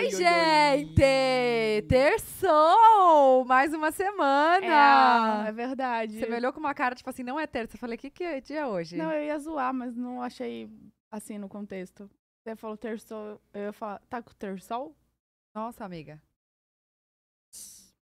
Oi, oi gente! Oi. Terçou! Mais uma semana! É, é verdade. Você me olhou com uma cara, tipo assim, não é terça. Eu falei, o que, que é dia é hoje? Não, eu ia zoar, mas não achei assim no contexto. Você falou terçou, eu ia falar, tá com terçol? Nossa, amiga.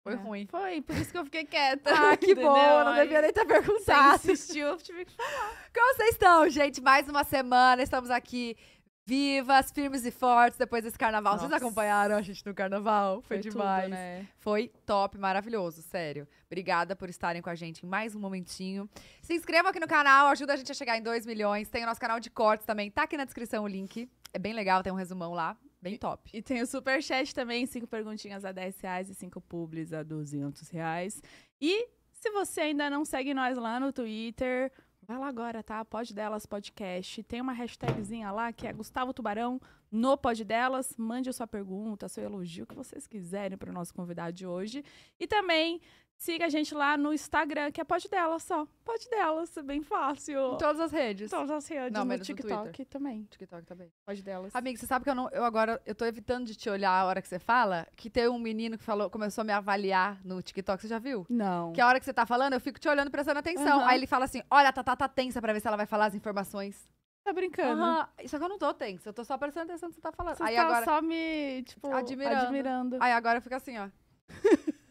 Foi é. ruim. Foi, por isso que eu fiquei quieta. Ah, que bom, não devia nem ter perguntado. Você insistiu, eu tive que falar. Como vocês estão, gente? Mais uma semana, estamos aqui vivas, firmes e fortes depois desse carnaval. Nossa. Vocês acompanharam a gente no carnaval? Foi, Foi demais. Tudo, né? Foi top, maravilhoso, sério. Obrigada por estarem com a gente em mais um momentinho. Se inscreva aqui no canal, ajuda a gente a chegar em 2 milhões. Tem o nosso canal de cortes também, tá aqui na descrição o link. É bem legal, tem um resumão lá. Bem top. E, e tem o super chat também, cinco perguntinhas a 10 reais e cinco publis a 200 reais. E se você ainda não segue nós lá no Twitter, Vai lá agora, tá? Pode Delas Podcast. Tem uma hashtagzinha lá que é Gustavo Tubarão no Pode Delas. Mande a sua pergunta, seu elogio, o que vocês quiserem para o nosso convidado de hoje. E também Siga a gente lá no Instagram, que é Pode Dela só. Pode Delas, é bem fácil. Em todas as redes. Todas as redes. Não, no TikTok no também. TikTok também. Pode Delas. Amiga, você sabe que eu não. Eu agora. Eu tô evitando de te olhar a hora que você fala. Que tem um menino que falou, começou a me avaliar no TikTok. Você já viu? Não. Que a hora que você tá falando, eu fico te olhando prestando atenção. Uhum. Aí ele fala assim: Olha, a Tatá tá tensa pra ver se ela vai falar as informações. Tá brincando? Aham. Só que eu não tô tensa, eu tô só prestando atenção no que você tá falando. Você aí tá agora só me, tipo, admirando. admirando. Aí agora fica assim, ó.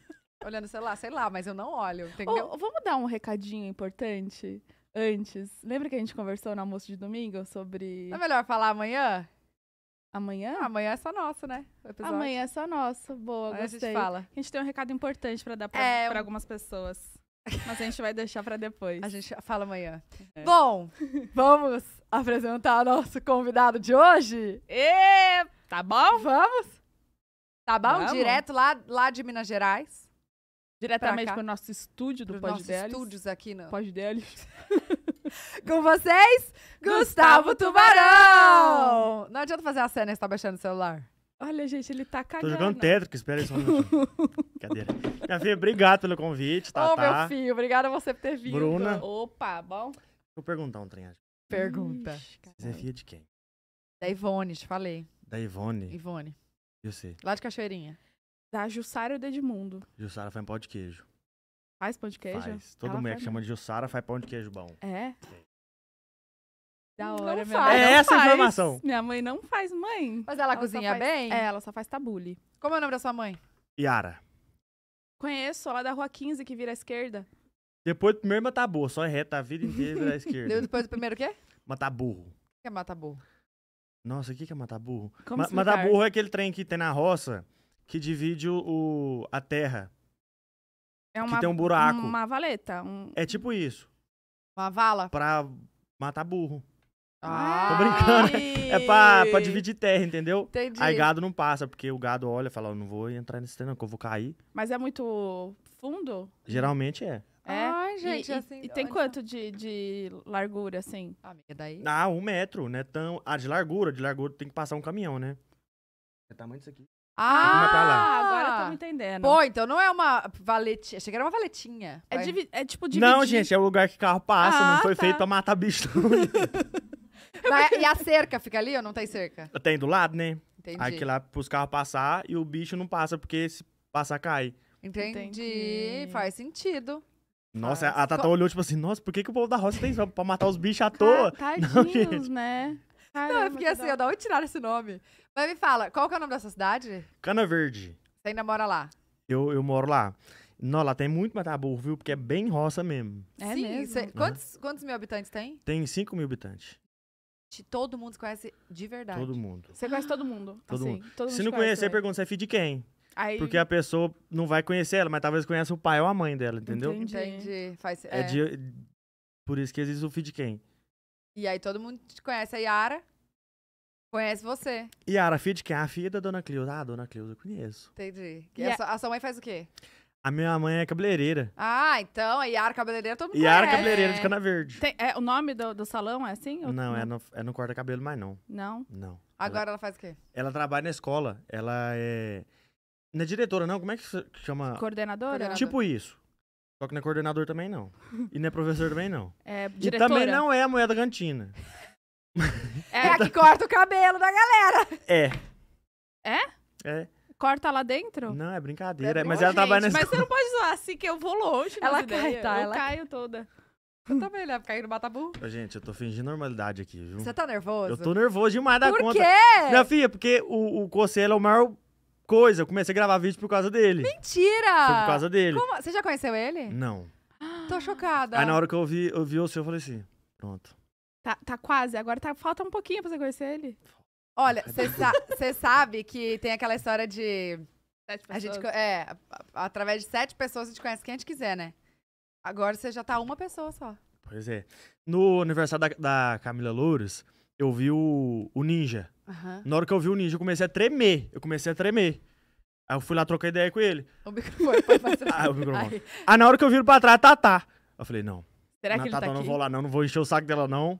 olhando o celular, sei lá, mas eu não olho, entendeu? Oh, vamos dar um recadinho importante antes. Lembra que a gente conversou no almoço de domingo sobre. é melhor falar amanhã? Amanhã? Ah, amanhã é só nosso, né? Amanhã é só nosso. Boa, Aí gostei. A gente fala. A gente tem um recado importante para dar para é, um... algumas pessoas. Mas a gente vai deixar para depois. A gente fala amanhã. É. Bom, vamos apresentar o nosso convidado de hoje? E... Tá bom? Vamos? Tá bom? Vamos. Direto lá, lá de Minas Gerais. Diretamente para o nosso estúdio do Pod nossos estúdios aqui, não. Pode Delis. Com vocês, Gustavo Tubarão! Não adianta fazer a cena e estar tá baixando o celular. Olha, gente, ele tá Tô jogando Tetris. espera aí só um minutinho. Brincadeira. Minha filha, obrigado pelo convite, tá, Ô, tá? meu filho, obrigado a você por ter vindo. Bruna. Opa, bom? Deixa eu perguntar um trem. Pergunta. Ixi, Você é filha de quem? Da Ivone, te falei. Da Ivone. Ivone. Eu sei. Lá de Cachoeirinha. Da Jussara do Edmundo. Jussara faz pão de queijo. Faz pão de queijo? Faz. Todo mundo que chama de Jussara faz pão de queijo bom. É? Da hora, não minha faz, é mãe. É essa a informação. Minha mãe não faz, mãe. Mas ela, ela cozinha faz, bem? É, ela só faz tabule. Como é o nome da sua mãe? Yara. Conheço, ela é da rua 15 que vira à esquerda. Depois do primeiro matabu, só é reta a vida inteira vira à esquerda. Depois do primeiro o quê? Mataburro. O que é mataburro? Nossa, o que, que é matar Como Ma é aquele trem que tem na roça que divide o, a terra. É uma, que tem um buraco. Uma valeta. Um... É tipo isso. Uma vala? Pra matar burro. Ah, Tô brincando. Ai. É pra, pra dividir terra, entendeu? Entendi. Aí gado não passa, porque o gado olha e fala, eu não vou entrar nesse trem que eu vou cair. Mas é muito fundo? Geralmente é. É. Ai, gente, e, assim, e tem quanto de, de largura, assim? Amiga, daí... Ah, um metro, né? Tão... Ah, de largura, de largura tem que passar um caminhão, né? É tamanho disso aqui. Ah, agora estamos ah. entendendo. Pô, então não é uma valetinha. Achei que era uma valetinha. É, divi- é tipo dividir. Não, gente, é o lugar que carro passa, Ah, não foi tá. feito pra matar bicho. Mas- e a cerca fica ali ou não tem cerca? Tem do lado, né? Entendi. Aí que lá pros carros passar e o bicho não passa, porque se passar, cai. Entendi. Entendi. Faz sentido. Nossa, Faz. a Tata olhou tipo assim, nossa, por que, que o povo da roça tem só pra matar os bichos à toa? Ca- Tadinhos, gente. né? Não, eu fiquei assim, eu da onde tiraram esse nome? Mas me fala, qual que é o nome dessa cidade? Cana Verde. Você ainda mora lá? Eu, eu moro lá. Não, lá tem muito burro viu? Porque é bem roça mesmo. É Sim, mesmo. Cê, quantos, quantos mil habitantes tem? Tem 5 mil habitantes. Todo mundo se conhece de verdade. Todo mundo. Você conhece todo mundo. Todo assim, mundo. Todo mundo Se não conhece, conhecer, né? pergunta se é filho de quem. Aí, Porque a pessoa não vai conhecer ela, mas talvez conheça o pai ou a mãe dela, entendeu? Entendi. Entendi. Faz, É é. de, por isso que existe o filho de quem. E aí todo mundo te conhece. A Yara, Conhece você. E a Arafid, que é a filha da Dona Cleusa. Ah, Dona Cleusa, eu conheço. Entendi. E a, sua, a sua mãe faz o quê? A minha mãe é cabeleireira. Ah, então, a Yara Cabeleireira todo mundo Yara conhece. Cabeleireira de Cana Verde. Tem- é, o nome do, do salão é assim? Ou- Não, é não, é não corta cabelo mais, não. Não. Não. Agora ela faz o quê? Ela, trabalha na escola. Ela é. Não é diretora, não? Como é que se- chama? Coordenadora? Tipo isso. Só que não é coordenador também, não. E não é professor também, não. É, diretora? E também não é a mulher da cantina. É, é a que corta o cabelo da galera. É. É? É. Corta lá dentro? Não, é brincadeira. É mas ela tava nessa. Mas você não pode zoar assim, que eu vou longe. Ela cai, tá? Eu ela... caio toda. Eu também, né? Cair no batabu. Gente, eu tô fingindo normalidade aqui, viu? Você tá nervoso? Eu tô nervoso demais da por conta. Por quê? Minha filha, porque o, o Coceiro é o maior coisa. Eu comecei a gravar vídeo por causa dele. Mentira! Foi por causa dele. Como? Você já conheceu ele? Não. Tô chocada. Aí na hora que eu vi, eu vi o seu, eu falei assim, pronto. Tá, tá quase, agora tá, falta um pouquinho pra você conhecer ele. Olha, você sa sabe que tem aquela história de. Sete pessoas. A gente, é, através de sete pessoas a gente conhece quem a gente quiser, né? Agora você já tá uma pessoa só. Pois é. No aniversário da, da Camila Louros, eu vi o, o Ninja. Uhum. Na hora que eu vi o Ninja, eu comecei a tremer. Eu comecei a tremer. Aí eu fui lá trocar ideia com ele. O microfone pode ah, o microfone. Aí. na hora que eu viro pra trás, tá, tá. Eu falei, não. Será na que ele tá, tá eu não vou lá, não. Não vou encher o saco dela, não.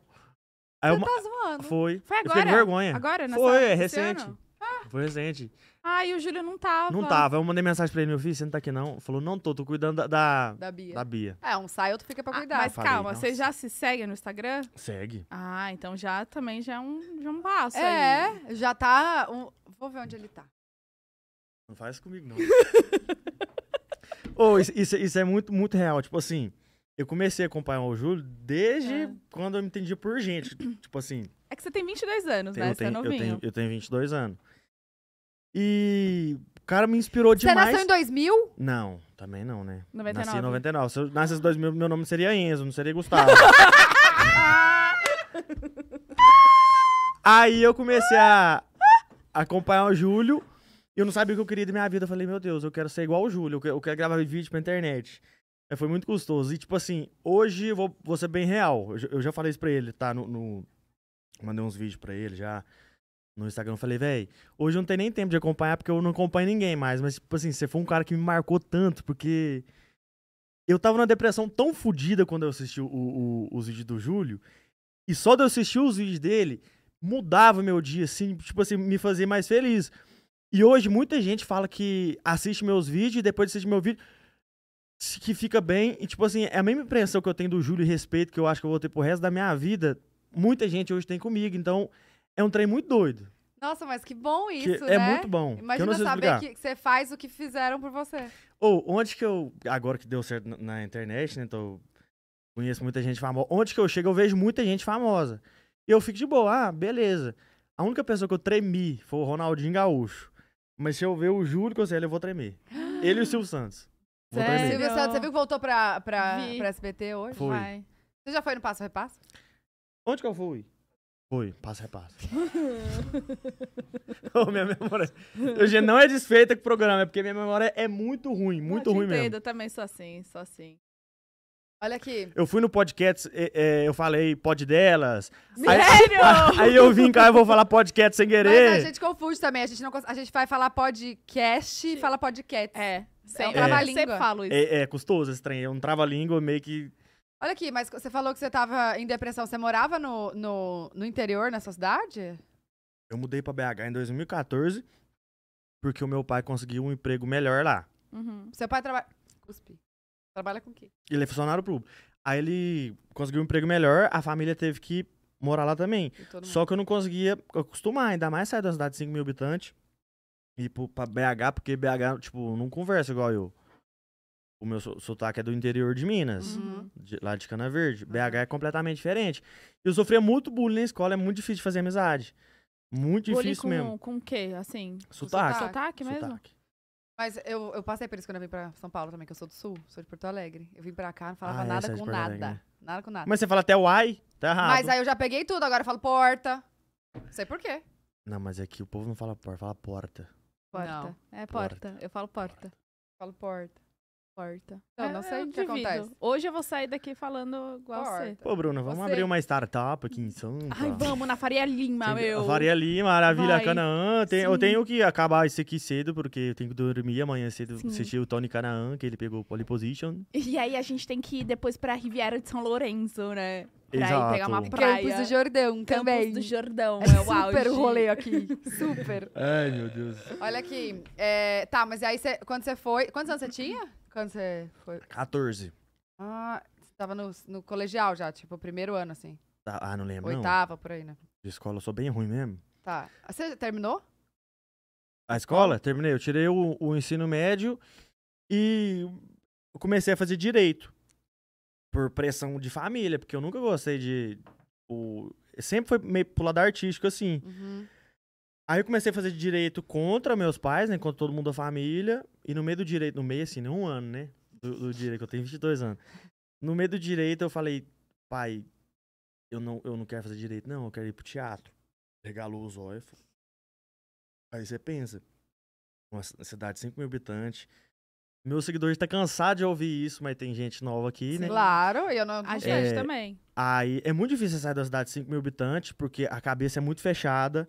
Aí Você uma... tá zoando? Foi. Foi agora? Eu fiquei com vergonha. Agora? Nessa Foi, é recente. Ah. Foi recente. Ah, e o Júlio não tava. Não tava. Eu mandei mensagem pra ele, meu filho, você não tá aqui não? Falou, não tô, tô cuidando da... Da, da Bia. Da Bia. É, um sai, outro fica pra ah, cuidar. Ah, mas Falei, calma, você já se segue no Instagram? Segue. Ah, então já também já é um, já é um passo É, aí. já tá... Um... Vou ver onde ele tá. Não faz comigo, não. oh, isso, isso, isso é muito, muito real. Tipo assim eu comecei a acompanhar o Júlio desde é. quando eu me entendi por gente. tipo assim. É que você tem 22 anos, né? Eu tenho, você é novinho. Eu tenho, eu tenho 22 anos. E o cara me inspirou você demais. Você nasceu em 2000? Não, também não, né? 99. Nasci em 99. Se eu nascesse em 2000, meu nome seria Enzo, não seria Gustavo. Aí eu comecei a acompanhar o Júlio. Eu não sabia o que eu queria da minha vida. Eu falei, meu Deus, eu quero ser igual o Júlio. Eu quero gravar vídeo pra internet. É, foi muito gostoso E, tipo assim, hoje eu vou, vou ser bem real. Eu, eu já falei isso pra ele, tá? No, no... Mandei uns vídeos pra ele já no Instagram. Eu falei, velho, hoje não tem nem tempo de acompanhar porque eu não acompanho ninguém mais. Mas, tipo assim, você foi um cara que me marcou tanto porque eu tava numa depressão tão fodida quando eu assisti o, o, os vídeos do Júlio. E só de eu assistir os vídeos dele mudava meu dia, assim, tipo assim, me fazia mais feliz. E hoje muita gente fala que assiste meus vídeos e depois assiste meu vídeo que fica bem. E, tipo assim, é a mesma impressão que eu tenho do Júlio e respeito que eu acho que eu vou ter pro resto da minha vida. Muita gente hoje tem comigo. Então, é um trem muito doido. Nossa, mas que bom isso, que é né? É muito bom. Imagina saber que você faz o que fizeram por você. Ou, oh, onde que eu. Agora que deu certo na, internet, né? Então, conheço muita gente famosa. Onde que eu chego, eu vejo muita gente famosa. E eu fico de boa, ah, beleza. A única pessoa que eu tremi foi o Ronaldinho Gaúcho. Mas se eu ver o Júlio Conselho, eu vou tremer. Ele e o Silvio Santos. Sério? você viu que voltou pra, pra, pra SBT hoje? Fui. Vai. Você já foi no Passo Repasso? Onde que eu fui? Fui, passo repasso. Ô, minha memória. Hoje não é desfeita com o programa, é porque minha memória é muito ruim, muito eu ruim entendo, mesmo. Eu também sou assim, sou assim. Olha aqui. Eu fui no podcast, é, eh, é, eh, eu falei pod delas. Sério? Aí, aí, eu vim cá e vou falar podcast sem querer. Mas a gente confunde também. A gente, não, a gente vai falar podcast e fala podcast. É. É sempre. É um trava-língua. É, sempre falo isso. É, é custoso esse trem. É um trava-língua meio que. Olha aqui, mas você falou que você tava em depressão. Você morava no, no, no interior, nessa cidade? Eu mudei para BH em 2014 porque o meu pai conseguiu um emprego melhor lá. Uhum. Seu pai trabalha. Cuspe. Trabalha com o quê? Ele é funcionário público. Aí ele conseguiu um emprego melhor, a família teve que morar lá também. Só que eu não conseguia acostumar, ainda mais sair da cidade de 5 mil habitantes ir pro, pra BH, porque BH, tipo, não conversa igual eu. O meu sotaque é do interior de Minas, uhum. de, lá de Cana Verde. Uhum. BH é completamente diferente. Eu sofria muito bullying na escola, é muito difícil de fazer amizade. Muito bullying difícil com, mesmo. Com o quê, assim? Sotaque. Sotaque, sotaque mesmo? Sotaque. Mas eu, eu passei por isso quando eu vim pra São Paulo também, que eu sou do Sul, sou de Porto Alegre. Eu vim pra cá, não falava ah, nada é, com nada. Alegre. Né? Nada com nada. Mas você fala até o ai, tá errado. Mas aí eu já peguei tudo, agora eu falo porta. Não sei por quê. Não, mas aqui é o povo não fala porta, fala porta. Porta. Não. É porta. porta. Eu falo porta. porta. falo porta. Porta. Não, é, não sei o que acontece. Hoje eu vou sair daqui falando igual Porta. você. Pô, Bruna, vamos você... abrir uma startup aqui em Santa. Ai, vamos, na Faria Lima, meu. Faria Lima, Maravilha Vai. Canaã. Tem, eu tenho que acabar isso aqui cedo, porque eu tenho que dormir amanhã cedo, Sim. assistir o Tony Canaã, que ele pegou o pole position. E aí a gente tem que ir depois pra Riviera de São Lourenço, né? Pra Exato. ir pegar uma praia. Campos do Jordão também. Campos do Jordão, é, é o auge. Super rolê aqui. Super. Ai, meu Deus. Olha aqui. É, tá, mas aí cê, quando você foi... Quantos anos você tinha? Quando você foi? 14. Ah, você tava no, no colegial já, tipo, primeiro ano, assim. Tá, ah, não lembro. Oitava, não. por aí, né? De escola eu sou bem ruim mesmo. Tá. Você terminou? A escola? Ah. Terminei. Eu tirei o, o ensino médio e comecei a fazer direito. Por pressão de família, porque eu nunca gostei de. O, sempre foi meio pro lado artístico, assim. Uhum. Aí eu comecei a fazer direito contra meus pais, né? Contra todo mundo da família. E no meio do direito, no meio assim, né, um ano, né? Do, do direito, que eu tenho 22 anos. No meio do direito eu falei, pai, eu não, eu não quero fazer direito, não, eu quero ir pro teatro. Regalou os olhos. Aí você pensa, uma cidade de 5 mil habitantes, meus seguidores está cansado de ouvir isso, mas tem gente nova aqui, né? Claro, eu não. A gente é, também. Aí é muito difícil sair da cidade de 5 mil habitantes, porque a cabeça é muito fechada.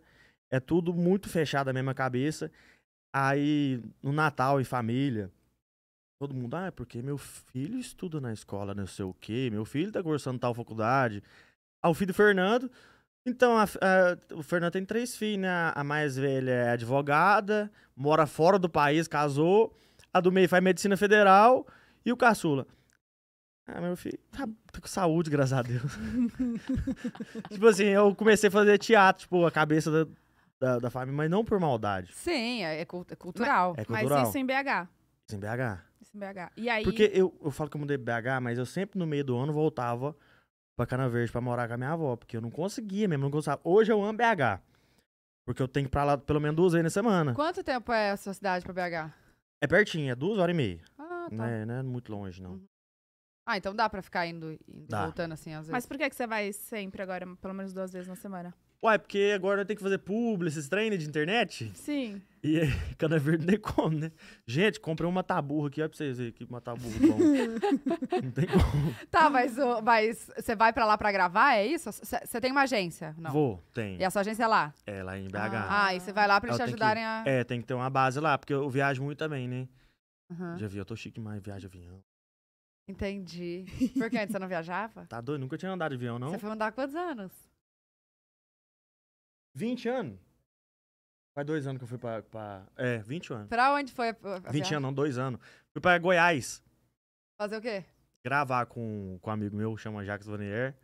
É tudo muito fechado a mesma cabeça. Aí, no Natal e família, todo mundo, ah, é porque meu filho estuda na escola, não sei o quê, meu filho tá cursando tal faculdade. Ah, o filho do Fernando. Então, a, a, eh, o Fernando tem três filhos, né? A mais velha é advogada, mora fora do país, casou. A do meio faz medicina federal. E o caçula? Ah, meu filho tá, tá com saúde, graças a Deus. tipo assim, eu comecei a fazer teatro, tipo, a cabeça da da, da mas não por maldade. Sim, é, é, é cultural. É mas, é cultural. Mas isso em BH. Sem em BH. em BH. E aí... Porque eu, eu falo que eu mudei BH, mas eu sempre no meio do ano voltava pra Cana Verde pra morar com a minha avó, porque eu não conseguia mesmo, não gostava. Hoje eu amo BH. Porque eu tenho que ir pra lá pelo menos duas vezes na semana. Quanto tempo é a sua cidade pra BH? É pertinho, é duas horas e meia. Ah, tá. Não é, não é muito longe, não. Uhum. Ah, então dá pra ficar indo e voltando assim às vezes. Mas por que, que você vai sempre agora, pelo menos duas vezes na semana? Uai, porque agora tem que fazer publi, esses treinos de internet? Sim. E cada cana verde nem como, né? Gente, comprei uma taburra aqui, olha pra vocês verem que uma taburra não tem como. Tá, mas você mas vai pra lá pra gravar, é isso? Você tem uma agência? Não. Vou, tem. E a sua agência é lá? É, lá em BH. Ah, ah e você vai lá pra eles te ajudarem que, a... É, tem que ter uma base lá, porque eu viajo muito também, né? Uhum. Já vi, eu tô chique demais, viajo avião. Entendi. Por que antes você não viajava? Tá doido, nunca tinha andado de avião, não? Você foi andar há quantos anos? 20 anos. Faz dois anos que eu fui pra. pra é, 20 anos. Pra onde foi a, a 20 viagem? anos, não, dois anos. Fui pra Goiás. Fazer o quê? Gravar com, com um amigo meu, chama Jacques Vanier.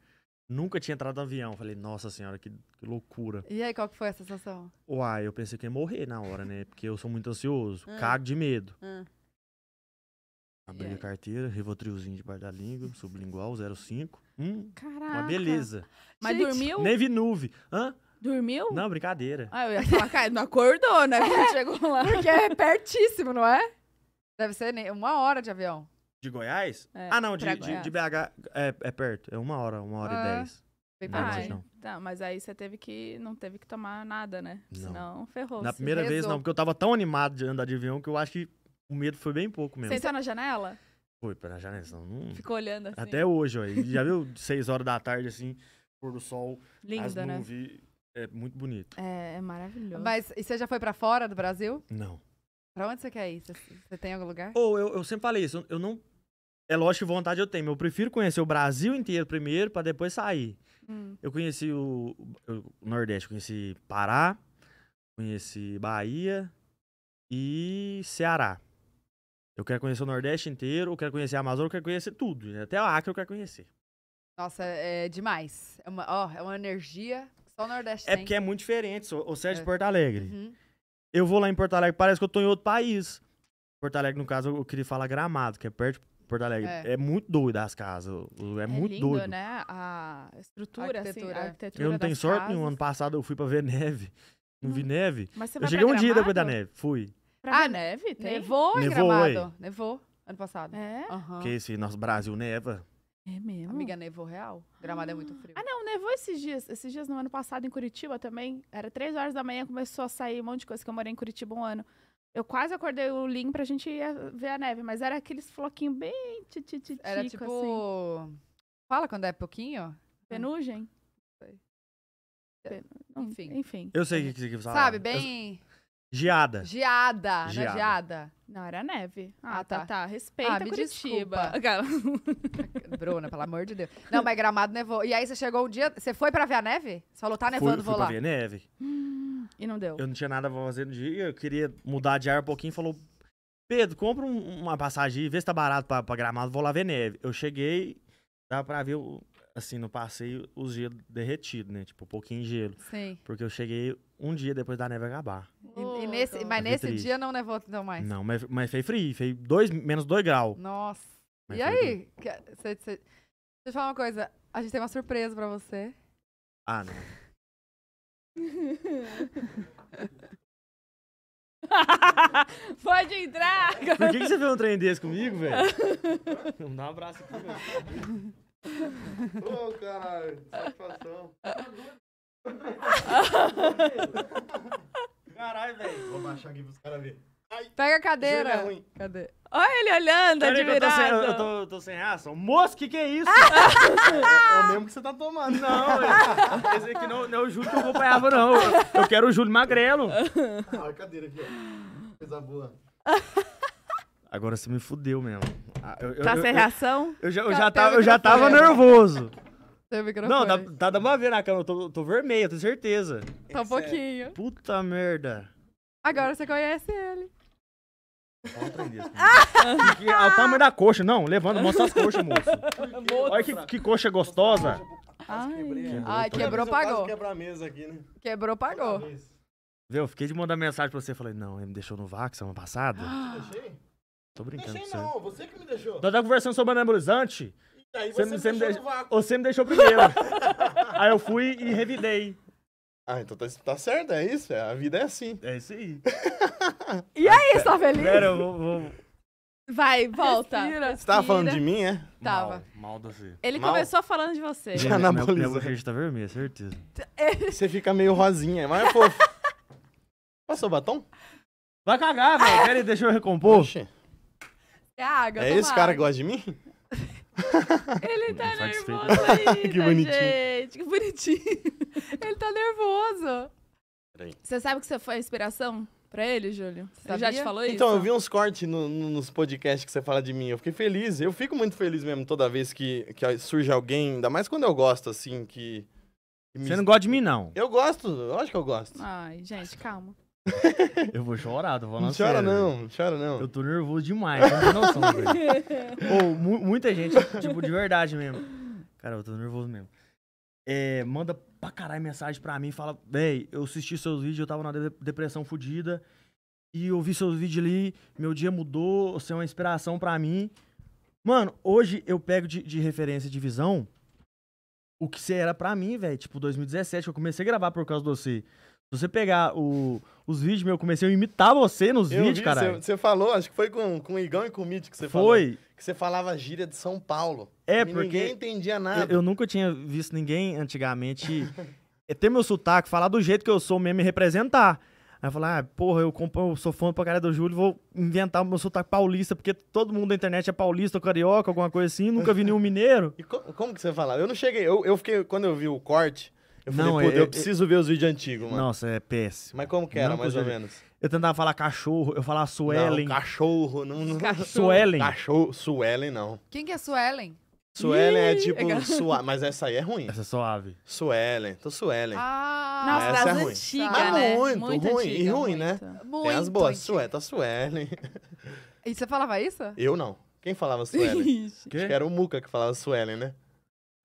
Nunca tinha entrado no avião. Falei, nossa senhora, que, que loucura. E aí, qual que foi a sensação? Uai, eu pensei que ia morrer na hora, né? Porque eu sou muito ansioso, hum. cago de medo. Ah. Hum. Abri a carteira, rivotrilzinho bar da língua, sublingual, 05. Hum, Caraca. Uma beleza. Mas Gente, dormiu? Neve nuvem. Hã? Dormiu? Não, brincadeira. Ah, eu ia falar, cara, não acordou, né? Quando chegou lá. Porque é pertíssimo, não é? Deve ser uma hora de avião. De Goiás? É, ah, não, de, de, de, BH é, é, perto. É uma hora, uma hora ah, e dez. Bem não, não. Tá, mas aí você teve que. Não teve que tomar nada, né? Não. Senão ferrou. Na primeira rezou. vez, não, porque eu tava tão animado de andar de avião que eu acho que o medo foi bem pouco mesmo. Sentou na janela? Foi, na janela. Não... Ficou olhando assim. Até hoje, ó. Já viu? seis horas da tarde, assim, pôr do sol. Linda, as né? nuvens, né? É muito bonito. É, é maravilhoso. Mas e você já foi para fora do Brasil? Não. Pra onde você quer ir? Você, tem algum lugar? Ou oh, eu, eu sempre falei isso, eu não. É lógico que vontade eu tenho, mas eu prefiro conhecer o Brasil inteiro primeiro para depois sair. Hum. Eu conheci o, o, Nordeste, conheci Pará, conheci Bahia e Ceará. Eu quero conhecer o Nordeste inteiro, eu quero conhecer a Amazônia, eu quero conhecer tudo. Né? Até o Acre eu quero conhecer. Nossa, é, é demais. É uma, ó, é uma energia só o Nordeste É tem. porque é muito diferente. O Sérgio de é. Porto Alegre. Uhum. Eu vou lá em Porto Alegre, parece que eu tô em outro país. Porto Alegre, no caso, eu queria falar Gramado, que é perto de Porto Alegre. É, é muito doido as casas. É, é muito lindo, doido. né? A estrutura, a arquitetura. Assim, a arquitetura eu não tenho sorte casas. Ano passado eu fui pra ver neve. Não hum. vi neve. Mas você eu cheguei um dia depois da neve. Fui. Pra ah, neve? Tem? Nevou em Gramado. Nevou ano passado. É? Uhum. Porque esse nosso Brasil neva. É mesmo? Amiga, nevou real. Gramado ah. é muito frio. Ah, não, nevou esses dias. Esses dias no ano passado em Curitiba também. Era três horas da manhã, começou a sair um monte de coisa que eu morei em Curitiba um ano. Eu quase acordei o Lin pra gente ir ver a neve, mas era aqueles floquinhos bem tititico, Era assim. tipo... Assim. Fala quando é pouquinho. Penugem? Enfim. Enfim. Eu sei o que você falar. Sabe, bem... Eu... Geada. Geada, geada. Né? geada. Não, era neve. Ah, ah tá. tá, tá. Respeita ah, me Curitiba. Bruna, pelo amor de Deus. Não, mas Gramado nevou. E aí você chegou um dia... Você foi pra ver a neve? Você falou, tá nevando, fui, vou fui lá. Fui pra ver neve. Hum, e não deu. Eu não tinha nada pra fazer no dia. Eu queria mudar de ar um pouquinho. Falou, Pedro, compra um, uma passagem e Vê se tá barato pra, pra Gramado. Vou lá ver neve. Eu cheguei, dava pra ver, assim, no passeio, os gelos derretidos, né? Tipo, um pouquinho de gelo. Sim. Porque eu cheguei um dia depois da neve acabar. e, e nesse, então. mas nesse triste. dia não nevou então mais? Não, mas, mas fez frio, fez dois, menos 2 graus. Nossa. Mas e aí? Que, cê, cê, deixa eu falar uma coisa. A gente tem uma surpresa pra você. Ah, não. Pode entrar! Por que, que você fez um trem desse comigo, velho? Não dá um abraço aqui, velho. Ô, oh, caralho, satisfação. Caralho, velho. Vou baixar aqui pros caras verem. Pega a é cadeira. É ruim. Cadê? Olha ele olhando, Pera admirado. Eu tô, sem, eu, tô, tô sem reação. Moço, que que é isso? é, é o mesmo que você tá tomando. Não, eu, esse aqui não, não é o Júlio que eu acompanhava, não. Eu, quero o Júlio Magrelo. Ah, olha a cadeira aqui, ó. Coisa boa. Agora você me fudeu mesmo. Ah, eu, tá eu, sem eu, reação? Eu, já, eu já tava, eu já tava nervoso microfone. Não, dá, dá, dá pra ver na câmera. Eu tô, tô vermelho, tenho certeza. Tá um é pouquinho. Puta merda. Agora você conhece ele. Ah! o né? tamanho da coxa, não. Levando, mostra as coxas, moço. Olha que, que coxa gostosa. Ai, né? quebrou, Ai, quebrou pagou. Quebrou, aqui, né? quebrou, pagou. Viu, eu fiquei de mandar mensagem pra você. Falei, não, ele me deixou no vácuo semana passada. Ah. Tô brincando. Deixei não, você que me deixou. Nós tá conversando sobre anabolizante. Aí você, você, me, você me, deixou você me deixou primeiro. aí eu fui e revidei. Ah, então tá, tá, certo, é isso? É, a vida é assim. É isso aí. e aí, tá feliz? Pera, eu vou, vou... Vai, volta. Respira, Você tava falando de mim, é? Tava. Mal, mal da Fê. Ele mal. começou falando de você. Já bolinha. Minha bochecha tá vermelha, é certeza. Você fica meio rosinha, mas é fofo. Passou batom? Vai cagar, velho. Peraí, deixa eu recompor. Oxê. É água, É esse água. cara que gosta de mim? Ele tá, tá nervoso ainda, que tá, bonitinho. gente. Que bonitinho. Ele tá nervoso. Peraí. Você sabe que você foi a inspiração pra ele, Júlio? Você já te falou então, isso? Então, eu vi uns cortes no- no- nos podcasts que você fala de mim. Eu fiquei feliz. Eu fico muito feliz mesmo toda vez que, que surge alguém, ainda mais quando eu gosto, assim, que. que me- Você não gosta de mim, não. Eu gosto, lógico que eu gosto. Ai, gente, calma. Eu vou chorar, tô falando Não chora não, não chora não. Eu tô nervoso demais, não tem noção, Ou mu muita gente, tipo, de verdade mesmo. Cara, eu tô nervoso mesmo. É, manda pra caralho mensagem pra mim, fala, véi, eu assisti seus vídeos, eu tava na de depressão fodida, e eu vi seus vídeos ali, meu dia mudou, você é uma inspiração pra mim. Mano, hoje eu pego de, de referência de visão o que você era pra mim, velho. Tipo, 2017, eu comecei a gravar por causa de você. Se você pegar o, os vídeos, meu, eu comecei a imitar você nos eu vídeos, cara. Você falou, acho que foi com, com o Igão e com o Mitch que você falou. Foi. Que você falava gíria de São Paulo. É, porque. Ninguém entendia nada. Eu, eu nunca tinha visto ninguém antigamente é ter meu sotaque, falar do jeito que eu sou mesmo e representar. Aí eu falei, ah, porra, eu, compro, eu sou fã pra cara do Júlio, vou inventar o meu sotaque paulista, porque todo mundo da internet é paulista ou carioca, alguma coisa assim, nunca vi nenhum mineiro. E co como que você falava? Eu não cheguei, eu, eu fiquei, quando eu vi o corte, eu não, falei, é, eu, eu, é, é preciso ver os vídeos antigos, mano. Nossa, é péssimo. Mas como que era, não, mais ou menos? Eu tentava falar cachorro, eu falava Suelen. Não, cachorro, não. não. Cachorro. Suelen. Cachorro, Suelen não. Quem que é Suelen? Suelen é tipo é suave, mas essa aí é ruim. Essa é suave. Suelen, tô Suelen. Ah, nossa, essa é ruim. Antiga, mas tá né? muito, muito ruim, antiga, e ruim, muito. né? Muito Tem as boas, Sué, tá Suelen. E você falava isso? Eu não. Quem falava Suelen? Acho que era o Muca que falava Suelen, né?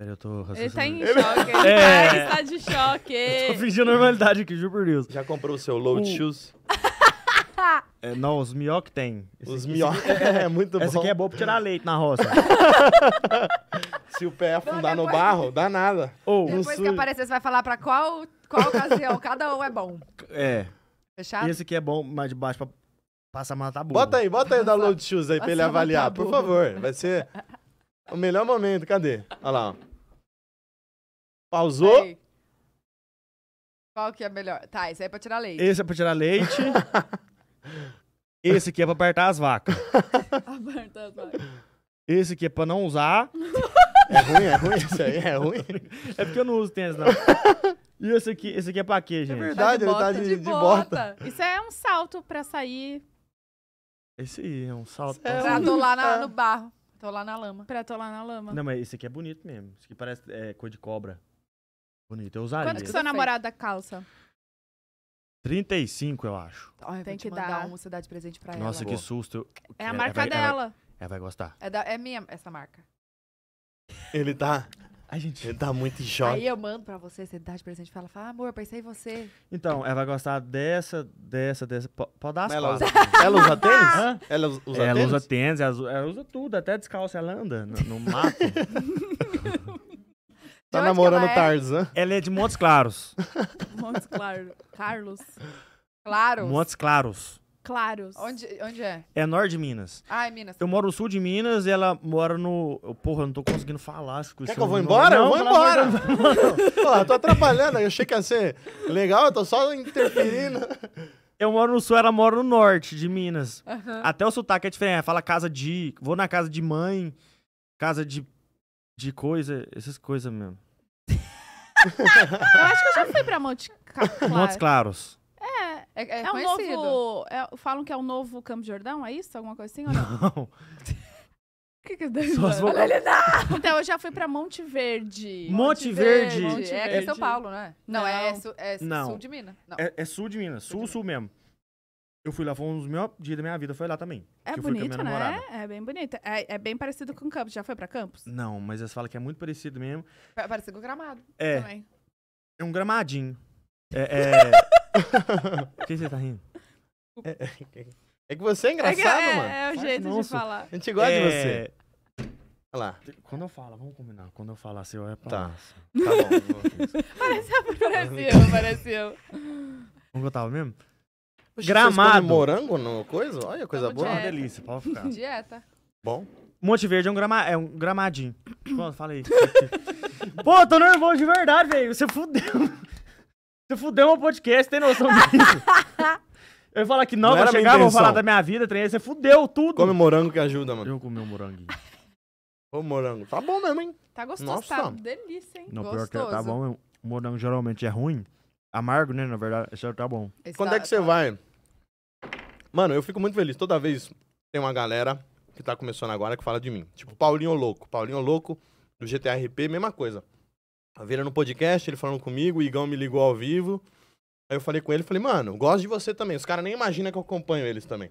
Eu tô raciocinando. Ele tá em choque, ele tá, é. tá de choque. Eu tô fingindo normalidade aqui, juro por Deus. Já comprou o seu load shoes? É, não, os mioc tem. Esse os mioc é, é, muito bom. Esse aqui é bom pra tirar leite na roça. Se o pé afundar não, depois, no barro, dá nada. Ou, depois que sujo. aparecer, você vai falar pra qual, qual ocasião. Cada um é bom. É. Fechado? Esse aqui é bom, mas de baixo pra passar matar tá burro. Bota aí, bota aí da load shoes aí pra ele tá avaliar, por favor. Vai ser o melhor momento, cadê? Olha lá. Pausou. Aí. Qual que é melhor? Tá, esse aí é pra tirar leite. Esse é pra tirar leite. Esse aqui é pra apertar as vacas. as vacas. Esse aqui é pra não usar. É ruim, é ruim isso aí, é ruim. É porque eu não uso tênis, não. E esse aqui, esse aqui é pra quê, é gente? verdade, tá ele tá de, de bota. Isso é um salto pra sair. Esse aí é um salto. É pra do lá na- é. no barro. Tolar na lama. Pra tolar na lama. Não, mas esse aqui é bonito mesmo. Esse aqui parece é, cor de cobra. Bonito, eu usaria. Quanto que sua namorada calça? 35, eu acho. Ai, eu Tem que mandar dar. uma você de presente pra ela. Nossa, que susto. É a marca ela vai- ela vai- dela. Ela vai gostar. É, da, é minha essa marca. Ele tá. A gente tá muito jovem. Aí eu mando pra você, você dá de presente e fala, fala, amor, pensei em você. Então, ela vai gostar dessa, dessa, dessa. pode dar as ela usa, ela usa tênis? Hã? Ela usa ela tênis? Usa tênis ela, ela usa tudo, até descalça ela anda no, no mato. tá namorando é? Tarzan. Ela é de Montes Claros. Montes Claros. Carlos. Claros. Montes Claros. Claros. Onde, onde é? É norte de Minas. Ah, é Minas. Eu moro no sul de Minas e ela mora no. Porra, eu não tô conseguindo falar. Quer que eu vou embora? Não, eu vou embora. Porra, eu tô atrapalhando. Eu achei que ia ser legal, eu tô só interferindo. Eu moro no sul, ela mora no norte de Minas. Uhum. Até o sotaque é diferente. Ela fala casa de. Vou na casa de mãe, casa de. de coisa, essas coisas mesmo. eu acho que eu já fui pra Monte Claro. Montes Claros. É, é, é um novo. É, falam que é o um novo Campo Jordão, é isso? Alguma coisa assim ou não? Não. que que é Deus Só vou... Então, eu já fui pra Monte Verde. Monte, Monte Verde. Verde. Monte é aqui é em São Paulo, né? Não, é não. É, su, é não. sul de Minas. É, sul de Minas. Sul, sul, sul mesmo. Eu fui lá, foi um dos melhores dias da minha vida, foi lá também. É bonito, né? É bem bonito. É, é, bem parecido com Campos. Já foi pra Campos? Não, mas eles falam que é muito parecido mesmo. É parecido com Gramado. É. Também. É um gramadinho. É. é... Por que você tá rindo? É, é, é, é que você é, é engraçado, é, mano. É, o jeito de falar. A gente gosta de você. Olha lá. Quando eu falo, vamos combinar. Quando eu falar, você olha pra tá. Tá bom. Pareceu, pareceu, pareceu. Como eu tava mesmo? Poxa, gramado. morango no coisa? Olha, coisa Tamo boa. Dieta. Uma delícia, pode ficar. Dieta. Bom. Monte Verde é um, grama... é um gramadinho. Pô, fala aí. Pô, tô nervoso de verdade, velho. Você fudeu. Você fudeu meu podcast, tem noção disso? eu ia falar que não, não vou chegar, vou falar da minha vida, treinei, você fudeu tudo. Come morango que ajuda, mano. Eu comi um moranguinho. Ô, morango, tá bom mesmo, hein? Tá gostoso, tá Nossa. tá delícia, hein? Não, gostoso. pior que é, tá bom mesmo. O morango geralmente é ruim, amargo, né, na verdade, esse é tá bom. Esse Quando tá, é que você tá... vai? Mano, eu fico muito feliz, toda vez tem uma galera que tá começando agora que fala de mim. Tipo, Paulinho Louco. Paulinho Louco, do GTRP, mesma coisa. Tá Vira no podcast, ele falando comigo, o Igão me ligou ao vivo. Aí eu falei com ele, falei, mano, gosto de você também. Os caras nem imaginam que eu acompanho eles também.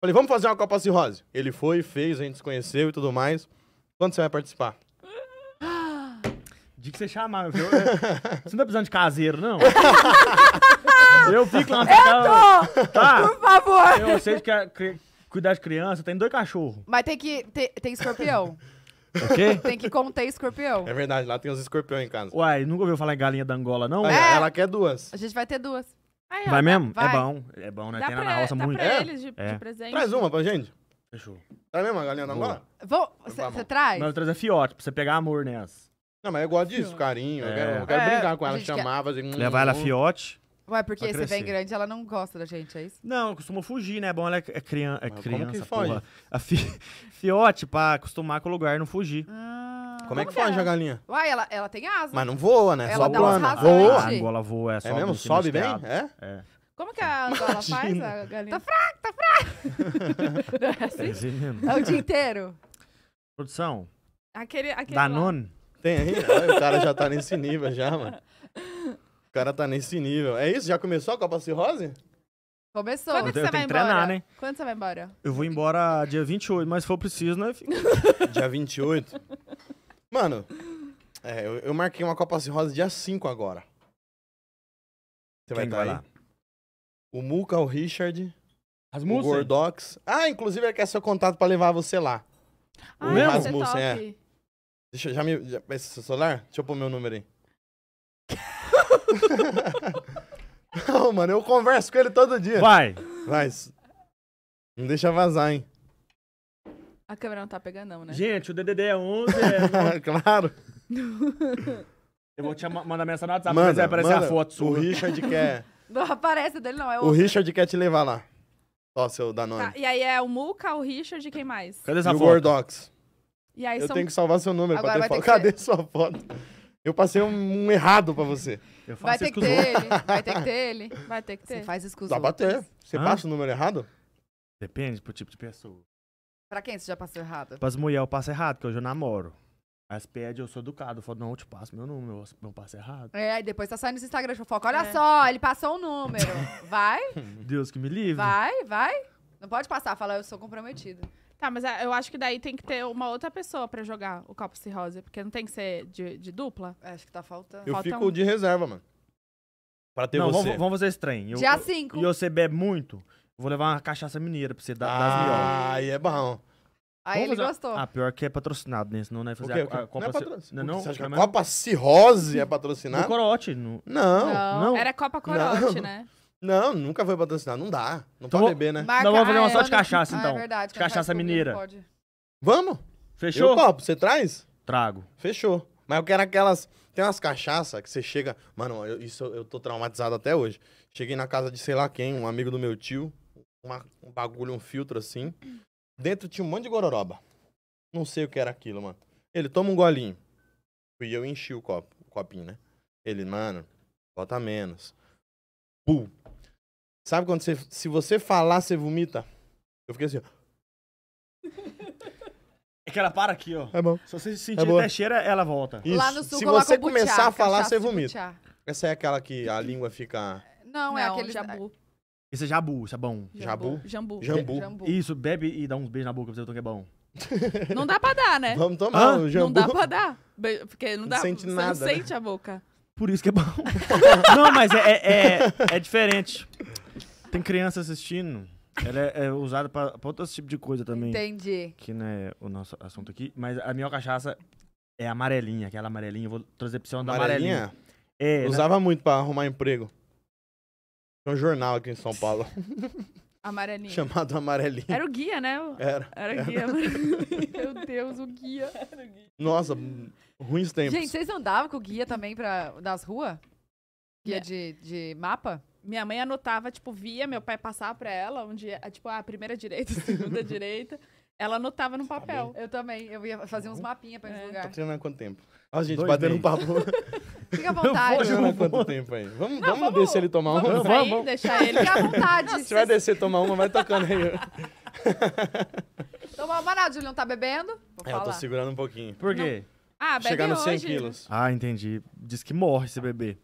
Falei, vamos fazer uma Copa Cirrose. Ele foi, fez, a gente se conheceu e tudo mais. Quando você vai participar? De que você chamar, viu? É, você não tá precisando de caseiro, não? eu fico lá na eu tô! Tá? Por favor! Eu sei que é cuidar de criança, tem dois cachorros. Mas tem que. Tem, tem escorpião? tem que conter escorpião. É verdade, lá tem os escorpiões em casa. Uai, nunca ouviu falar em galinha da Angola, não? É. Ela quer duas. A gente vai ter duas. Aí, ó, é Vai mesmo? vai. É bom. É bom, né? Dá Tem pra, na roça dá muito. pra É? eles de, de é. presente. Traz uma pra gente. Fechou. Traz mesmo a galinha da Angola? Você então traz? Mas eu trazer fiote pra você pegar amor nessa. Não, mas eu gosto disso, carinho. Eu quero, eu é. quero É, brincar com ela, chamar, quer- fazer... Levar ela fiote. Ué, porque você vem grande, ela não gosta da gente, é isso? Não, costuma fugir, né? É bom, ela é, é, é criança, é criança, como que foge? A fi, fiote pra acostumar com o lugar e não fugir. Ah, como, é que, que foge a galinha? Ué, ela, ela tem asas. Mas não voa, né? Ela Só dá umas Voa? A angola voa, é, é só É mesmo? Sobe bem? É? É. Como que a angola faz, a galinha? Tá fraca tá fraca. não é assim? É o dia inteiro. Produção. Aquele, aquele Danone. Lá. Tem aí? o cara já tá nesse nível já, mano cara tá nesse nível. É isso? Já começou a Copa Cirrose? Começou. Quando é você vai embora? treinar, né? Quando você vai embora? Eu vou embora dia 28, mas se for preciso, né? Dia 28. Mano, é, eu, eu marquei uma Copa Cirrose dia 5 agora. Você vai estar tá lá? O Muca, o Richard, o Gordox. Ah, inclusive ele quer seu contato pra levar você lá. Ah, Mesmo? você Rasmussen, tá é. top. Deixa eu já me. Já, esse seu celular? Deixa eu pôr meu número aí. Não, mano, eu converso com ele todo dia. Vai. vai, Não deixa vazar, hein? A câmera não tá pegando, não, né? Gente, o DDD é 11. É... claro. eu vou te mandar mensagem no WhatsApp, manda, mas vai aparecer manda, a foto sua. O Richard quer. Não aparece dele, não. É o, Richard quer te levar lá. Ó, seu Danone. Tá, e aí é o Muca, o Richard e quem mais? Cadê essa e foto? O Gordox. E aí Eu são... tenho que salvar seu número Agora pra ter foto. Ter Cadê ser... sua foto? Eu passei um, um errado pra você. Vai ter que ter ele. Vai ter que ter ele. Vai ter que ter. Você faz escusão. Dá pra ter. Você Hã? passa o número errado? Depende pro tipo de pessoa. Pra quem você já passou errado? Pras mulheres eu passo errado, porque hoje eu namoro. As pede, eu sou educado. Eu falo, não, eu te passo meu número, meu passo errado. É, aí depois tá saindo no Instagram de fofoca. Olha é. só, ele passou um número. Vai? Deus que me livre. Vai, vai. Não pode passar, falar, eu sou comprometido. Tá, mas ah, eu acho que daí tem que ter uma outra pessoa pra jogar o copo cirrose, porque não tem que ser de, de dupla. É, acho que tá faltando. Eu Falta fico um. de reserva, mano. Pra ter não, você. Vamos, vamos fazer estranho. Dia 5. E você bebe é muito, vou levar uma cachaça mineira pra você dar das Ah, aí é bom. Aí ele gostou. Ah, pior que é patrocinado, né? Senão não é fazer a, a Copa... não é patrocinado. Não, Você acha que a é? Copa Cirrose é patrocinada? No corote. No... Não. Não, Não. era Copa Corote, Não. né? Não, nunca foi dançar, Não dá. Não então, pode beber, né? Marca... Não, vamos fazer ah, é, uma ah, só de cachaça, então. Ah, é então. verdade. De cachaça mineira. Pode. Vamos? Fechou? Eu topo. Você traz? Trago. Fechou. Mas eu quero aquelas... Tem umas cachaças que você chega... Mano, eu, isso eu tô traumatizado até hoje. Cheguei na casa de sei lá quem, um amigo do meu tio. Uma, um bagulho, um filtro assim. Dentro tinha um monte de gororoba. Não sei o que era aquilo, mano. Ele toma um golinho. E eu enchi o copo, o copinho, né? Ele, mano, bota menos. Pum. Sabe quando você. Se você falar, você vomita? Eu fiquei assim, ó. É que ela para aqui, ó. É bom. Se você é sentir é até cheira, ela volta. Isso. Lá no sul, se você começar a é falar, você vomita. Essa é aquela que a língua fica. Não, é não é aquele jabu. Esse é jabu, isso é bom. Jabu? Jambu. Jambu. jambu. Isso, bebe e dá uns beijos na boca pra você ver que é bom. Não dá pra dar, né? Vamos tomar ah, o jambu. Não dá pra dar. Porque não, dá, não né? sente nada. Não sente né? a boca. Por isso que é bom. não, mas é, é, é, é diferente. Tem criança assistindo. Ela é, é usada pra, pra outro tipo de coisa também. Entendi. Que não é o nosso assunto aqui. Mas a minha cachaça é amarelinha, aquela amarelinha. Eu vou trazer pra você uma da amarelinha. amarelinha. É, né? Usava muito pra arrumar emprego. Tinha um jornal aqui em São Paulo. Amarelinha. Chamado Amarelinha. Era o guia, né? Era. Era o guia. Meu Deus, o guia. Era o guia. Nossa, ruins tempos. Gente, vocês andavam com o guia também pra, das ruas? Guia né. de, de mapa? minha mãe anotava, tipo, via meu pai passar pra ela, onde, é, tipo, a ah, primeira direita, a segunda direita. Ela anotava no tá papel. Eu também. Eu ia fazer uns tá mapinhas pra esse é. lugar. Tô treinando há quanto tempo? Ó, gente, Dois batendo um papo. Fica à vontade. Vou quanto tempo aí? Vamos, não, vamos, vamos descer ele tomar vamos uma? Sair, vamos, deixar ele. Fica à vontade. Se vai descer tomar uma, vai tocando aí. Tomar uma nada, Julião. Tá bebendo? Vou é, falar. eu tô segurando um pouquinho. Por quê? Não. Ah, bebe Chegar nos 100 hoje. quilos. Ah, entendi. Diz que morre se beber.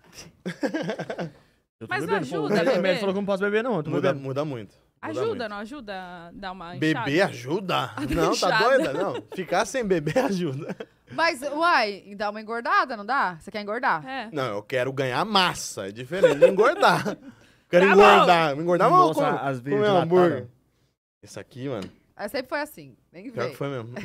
Eu Mas não bebendo, ajuda a O falou que não posso beber, não. Muda, muda muito. Muda Ajuda, muito. não ajuda a dar uma inchada? Beber ajuda? Não, tá doida? Não. Ficar sem beber ajuda. Mas, uai, dá uma engordada, não dá? Você quer engordar? É. Não, eu quero ganhar massa. É diferente de engordar. Quero tá engordar, me engordar. Engordar mal Nossa, como, tá, hambúrguer. Né? Esse aqui, mano, é, sempre foi assim. Nem pior que foi mesmo.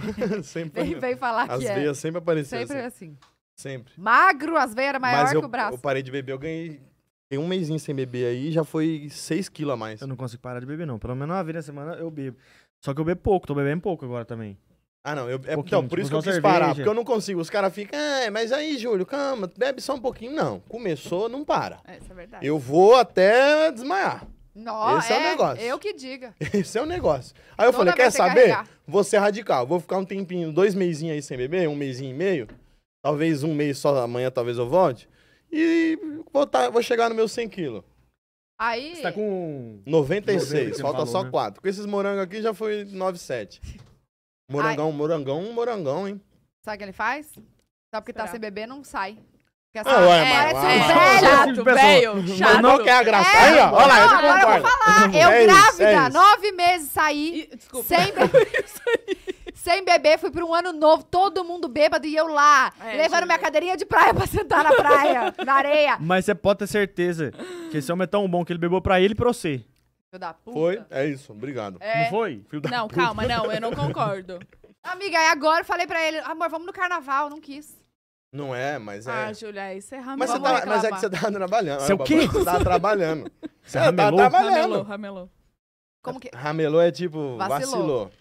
sempre foi mesmo. vem falar As que é. veias sempre apareciam. Sempre Sempre. Assim. É assim. sempre. Magro, as veias eram maior que o braço. eu parei de beber, eu ganhei tem um mêsinho sem beber aí, já foi 6 quilos a mais. Eu não consigo parar de beber, não. Pelo menos uma vez na semana eu bebo. Só que eu bebo pouco, tô bebendo pouco agora também. Ah, não. Eu, é, um então, por tipo, isso que eu quis cerveja. parar, porque eu não consigo. Os caras ficam, ah, mas aí, Júlio, calma, bebe só um pouquinho. Não, começou, não para. Essa é, é verdade. Eu vou até desmaiar. Nossa, Esse é, é o negócio. Eu que diga. Esse é o negócio. Aí eu Toda falei, quer saber? Carregar. Vou ser radical. Vou ficar um tempinho, dois meizinhos aí sem beber, um mêsinho e meio. Talvez um mês só amanhã, talvez eu volte e vou, tá, vou chegar no meu 100 quilos. Aí. Você tá com. 96, 90, falta falou, só né? 4. Com esses morangos aqui já foi 97. Morangão, Ai. morangão, morangão, hein? Sabe o que ele faz? Só porque tá Será? tá sem bebê, não sai. Porque ah, essa ah, ué, é, mas, é, chato, velho, chato. Não quer é, a graça. É, aí, ó, olha lá, não, eu, eu vou falar. É eu é grávida, isso, é isso. nove meses, saí. E, desculpa. Sem beber sem beber, fui pra um ano novo, todo mundo bêbado e eu lá, é, levando minha cadeirinha de praia pra sentar na praia, na areia. Mas você pode ter certeza que esse homem é tão bom que ele bebeu pra ele e pra você. Filho da puta. Foi? É isso, obrigado. É... Não foi? Filho da não, puta. calma, não, eu não concordo. Amiga, e é agora eu falei pra ele, amor, vamos no carnaval, não quis. Não é, mas é. Ah, Júlia, isso é ramelou. Mas, você tá, mas é que você tá trabalhando. Você o quê? Você tá trabalhando. Você é, ramelou? Tá trabalhando. Ramelou, ramelou. Como que? Ramelou é tipo vacilou. vacilou.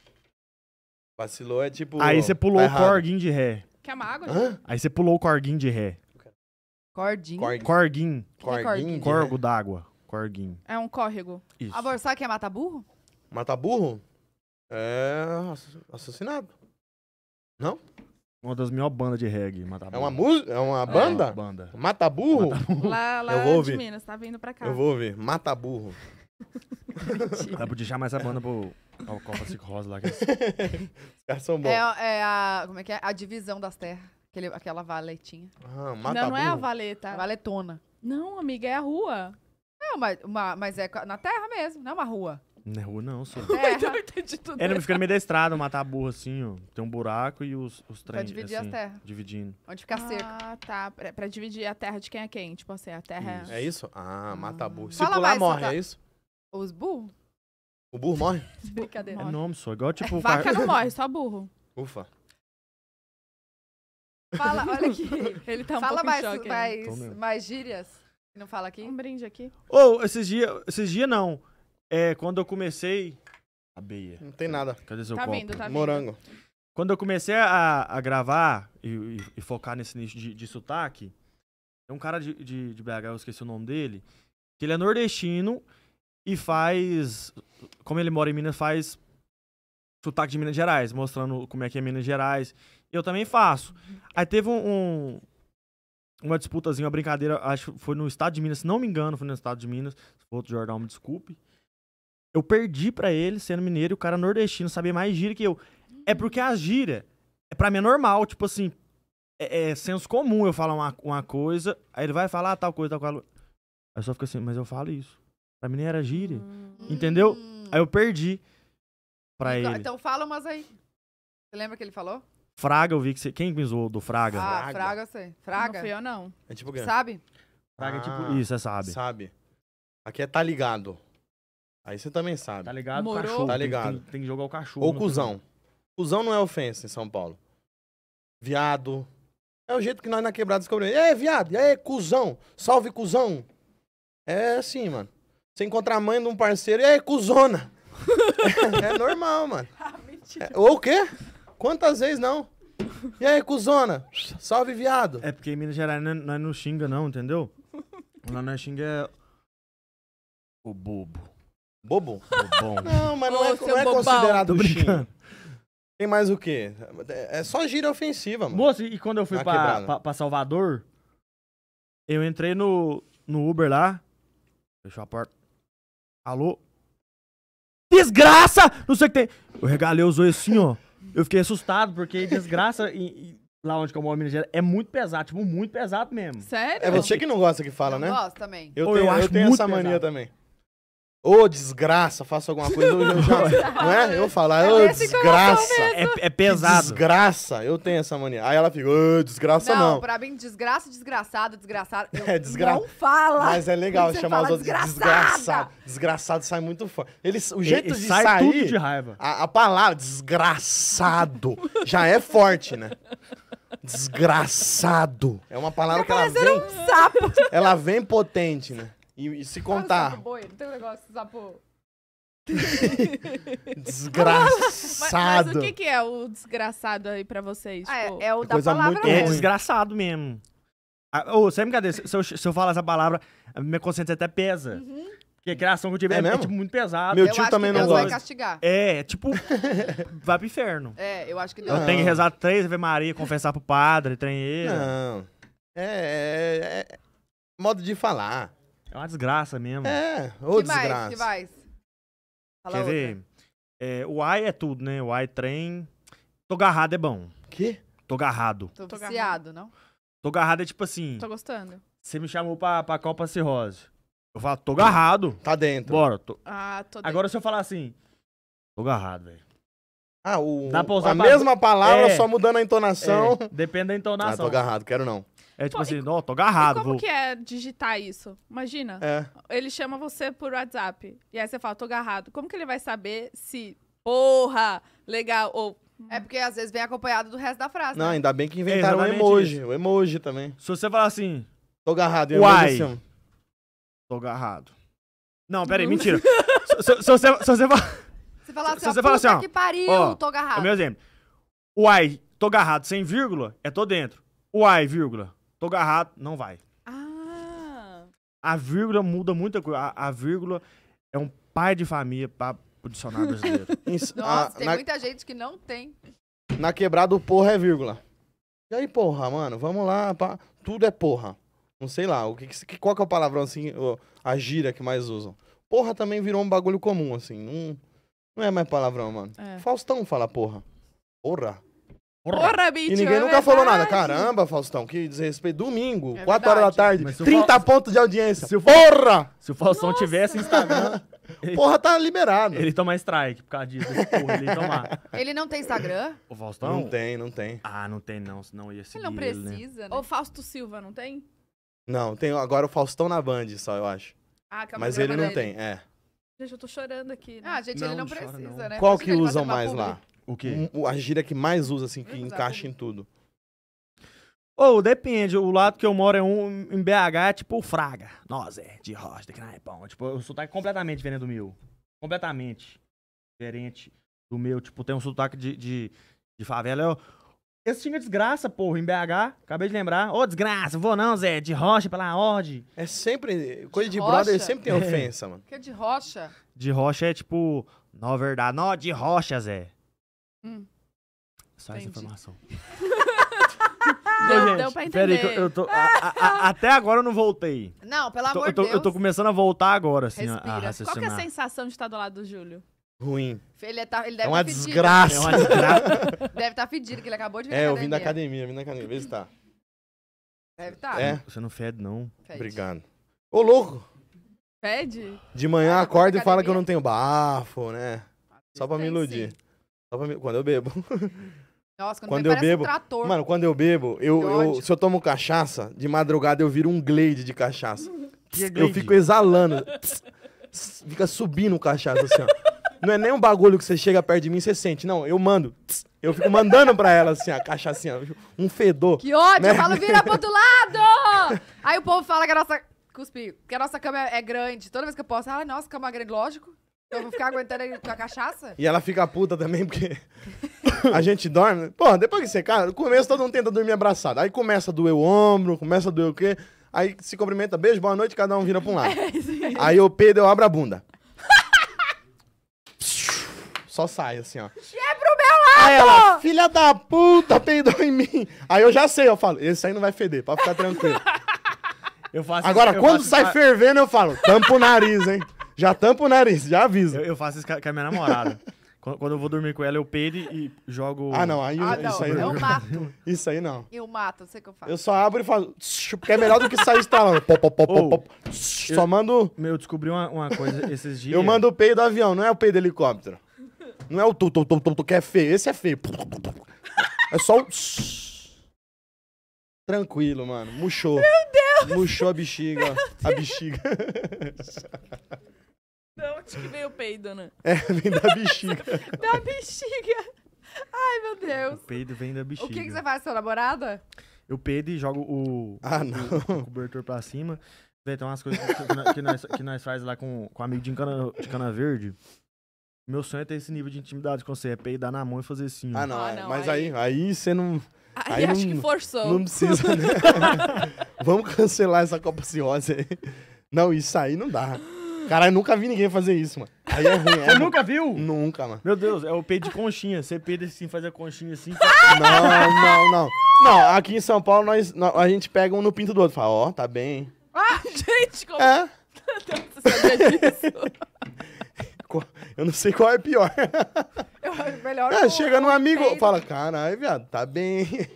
Vacilou é tipo. Aí você pulou tá o corguinho de ré. é uma água? Hã? Aí você pulou o corguinho de ré. Cordinho. Corguinho. Corguinho. Corgo d'água. Corguinho. É um córrego. Isso. Amor, sabe que é mata burro? Mata burro? É. assassinado Não? Uma das melhores bandas de reggae, Mata É uma música? É uma é, banda? É uma banda. Mata Burro? Lá, lá eu vou ouvir. de Minas, tá vindo pra cá. Eu vou ouvir. Mata Burro. Dá pra deixar mais a banda pro ao Copa Rosa lá. Que... Os é caras são bons. É, é a. Como é que é? A divisão das terras. Aquele, aquela valetinha. Ah, Não, não é a valeta. A valetona. Não, amiga, é a rua. Não, mas, uma, mas é na terra mesmo, não é uma rua. Não é rua, não, sou. É, então eu entendi tudo. É, não fica meio da estrada, matar burro assim, ó. Tem um buraco e os, os trens. Pra dividir assim, as terras. Dividindo. Onde fica ah, seco. Ah, tá. Pra, pra, dividir a terra de quem é quem. Tipo assim, a terra. Isso. É isso? Ah, mata burro. Se Fala pular, morre, tá... é isso? Os burros? O burro morre? Brincadeira. É nome só. Igual tipo. Vaca vaca não morre, só burro. Ufa. Fala, olha aqui. Ele tá um fala pouco mais, em choque. Né? Mais, mais gírias. Não fala aqui? Um brinde aqui. Ou, oh, esses dias. Esses dias não. É, quando eu comecei. A beia. Não tem nada. Cadê seu tá copo? Vindo, tá vindo. Morango. Quando eu comecei a, a gravar e, e, e, focar nesse nicho de, de sotaque, tem um cara de, de, de BH, eu esqueci o nome dele, que ele é nordestino e faz. Como ele mora em Minas, faz sotaque de Minas Gerais, mostrando como é que é Minas Gerais. Eu também faço. Aí teve um, um uma disputazinha, uma brincadeira, acho que foi no estado de Minas, se não me engano, foi no estado de Minas. outro Jordão, me desculpe. Eu perdi para ele, sendo mineiro, e o cara nordestino sabia mais gíria que eu. É porque a gíria, é pra mim é normal, tipo assim, é, é senso comum eu falar uma, uma coisa, aí ele vai falar tal coisa, tal coisa. Aí só fica assim, mas eu falo isso. Pra mim era gíria. Hum. Entendeu? Aí eu perdi pra então, ele. Então fala umas aí. Você lembra que ele falou? Fraga, eu vi que você. Quem me zoou do Fraga? Ah, Fraga, Fraga eu sei. Fraga? Não fui eu, não. É tipo grande. Sabe? Fraga é tipo. Ah, isso, é sabe. Sabe. Aqui é tá ligado. Aí você também sabe. Tá ligado? Morou. Cachorro. Tá ligado. Tem, tem, tem que jogar o cachorro. Ou cuzão. cusão Cuzão não é ofensa em São Paulo. Viado. É o jeito que nós na quebrada descobrimos. É, viado. É, cuzão. Salve, cuzão. É assim, mano. Você encontrar a mãe de um parceiro e é cuzona. é, é, normal, mano. Ah, mentira. É, ou o quê? Quantas vezes não? E aí, cuzona? Salve, viado. É porque em Minas Gerais nós não, é, não é xinga, não, entendeu? Lá nós xinga é. O bobo. Bobo? Não, mas não Ô, é, não é considerado brincando. Tem mais o quê? É, é só gira ofensiva, mano. Moço, e quando eu fui pra, pra, pra, Salvador, eu entrei no, no Uber lá, fechou a porta. Alô? Desgraça! Não sei o que tem. Eu regalei os olhos assim, ó. Eu fiquei assustado, porque desgraça e, e lá onde eu moro, Minas Gerais, é muito pesado, tipo, muito pesado mesmo. Sério? É você que não gosta que fala, né? Eu gosto também. Eu, Pô, tenho, eu, eu tenho muito essa pesado. mania também. Ô, oh, desgraça, faça alguma coisa. Eu já, não é? Eu falar, é ô, oh, desgraça. É, é, pesado. Desgraça, eu tenho essa mania. Aí ela fica, ô, oh, desgraça não. Não, pra mim, desgraça, desgraçado, desgraçado. é, desgraça. Não fala. Mas é legal chamar os outros desgraçado. desgraçado. Desgraçado sai muito forte. Eles, o jeito de sai sair. Tudo de raiva. A, a palavra desgraçado já é forte, né? Desgraçado. É uma palavra que ela vem. um sapo. Ela vem potente, né? E, e se contar. Ah, sapo boi, não tem um negócio de sapo. desgraçado. Mas, mas, o que, que, é o desgraçado aí pra vocês? Ah, é, tipo, é, o é da Coisa palavra. Muito... É desgraçado mesmo. Ah, oh, sem brincadeira, se, se, eu, se eu falar essa palavra, a minha consciência até pesa. Uhum. Porque a criação que eu tive é, é, é tipo, muito pesada. Meu eu tio também não Deus gosta. vai castigar. É, tipo, vai pro inferno. É, eu acho que Deus... Eu não. tenho que rezar três Ave Maria, confessar pro padre, trem Não. É, é, é... Modo de falar. É uma desgraça mesmo. É, ou que desgraça. Mais, que mais? Quer outra. ver? É, o ai é tudo, né? O ai trem. Tô agarrado é bom. Quê? Tô agarrado. Tô, Tô viciado, não? Tô agarrado é tipo assim. Tô gostando. Você me chamou pra, pra Copa Cirrose. Eu falo, tô agarrado. Tá dentro. Bora. Tô... Ah, tô dentro. Agora se eu falar assim, tô agarrado, velho. Ah, o, a pra... mesma palavra, é, só mudando a entonação. É, depende da entonação. Ah, tô agarrado, quero não. É tipo Pô, assim, e, não, tô agarrado. E como vou... que é digitar isso? Imagina. É. Ele chama você por WhatsApp. E aí você fala, tô agarrado. Como que ele vai saber se, porra, legal, ou é porque às vezes vem acompanhado do resto da frase. Não, né? ainda bem que inventaram o um emoji. Isso. O emoji também. Se você falar assim. Tô agarrado, eu Uai. Assim. Tô agarrado. Não, peraí, hum. mentira. se, se, se, você, se você falar. Se assim, se você falar fala assim, ó, que pariu, ó, tô agarrado. É o meu exemplo. Uai, tô agarrado sem vírgula, é tô dentro. Uai, vírgula, Tô agarrado, não vai. Ah. A vírgula muda muita coisa. A, a vírgula é um pai de família pra, pro dicionário brasileiro. Nossa, a, tem na, muita gente que não tem. Na quebrada, o porra é vírgula. E aí, porra, mano? Vamos lá, pá. Tudo é porra. Não sei lá, o que, que qual que é o palavrão assim, a gíria que mais usam? Porra também virou um bagulho comum, assim. Não, não é mais palavrão, mano. É. Faustão fala porra. Porra. Porra, bicho, e ninguém é nunca verdade. falou nada. Caramba, Faustão, que desrespeito. Domingo, é 4 horas da tarde, 30 Fa... pontos de audiência. Se porra! Se o Faustão Nossa. tivesse Instagram. Porra, tá liberado. Ele toma strike por causa disso. Porra, ele tomar. Ele não tem Instagram? O Faustão? Não tem, não tem. Ah, não tem não, senão ia seguir Ele não precisa, ele, né? né? O Fausto Silva não tem? Não, tem agora o Faustão na Band só, eu acho. Ah, que é Mas ele não dele. tem, é. Gente, eu tô chorando aqui. Né? Ah, gente, não, ele não, precisa, não. né? Qual que usam mais lá? O quê? Um, a gíria que mais usa, assim, que Exatamente. encaixa em tudo. Ou, oh, depende. O lado que eu moro é um, em BH é tipo o Fraga. Nós é, de rocha, que não é bom. Tipo, o sotaque é completamente diferente do meu. Completamente diferente do meu. Tipo, tem um sotaque de, de, de favela. Eu, esse tinha é desgraça, porra, em BH. Acabei de lembrar. Ô, oh, desgraça, vou não, Zé. De rocha, pela ordem. É sempre. Coisa de, de brother sempre tem é. ofensa, é. mano. Que é de rocha? De rocha é tipo. Não, verdade. Não, de rocha, Zé. Hum. Só Entendi. essa informação. Deu, deu pra entender. Peraí, eu tô, a, a, a, até agora eu não voltei. Não, pelo amor de Deus. Eu tô começando a voltar agora, assim, Respira. Qual que é a sensação de estar do lado do Júlio? Ruim. Ele, tá, ele deve é, tá uma tá é uma desgraça. deve estar tá fedido, que ele acabou de vir É, eu vim da academia, vim da academia. Vê se tá. Deve estar. Tá. É. Você não fede, não. Fede. Obrigado. Ô, louco! Fede? De manhã acorda e fala que eu não tenho bafo, né? Só pra me iludir. Sim. Quando eu bebo. Nossa, quando, quando eu bebo, um trator. Mano, quando eu bebo, eu, eu, se eu tomo cachaça, de madrugada eu viro um glade de cachaça. É glade? Eu fico exalando. fica subindo o cachaça assim, ó. Não é nem um bagulho que você chega perto de mim e você sente. Não, eu mando. eu fico mandando pra ela, assim, a cachaça, assim, ó, um fedor. Que ódio! Né? Eu falo, vira pro outro lado! Aí o povo fala que a nossa... Cuspi, que a nossa cama é grande. Toda vez que eu posso, ah, nossa, cama é grande. Lógico, eu vou ficar aguentando a cachaça? E ela fica puta também, porque a gente dorme. Porra, Pô, depois que você, cara, no começo todo mundo tenta dormir abraçado. Aí começa a doer o ombro, começa a doer o quê? Aí se cumprimenta, beijo, boa noite, cada um vira pra um lado. É aí eu peido, eu abro a bunda. Só sai, assim, ó. É pro meu Aí ela, lado! filha da puta, peidou em mim. Aí eu já sei, eu falo, esse aí não vai feder, pode ficar tranquilo. Eu faço Agora, quando faço- sai fervendo, eu falo, tampa o nariz, hein? Já tampa o nariz, já avisa. Eu, eu faço isso com a minha namorada. quando, quando eu vou dormir com ela, eu peido e jogo. Ah, não, aí ah, não, isso aí eu não. mato. Isso aí não. Eu mato, não sei o que eu faço. Eu só abro e faço. Porque é melhor do que sair estalando. Pop, pop, pop, pop. Eu, só mando. Meu, eu descobri uma, uma coisa esses dias. eu mando o peido do avião, não é o peido do helicóptero. Não é o tu, tu, tu, tu, tu que é feio. Esse é feio. É só o. Tranquilo, mano. Murchou. Meu Deus! Murchou a bexiga. Deus. A bexiga. Da onde que veio o peido, né? É, vem da bexiga. da bexiga. Ai, meu Deus. O peido vem da bexiga. O que, que você faz com sua namorada? Eu peido e jogo o, ah, o, o cobertor pra cima. Véi, tem umas coisas que, nós, que, nós, que nós faz lá com, com amigo de cana, de cana Verde. Meu sonho é ter esse nível de intimidade com você, é peidar na mão e fazer assim. Ah, não, ah, é, não mas aí, aí você não... Aí, aí acho não, que forçou. Não precisa, né? Vamos cancelar essa Copa Ciosa aí. Não, isso aí não dá. Caralho, nunca vi ninguém fazer isso, mano. Aí é ruim, é. Você mano. nunca viu? Nunca, mano. Meu Deus, é o peito de conchinha. Você peida assim, faz a conchinha assim. Tá... Não, não, não. Não, aqui em São Paulo nós, nós- a gente pega um no pinto do outro. Fala, ó, tá bem. Ah, gente, como É. você sabia disso? Eu não sei qual é pior. Eu melhor. É, chega num amigo, peido. fala, caralho, viado, tá bem.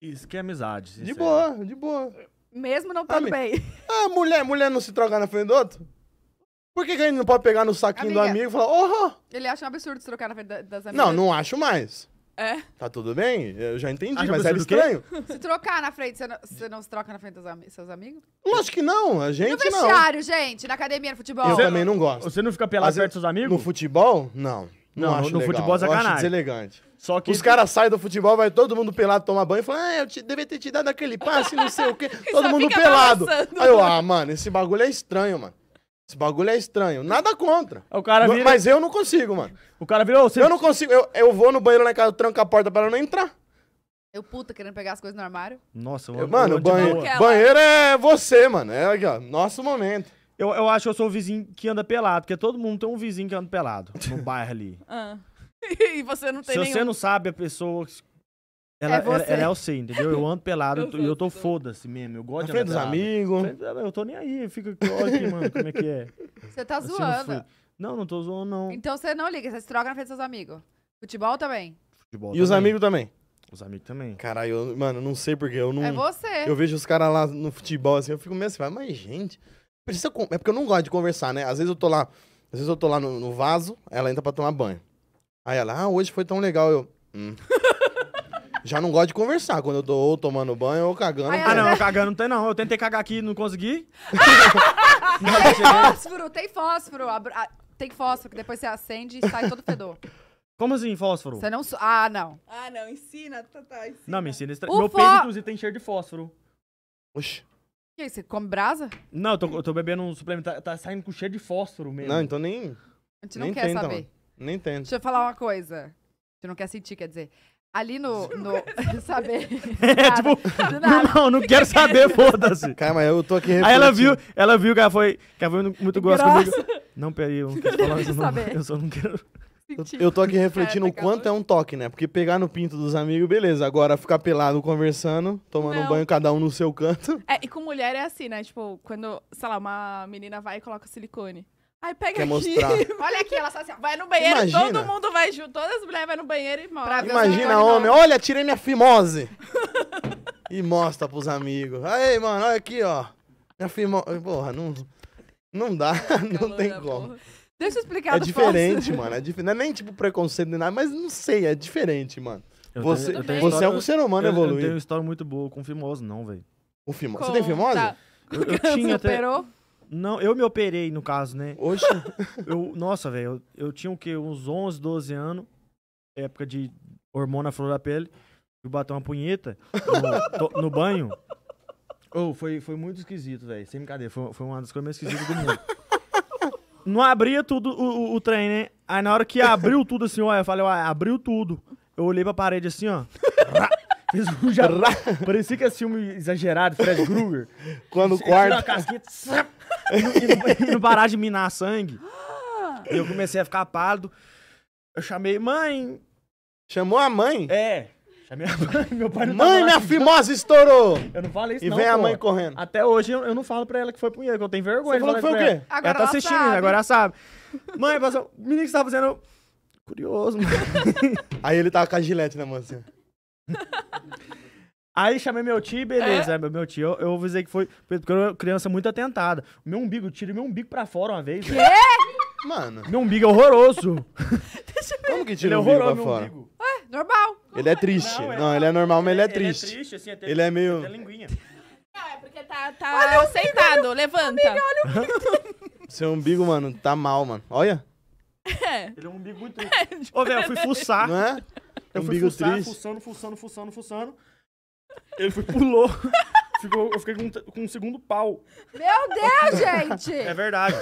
Isso que é amizade. De boa, de boa. Mesmo não tá bem. Ah, mulher, mulher não se troca na frente do outro? Por que, que gente não pode pegar no saquinho Amiga, do amigo e falar, oh! Ele acha um absurdo se trocar na frente das amigas. Não, não acho mais. É. Tá tudo bem? Eu já entendi, mas era estranho. Se trocar na frente, você não, você não se troca na frente dos seus amigos? Lógico que não, a gente não. vestiário, gente, na academia, no futebol. Eu também não gosto. Você não fica pelado perto dos seus No futebol, não. Não, Não, acho no legal. futebol é Eu sacanagem. Acho deselegante. Só que. Os caras saem do futebol, vai todo mundo pelado tomar banho e fala, ah, eu te, devia ter te dado aquele passe, não sei o quê. todo mundo pelado. Aí eu, ah, mano, esse bagulho é estranho, mano. Esse bagulho é estranho. Nada contra. O cara vira... Mas eu não consigo, mano. O cara virou. Você... Eu não consigo. Eu, eu vou no banheiro lá em casa, tranco a porta pra ela não entrar. Eu puta querendo pegar as coisas no armário. Nossa, eu, mano, eu banheiro, banheiro é você, mano. É aqui, ó. Nosso momento. Eu, eu acho que eu sou o vizinho que anda pelado, porque todo mundo tem um vizinho que anda pelado no bairro ali. ah. e você não tem Se nenhum. você não sabe a pessoa ela é, é, ela, ela é o C, entendeu? Eu ando pelado e eu tô foda-se mesmo. Eu gosto Na frente dos amigos. Eu tô nem aí, fica aqui, olha mano, como é que é. Você tá assim, zoando. Não, não, não, tô zoando, não. Então você não liga, você se troca na frente dos seus amigos. Futebol também? Futebol e também. os amigos também? Os amigos também. Caralho, eu, mano, não sei porque eu não. É você. Eu vejo os caras lá no futebol assim, eu fico meio assim, mas gente. Precisa, é porque eu não gosto de conversar, né? Às vezes eu tô lá, às vezes eu tô lá no, no vaso, ela entra pra tomar banho. Aí ela, ah, hoje foi tão legal. Eu. Hum. Já não gosto de conversar quando eu tô ou tomando banho ou cagando. Ah, não, cagando não tem não. Eu tentei cagar aqui e não consegui. Tem fósforo, tem fósforo. Tem fósforo, que depois você acende e sai todo fedor. Como assim, fósforo? Você não. Ah, não. Ah, não, ensina, tá, tá, ensina. Não, me ensina. isso. Meu fó- peito, inclusive, tem cheiro de fósforo. Oxi. é isso? você come brasa? Não, eu tô, eu tô bebendo um suplemento. Tá, tá saindo com cheiro de fósforo mesmo. Não, então nem. A gente não Nem quer tenta, saber. mano. Nem entendo Deixa eu falar uma coisa. A gente não quer sentir, quer dizer. Ali no. no saber. É, tipo, não, não quero saber, foda-se. Calma, eu tô aqui Aí ela viu, ela viu que ela foi, que ela foi muito grossa comigo. Não, peraí, eu não quero falar isso, não. Eu só não quero. Eu tô aqui refletindo é, o quanto é um toque, né? Porque pegar no pinto dos amigos, beleza. Agora ficar pelado conversando, tomando não. um banho, cada um no seu canto. É, e com mulher é assim, né? Tipo, quando, sei lá, uma menina vai e coloca silicone. Aí pega Quer aqui. Mostrar. Olha aqui, ela só assim, vai no banheiro, Imagina. todo mundo vai junto, todas as mulheres vão no banheiro e mostra. Imagina, homem, olha, tirei minha fimose. e mostra pros amigos. Aí, mano, olha aqui, ó. Minha fimose. Porra, não, não dá, não tem como. Porra. Deixa eu explicar. É diferente, mano. É dif... Não é nem tipo preconceito nem nada, mas não sei, é diferente, mano. Eu você tenho, tenho você é história, é um ser humano evoluído. Eu tenho uma história muito boa com fimose, não, velho. O fimose? Você tem fimose? Tá. Eu, eu tinha superou. Não, eu me operei, no caso, né? Hoje? eu, nossa, velho, eu, eu, tinha o quê? Uns 11, 12 anos, época de hormônio à flor da pele, eu bater uma punheta no, to, no banho. Oh, foi, foi muito esquisito, velho. Sem brincadeira, foi, foi uma das coisas mais esquisitas do mundo. Não abria tudo o, o, o, trem, né? Aí na hora que abriu tudo assim, ó, eu falei, ó, abriu tudo. Eu olhei pra parede assim, ó. Fez um jarrá. Parecia que é filme exagerado, Fred Krueger. Quando corta. Tirou a casqueta e, não, parar de minar sangue. e eu comecei a ficar pálido. Eu chamei, mãe. Chamou a mãe? É. Chamei a mãe, meu pai não Mãe, minha assim. fimosa estourou! Eu não falei isso, e não. E vem pô. a mãe correndo. Até hoje eu, eu, não falo pra ela que foi punheiro, que eu tenho vergonha. Você falou que foi o quê? Ela, ela tá assistindo, sabe. agora ela sabe. mãe, passou. O menino que você tá fazendo. Curioso, mano. Aí ele tava com a gilete na mão assim. Aí chamei meu tio, beleza. É. Meu, né, meu tio, eu, eu avisei que foi. Porque eu era criança muito atentada. Meu umbigo, eu tirei meu umbigo pra fora uma vez. Quê? Né? Mano. Meu umbigo é horroroso. Deixa eu ver. Como que tira é o umbigo pra fora? Umbigo. Ué, normal. Ele é triste. Não, não é ele é normal, mas ele, é ele é triste. Ele é triste, assim, até. Ele é meio. Até linguinha. Não, ah, é porque tá, tá olha sentado, umbigo, levanta. Umbigo, olha o umbigo. Seu umbigo, mano, tá mal, mano. Olha. É. Ele é um umbigo muito. Ô, velho, eu fui fuçar. Não é? Eu fui umbigo fuçar, triste. fuçando, fuçando, fuçando, fuçando. Ele foi, pulou. Ficou, eu fiquei com, com um segundo pau. Meu Deus, gente! É verdade.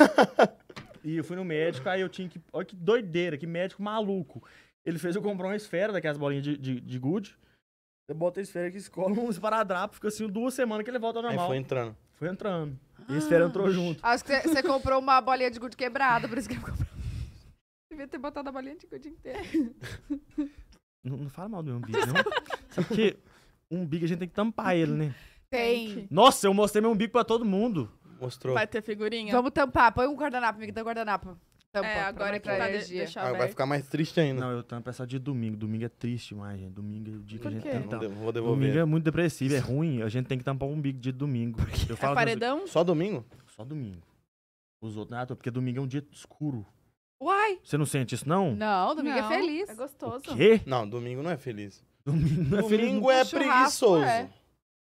E eu fui no médico, aí eu tinha que. Olha que doideira, que médico maluco. Ele fez eu comprar uma esfera daquelas bolinhas de, de, de bota Eu boto a esfera que escola um esparadrapo, fica assim duas semanas que ele volta ao normal. Aí foi entrando. Foi entrando. E a esfera entrou ah. junto. Acho que você comprou uma bolinha de good quebrada, por isso que ele comprou. Devia ter botado a bolinha de good inteira. Não, não fala mal do meu ambiente, não. Sabe que umbigo, a gente tem que tampar ele, né? Tem. Nossa, eu mostrei meu umbigo pra todo mundo. Mostrou. Vai ter figurinha. Vamos tampar. Põe um guardanapo, amigo, dá um guardanapo. Tampa, é, agora que tá de, deixar ah, Vai ficar mais triste ainda. Não, eu tampo essa de domingo. Domingo é triste mais, gente. Domingo é o dia que a gente tem que Vou devolver. Domingo é muito depressivo, é ruim. A gente tem que tampar o umbigo de domingo. Eu falo é paredão? Meus... Só domingo? Só domingo. Os outros, nada, né, porque domingo é um dia escuro. Uai! Você não sente isso, não? Não, domingo é não, é feliz. É gostoso. O quê? Não, domingo não é feliz. Domingo, domingo é preguiçoso. É.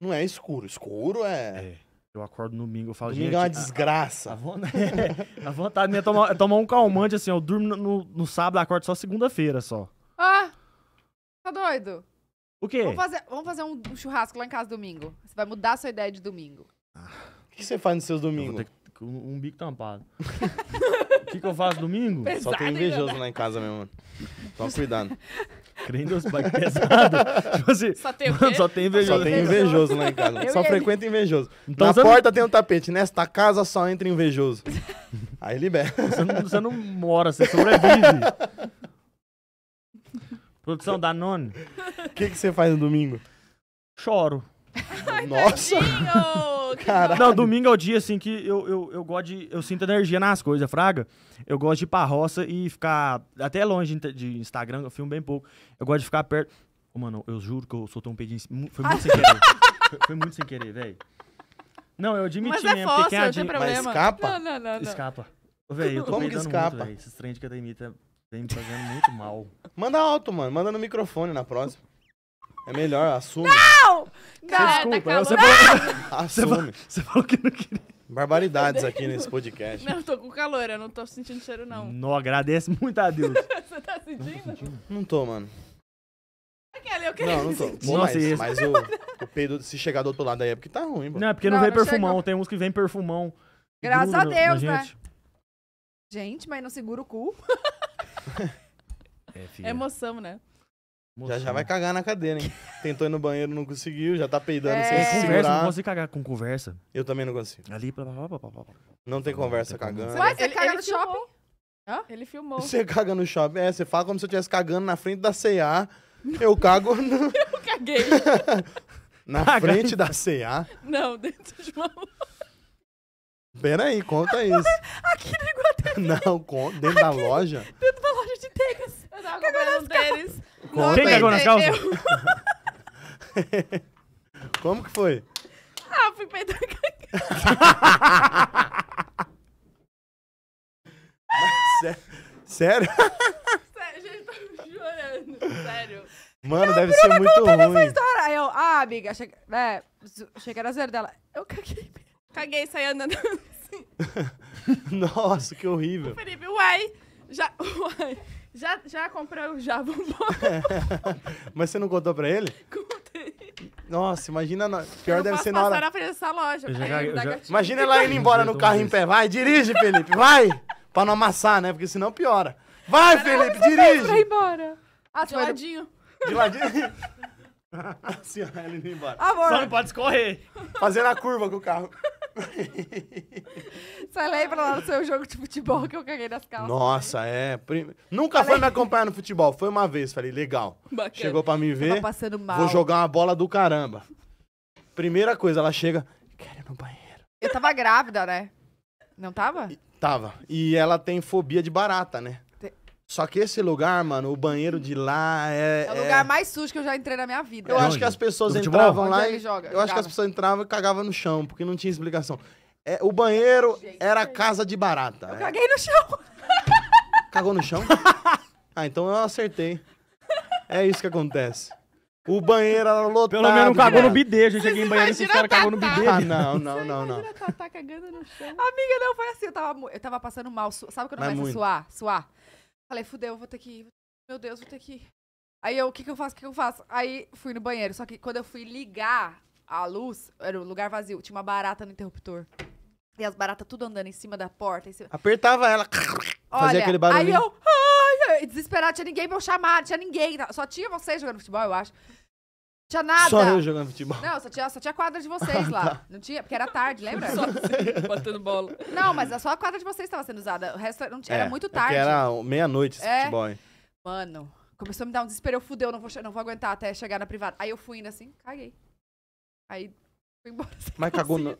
Não é escuro. Escuro é. é. Eu acordo no domingo, eu falo, domingo é gente... é uma desgraça. A, a, vontade, é, a vontade minha é tomar, é tomar, um calmante, assim, eu durmo no, no sábado, acordo só segunda-feira, só. Ah, tá doido? O quê? Vamos fazer, vamos fazer um, churrasco lá em casa domingo. Você vai mudar a sua ideia de domingo. O que você faz nos seus domingos? Que, um, um bico tampado. o que, que eu faço domingo? Pesado, só tem invejoso lá em casa mesmo. Toma cuidado. Crendo os pais pesado. tipo assim, só tem, mano, só tem invejoso. Só tem invejoso lá em casa. Eu só frequenta ele. invejoso. Então, Na porta não... tem um tapete. Nesta casa só entra invejoso. Aí libera. Você não, você não mora, você sobrevive. Produção da noni O que, que você faz no domingo? Choro. Ai, Nossa! Caralho. Não, domingo é o dia, assim, que eu, eu, eu gosto de. Eu sinto energia nas coisas, Fraga. Eu gosto de ir pra roça e ficar até longe de Instagram, eu filmo bem pouco. Eu gosto de ficar perto. Ô, mano, eu juro que eu soltei um pedinho. Foi muito sem querer. Foi, foi muito sem querer, velho. Não, eu admiti Mas é mesmo, é porque quem admite. Mas escapa? Não, não, não. não. Escapa. Velho, eu tô Como que escapa? Muito, Esses trem de academia tá, tá me fazendo muito mal. Manda alto, mano. Manda no microfone na próxima. É melhor, assume. Não! Cara, tá Desculpa, tá você, falou... assume. você falou que não queria. Barbaridades aqui nesse podcast. Não, tô com calor, eu não tô sentindo cheiro, não. Não, agradeço muito a Deus. você tá sentindo? Não tô, mano. Aquele, eu queria não, não tô. Pô, Nossa, mas, mas o, o peido, se chegar do outro lado aí é porque tá ruim, mano. Não, é porque não, não vem não perfumão. Chegou. Tem uns que vem perfumão. Graças a Deus, né? Gente. gente, mas não segura o cu. é, É emoção, né? Já já vai cagar na cadeira, hein? Tentou ir no banheiro, não conseguiu, já tá peidando é. sem se conversa, segurar. não consigo cagar com conversa. Eu também não consigo. Ali, blá, blá, blá, blá, blá. Não tem conversa não tem cagando. Mas você caga no shopping? Hã? Ele filmou. Você caga no shopping? É, você fala como se eu estivesse cagando na frente da C&A. Eu cago no... eu caguei. na Caga. frente da C&A? Não, dentro de uma... Peraí, conta isso. Aqui no Iguatemi. Não, dentro Aqui, da loja? Dentro da loja de tênis. Eu tava comprando tênis. Não Quem cagou nas calças? Como que foi? Ah, fui peidar Sé Sério? Sério, gente, tô chorando. Sério. Mano, deve ser muito ruim. Essa história. Aí eu, ah, amiga, che... é, achei que era zero dela. Eu caguei. Caguei, saí andando assim. Nossa, que horrível. O Felipe, uai. Já, uai. Já, já comprou, já, vambora. Mas você não contou pra ele? Contei. Nossa, imagina. na- Pior deve ser na hora. passar na frente dessa loja. já já- Imagina ela indo embora no carro em pé. Vai, dirige, Felipe, vai! Pra não amassar, né? Porque senão piora. Vai, Felipe, Pra ir dirige! embora. Ah, De ladinho. De ladinho. assim, ó, ela indo embora. Amor. Só não pode escorrer. Fazendo a curva com o carro. Você lembra lá do seu jogo de futebol que eu caguei nas calças? Nossa, é. Prim... Nunca Falei... foi me acompanhar no futebol. Foi uma vez. Falei, legal. Bacana. Chegou pra me ver. Vou jogar uma bola do caramba. Primeira coisa, ela chega. Quero ir no banheiro. Eu tava grávida, né? Não tava? E, tava. E ela tem fobia de barata, né? Só que esse lugar, mano, o banheiro de lá é. É o é lugar é... mais sujo que eu já entrei na minha vida. Eu é acho onde? que as pessoas entravam lá. E... Joga, eu acho que as pessoas entravam e cagavam no chão, porque não tinha explicação. É, o banheiro Gente, era casa de barata. Eu é. caguei no chão. Cagou no chão? ah, então eu acertei. É isso que acontece. O banheiro era lotado. Pelo menos não cagou no bidê. Eu cheguei em banheiro e cara cagou no bidê. Ah, não, não, não, não. Tá cagando no chão. Amiga, não, foi assim. Eu tava, eu tava passando mal. Sabe quando começa a suar? Suar. Falei, fudeu, vou ter que ir. Meu Deus, vou ter que ir. Aí eu, o que que eu faço, o que que eu faço? Aí fui no banheiro, só que quando eu fui ligar a luz, era um lugar vazio, tinha uma barata no interruptor. E as baratas tudo andando em cima da porta. Em cima... Apertava ela, fazia aquele barulho. Aí eu, ai, desesperado, tinha ninguém pra eu chamar, tinha ninguém. Só tinha vocês jogando futebol, eu acho. Tinha nada. Só eu jogando futebol. Não, só tinha, só tinha quadra de vocês ah, lá. Tá. Não tinha, porque era tarde, lembra? Só assim, batendo bola. Não, mas só a quadra de vocês estava sendo usada. O resto não tinha, é, é era muito tarde. É era meia-noite esse é. futebol, hein? Mano, começou a me dar um desespero. Eu fudeu, não vou, não vou aguentar até chegar na privada. Aí eu fui indo assim, caguei. Aí fui embora. Mas cagou no...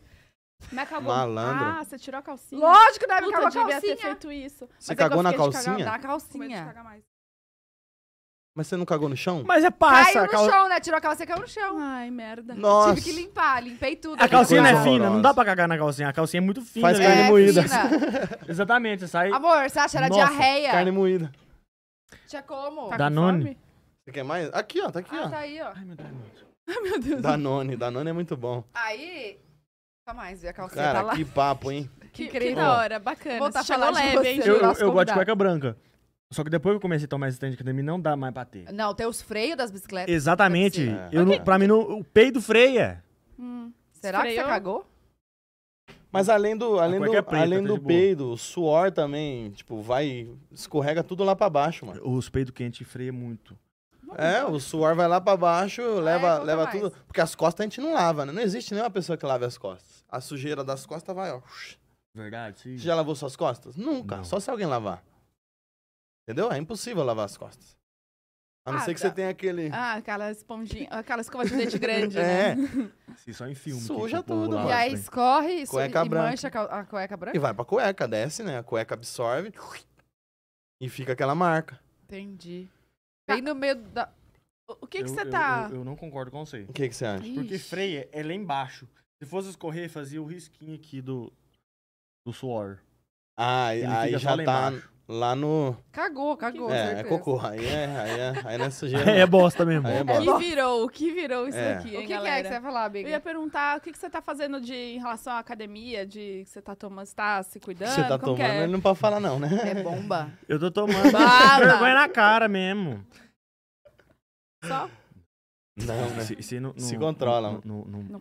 Mas cagou. Malandro. Ah, você tirou a calcinha. Lógico, né? Puta, a calcinha. devia ter feito isso. Você mas é cagou na calcinha? Cagar, na calcinha. Mas você não cagou no chão? Mas é passa. Caiu no cal... chão, né? Tirou a calça e caiu no chão. Ai, merda. Nossa. Tive que limpar, limpei tudo. A calcinha não é fina, não dá pra cagar na calcinha. A calcinha é muito fina. Faz né? carne é, moída. Exatamente, sai... Amor, você acha? Era Nossa, diarreia. carne moída. Tinha como? Tá Danone. Com você quer mais? Aqui, ó. Tá aqui, ah, ó. tá aí, ó. Ai, meu Deus. É Ai, meu Deus. Danone. Danone é muito bom. Aí... Tá mais, a calcinha Cara, tá lá. que papo, hein? Que, que, que da hora. Bacana. Voltar a falar leve, hein? eu gosto de cueca branca. Só que depois que eu comecei a tomar esse trem de academia, não dá mais pra ter. Não, tem os freios das bicicletas. Exatamente. É. Eu, Pra mim, o peido freia. É. Hum, será que você cagou? Mas além do, além do, preta, além tá do peido, o suor também, tipo, vai, escorrega tudo lá pra baixo, mano. Os peidos quentes freia muito. É, o suor vai lá pra baixo, ah, leva, é, leva tudo. Porque as costas a gente não lava, né? Não existe nenhuma pessoa que lave as costas. A sujeira das costas vai, ó. Verdade, sim. Você já lavou suas costas? Nunca, não. só se alguém lavar. Entendeu? É impossível lavar as costas. A não ah, ser que tá. você tenha aquele. Ah, aquela esponjinha, aquela escova de dente grande, né? é. né? Sim, só em filme. Suja tudo. E aí escorre e, cueca e branca. mancha a cueca branca. E vai pra cueca, desce, né? A cueca absorve e fica aquela marca. Entendi. Bem tá. no meio da. O que, que você tá. Eu, eu, não concordo com você. O que, que você acha? Ixi. Porque freia é lá embaixo. Se fosse escorrer, fazia o risquinho aqui do, do suor. Ah, aí já tá. Embaixo lá no. Cagou, cagou. É, é cocô. Aí é, aí é, aí é sujeira. é, é bosta mesmo. Aí é, é bosta. O que virou, o que virou isso é. aqui, hein, O que, que, é que você ia falar, amiga? Eu ia perguntar o que, que você tá fazendo de, em relação à academia, de que você tá tomando, você tá se cuidando? Você tá é? tomando, é? não pode falar não, né? É bomba. Eu tô tomando vergonha na cara mesmo. Só? Não, né? Se, se, não, se não, não,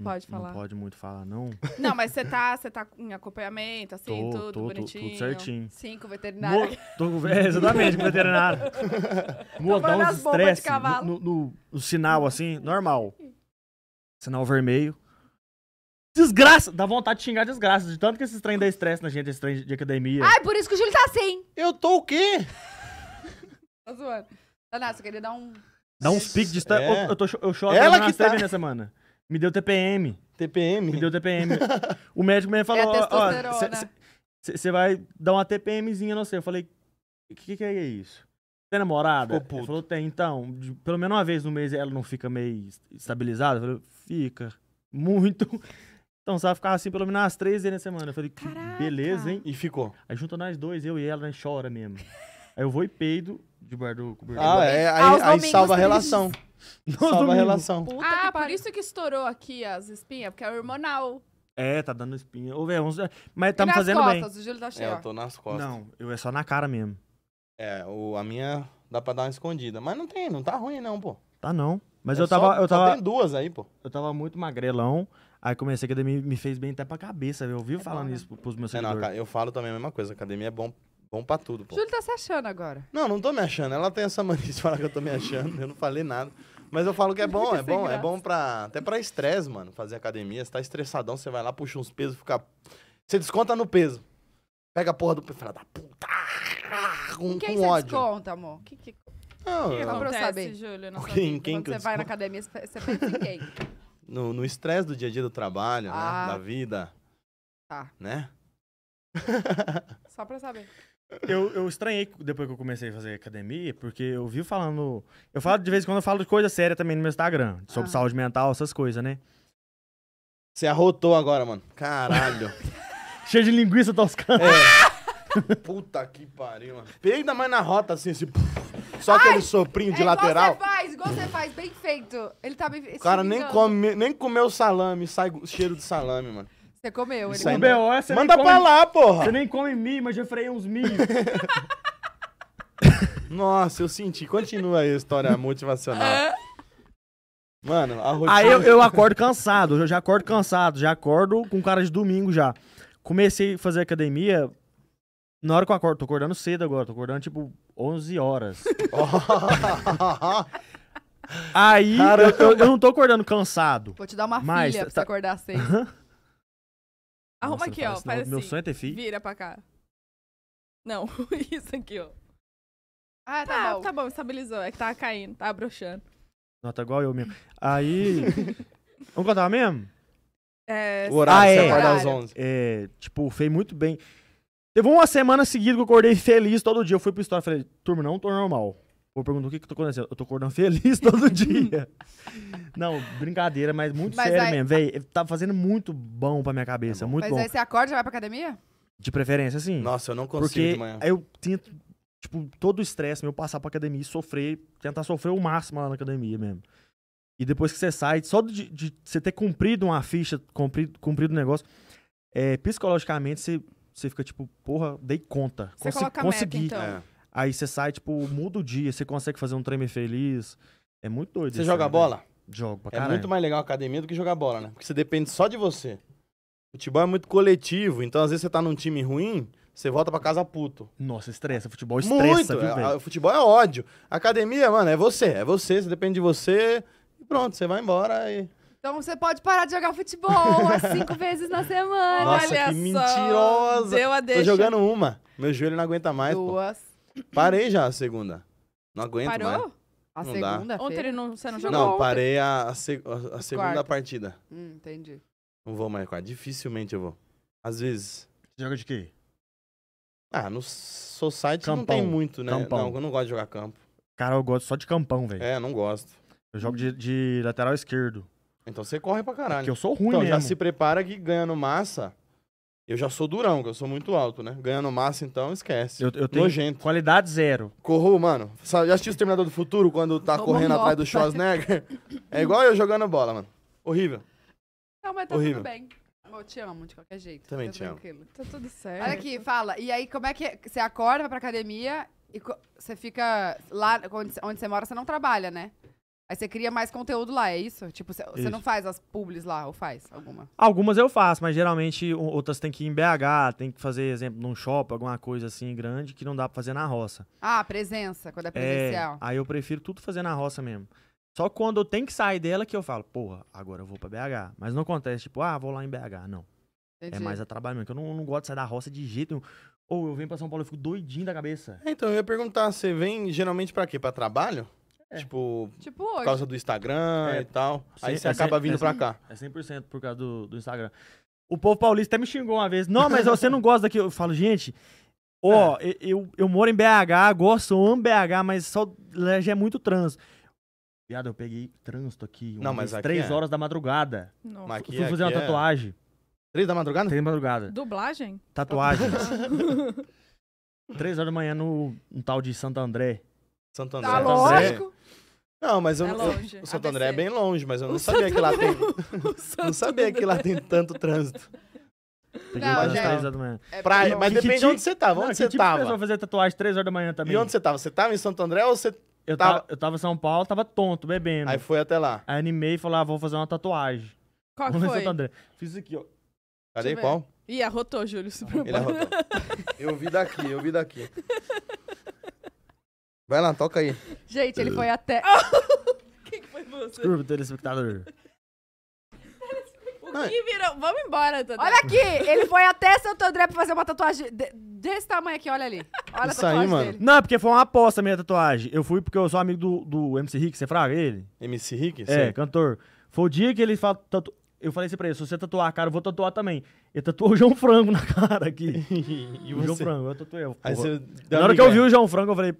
pode falar. Não pode muito falar, não. Não, mas você tá, você tá em acompanhamento, assim, tô, tudo tô, bonitinho. Tudo certinho. Sim, com veterinário. Mo... Tô, é, exatamente, com veterinário. Mo, dá uns estresse no, no, no, sinal, assim, normal. Sinal vermelho. Desgraça! Dá vontade de xingar desgraça, de tanto que esses trem dá estresse na gente, esse trem de academia. Ai, por isso que o Júlio tá assim. Eu tô o quê? tá zoando. Danado, você queria dar um... Dá uns piques de É. Eu, eu, tô, eu choro Ela que tá... na semana. Me deu TPM. TPM? Me deu TPM. o médico me é falou: é ó, você vai dar uma TPMzinha no seu. Eu falei: o que, que é isso? Tem namorada? Ele falou, tem. Então, de, pelo menos uma vez no mês ela não fica meio estabilizada? Eu falei, fica. Muito. Então, só ficar assim pelo menos umas três vezes na semana. Eu falei, que beleza, hein? E ficou. Aí junta nós dois, eu e ela, né, chora mesmo. Aí eu vou e peido, de bar do cobertor. Ah, é. Ah, aí, aí salva a relação. salva a relação. Puta ah, por isso que estourou aqui as espinhas, porque é hormonal. É, tá dando espinha. Ou, é, uns... Mas tá me fazendo costas, bem. O Júlio tá cheio. É, eu tô nas costas. Não, eu é só na cara mesmo. É, o, a minha dá pra dar uma escondida. Mas não tem, não tá ruim não, pô. Tá não. Mas é eu, tava. Só, eu tava tem duas aí, pô. Eu tava muito magrelão. Aí comecei a academia me fez bem até pra cabeça. Eu ouvi é falando bom, né? isso pros meus seguidores. É, não, eu falo também a mesma coisa. Academia é bom pra tudo, pô. Júlio tá se achando agora. Não, não tô me achando. Ela tem essa mania de falar que eu tô me achando. Eu não falei nada. Mas eu falo que é bom, é bom, é bom pra. Até pra estresse, mano. Fazer academia. Você tá estressadão, você vai lá, puxa uns pesos, fica. Você desconta no peso. Pega a porra do peso, fala da puta. Com, quem com você desconta, amor? Que, que... Não, que não. Acontece, saber. Júlio, Não quem, quem que você vai na academia, você pensa em quem? No estresse do dia a dia do trabalho, né? ah. né? Da vida. Tá. Né? Só pra saber. Eu, eu estranhei depois que eu comecei a fazer academia, porque eu vi falando. Eu falo de vez em quando eu falo de coisa séria também no meu Instagram, sobre ah. saúde mental, essas coisas, né? Você arrotou agora, mano. Caralho. Cheio de linguiça toscana. É. Puta que pariu, mano. Ainda mais na rota, assim, assim. Só Ai, aquele soprinho de é lateral. Igual você faz, igual você faz, bem feito. Ele tá bem O cara nem, come, nem comeu salame, sai cheiro de salame, mano. Você comeu, ele Isso comeu. BO é você nem Manda come- pra lá, Você nem come milho, mas já freia uns milho. Nossa, eu senti. Continua aí a história motivacional. Mano, a rotina... Aí eu, eu acordo cansado, eu já acordo cansado, já acordo com cara de domingo já. Comecei a fazer academia, na hora que eu acordo, tô acordando cedo agora, tô acordando tipo 11 horas. Aí eu, eu- eu não tô acordando cansado. Vou te dar uma Mas, filha tá pra tá- você acordar cedo. Arruma Nossa, aqui, ó. Isso, assim. Meu sonho é ter filho. Vira pra cá. Não, isso aqui, ó. Ah, tá, tá bom. Tá bom, estabilizou. É que tava tá caindo, tava tá broxando. Nota tá igual eu mesmo. Aí. Vamos contar mesmo? É, o horário, ah, é. 11. É, tipo, fez muito bem. Teve uma semana seguida que eu acordei feliz todo dia. Eu fui pro história e falei, turma, não tô normal. Vou perguntar o que que tá acontecendo. Eu tô acordando feliz todo dia. não, brincadeira, mas muito Mas sério aí- mesmo, velho. Tá fazendo muito bom pra minha cabeça, tá muito Mas bom. aí você acorda e já vai pra academia? De preferência, sim. Nossa, eu não consigo Porque de manhã. aí eu tento, tipo, todo o estresse meu passar pra academia e sofrer, tentar sofrer o máximo lá na academia mesmo. E depois que você sai, só de, de você ter cumprido uma ficha, cumprido, cumprido um negócio, é, psicologicamente você, você fica tipo, porra, dei conta. Você coloca a meta, consegui. então. É. Aí você sai, tipo, muda o dia, você consegue fazer um treme feliz. É muito doido. Você joga né, bola? Né? Jogo pra é caralho. É muito mais legal a academia do que jogar bola, né? Porque você depende só de você. Futebol é muito coletivo, então às vezes você tá num time ruim, você volta pra casa puto. Nossa, estressa. Futebol estressa, muito. viu, é, velho? Futebol é ódio. Academia, mano, é você. É você, você depende de você. E pronto, você vai embora e... Então você pode parar de jogar futebol cinco vezes na semana. Nossa, olha que só. mentirosa. Deu a deixa. Tô jogando uma. Meu joelho não aguenta mais. Duas. Pô. Parei já a segunda. Não aguento Parou? mais. A não segunda? Ontem ele não, você não jogou? Não, ontem. parei a, a, a, segunda partida. Hum, entendi. Não vou mais quase. Dificilmente eu vou. Às vezes. Você joga de quê? Ah, no society campão. não tem muito, né? Campão. Não, eu não gosto de jogar campo. Cara, eu gosto só de campão, velho. É, não gosto. Eu jogo de, de lateral esquerdo. Então você corre pra caralho. Porque eu sou ruim então, mesmo. Então já se prepara que ganhando massa, eu já sou durão, que eu sou muito alto, né? Ganhando massa, então, esquece. Eu, eu tenho Nojento. qualidade zero. Corro, mano. já assisti o Terminador do Futuro, quando tá Toma correndo atrás do Schwarzenegger? é igual eu jogando bola, mano. Horrível. Não, mas tá Horrível. tudo bem. Eu te amo, de qualquer jeito. Também tá te amo. Tá tudo certo. Olha aqui, fala. E aí, como é que... É? Você acorda, vai pra academia e você fica... Lá onde você mora, você não trabalha, né? Aí você cria mais conteúdo lá, é isso? Tipo, você não faz as pubs lá, ou faz alguma? Algumas eu faço, mas geralmente outras tem que ir em BH, tem que fazer, exemplo, num shopping, alguma coisa assim grande que não dá pra fazer na roça. Ah, presença, quando é, é presencial. É, aí eu prefiro tudo fazer na roça mesmo. Só quando eu tenho que sair dela que eu falo, porra, agora eu vou pra BH. Mas não acontece, tipo, ah, vou lá em BH, não. É Entendi. É mais a trabalho mesmo, que eu não, não gosto de sair da roça de jeito nenhum. Ou eu venho pra São Paulo e fico doidinho da cabeça. Então, eu ia perguntar, você vem geralmente pra quê? Pra trabalho? É. Tipo, tipo hoje. por causa do Instagram é. e tal. Aí você é acaba vindo é, pra cá. É 100% por causa do, do Instagram. O povo paulista até me xingou uma vez. Não, mas você não gosta daqui. Eu falo, gente, ó, é. eu, eu, eu moro em BH, gosto, amo BH, mas só já é muito trânsito. Viado, eu peguei trânsito aqui. Não, mas aqui Três é. horas da madrugada. Mas aqui, Fui fazer aqui uma tatuagem. Três da madrugada? Três da madrugada. Dublagem? Tatuagens. Três horas da manhã no um tal de Santo André. Santo tá André. Tá, Santo André. lógico. Não, mas eu, é longe. o Santo André é bem longe, mas eu não o sabia Santo que lá tem. não sabia André. que lá tem tanto trânsito. não, da manhã. É, é Praia, mas depende de onde você tava. Onde você tipo tava? pessoa fazer tatuagem 3 horas da manhã também. E onde você tava? Você tava em Santo André ou você. Eu tava... eu tava em São Paulo, tava tonto, bebendo. Aí foi até lá. Aí animei e falei, ah, vou fazer uma tatuagem. Qual Vamos foi? Santo André. Fiz aqui, ó. Cadê qual? Ih, arrotou, Júlio. Se Ele arrotou. eu vi daqui, eu vi daqui. Vai lá, toca aí. Gente, ele uh. foi até. O que foi você? Desculpa, telespectador. O que virou? Vamos embora, Tadeu. Olha aqui, ele foi até Santo André pra fazer uma tatuagem de- desse tamanho aqui, olha ali. Olha a Isso aí, mano. dele. Não, é porque foi uma aposta a minha tatuagem. Eu fui porque eu sou amigo do, do MC Rick, você é fraga ele? MC Rick? É, cantor. Foi o dia que ele falou. Eu falei assim pra ele: se você tatuar a cara, eu vou tatuar também. Ele tatuou o João Frango na cara aqui. E o João Frango, eu tatuei. Na hora que eu vi o João Frango, eu falei: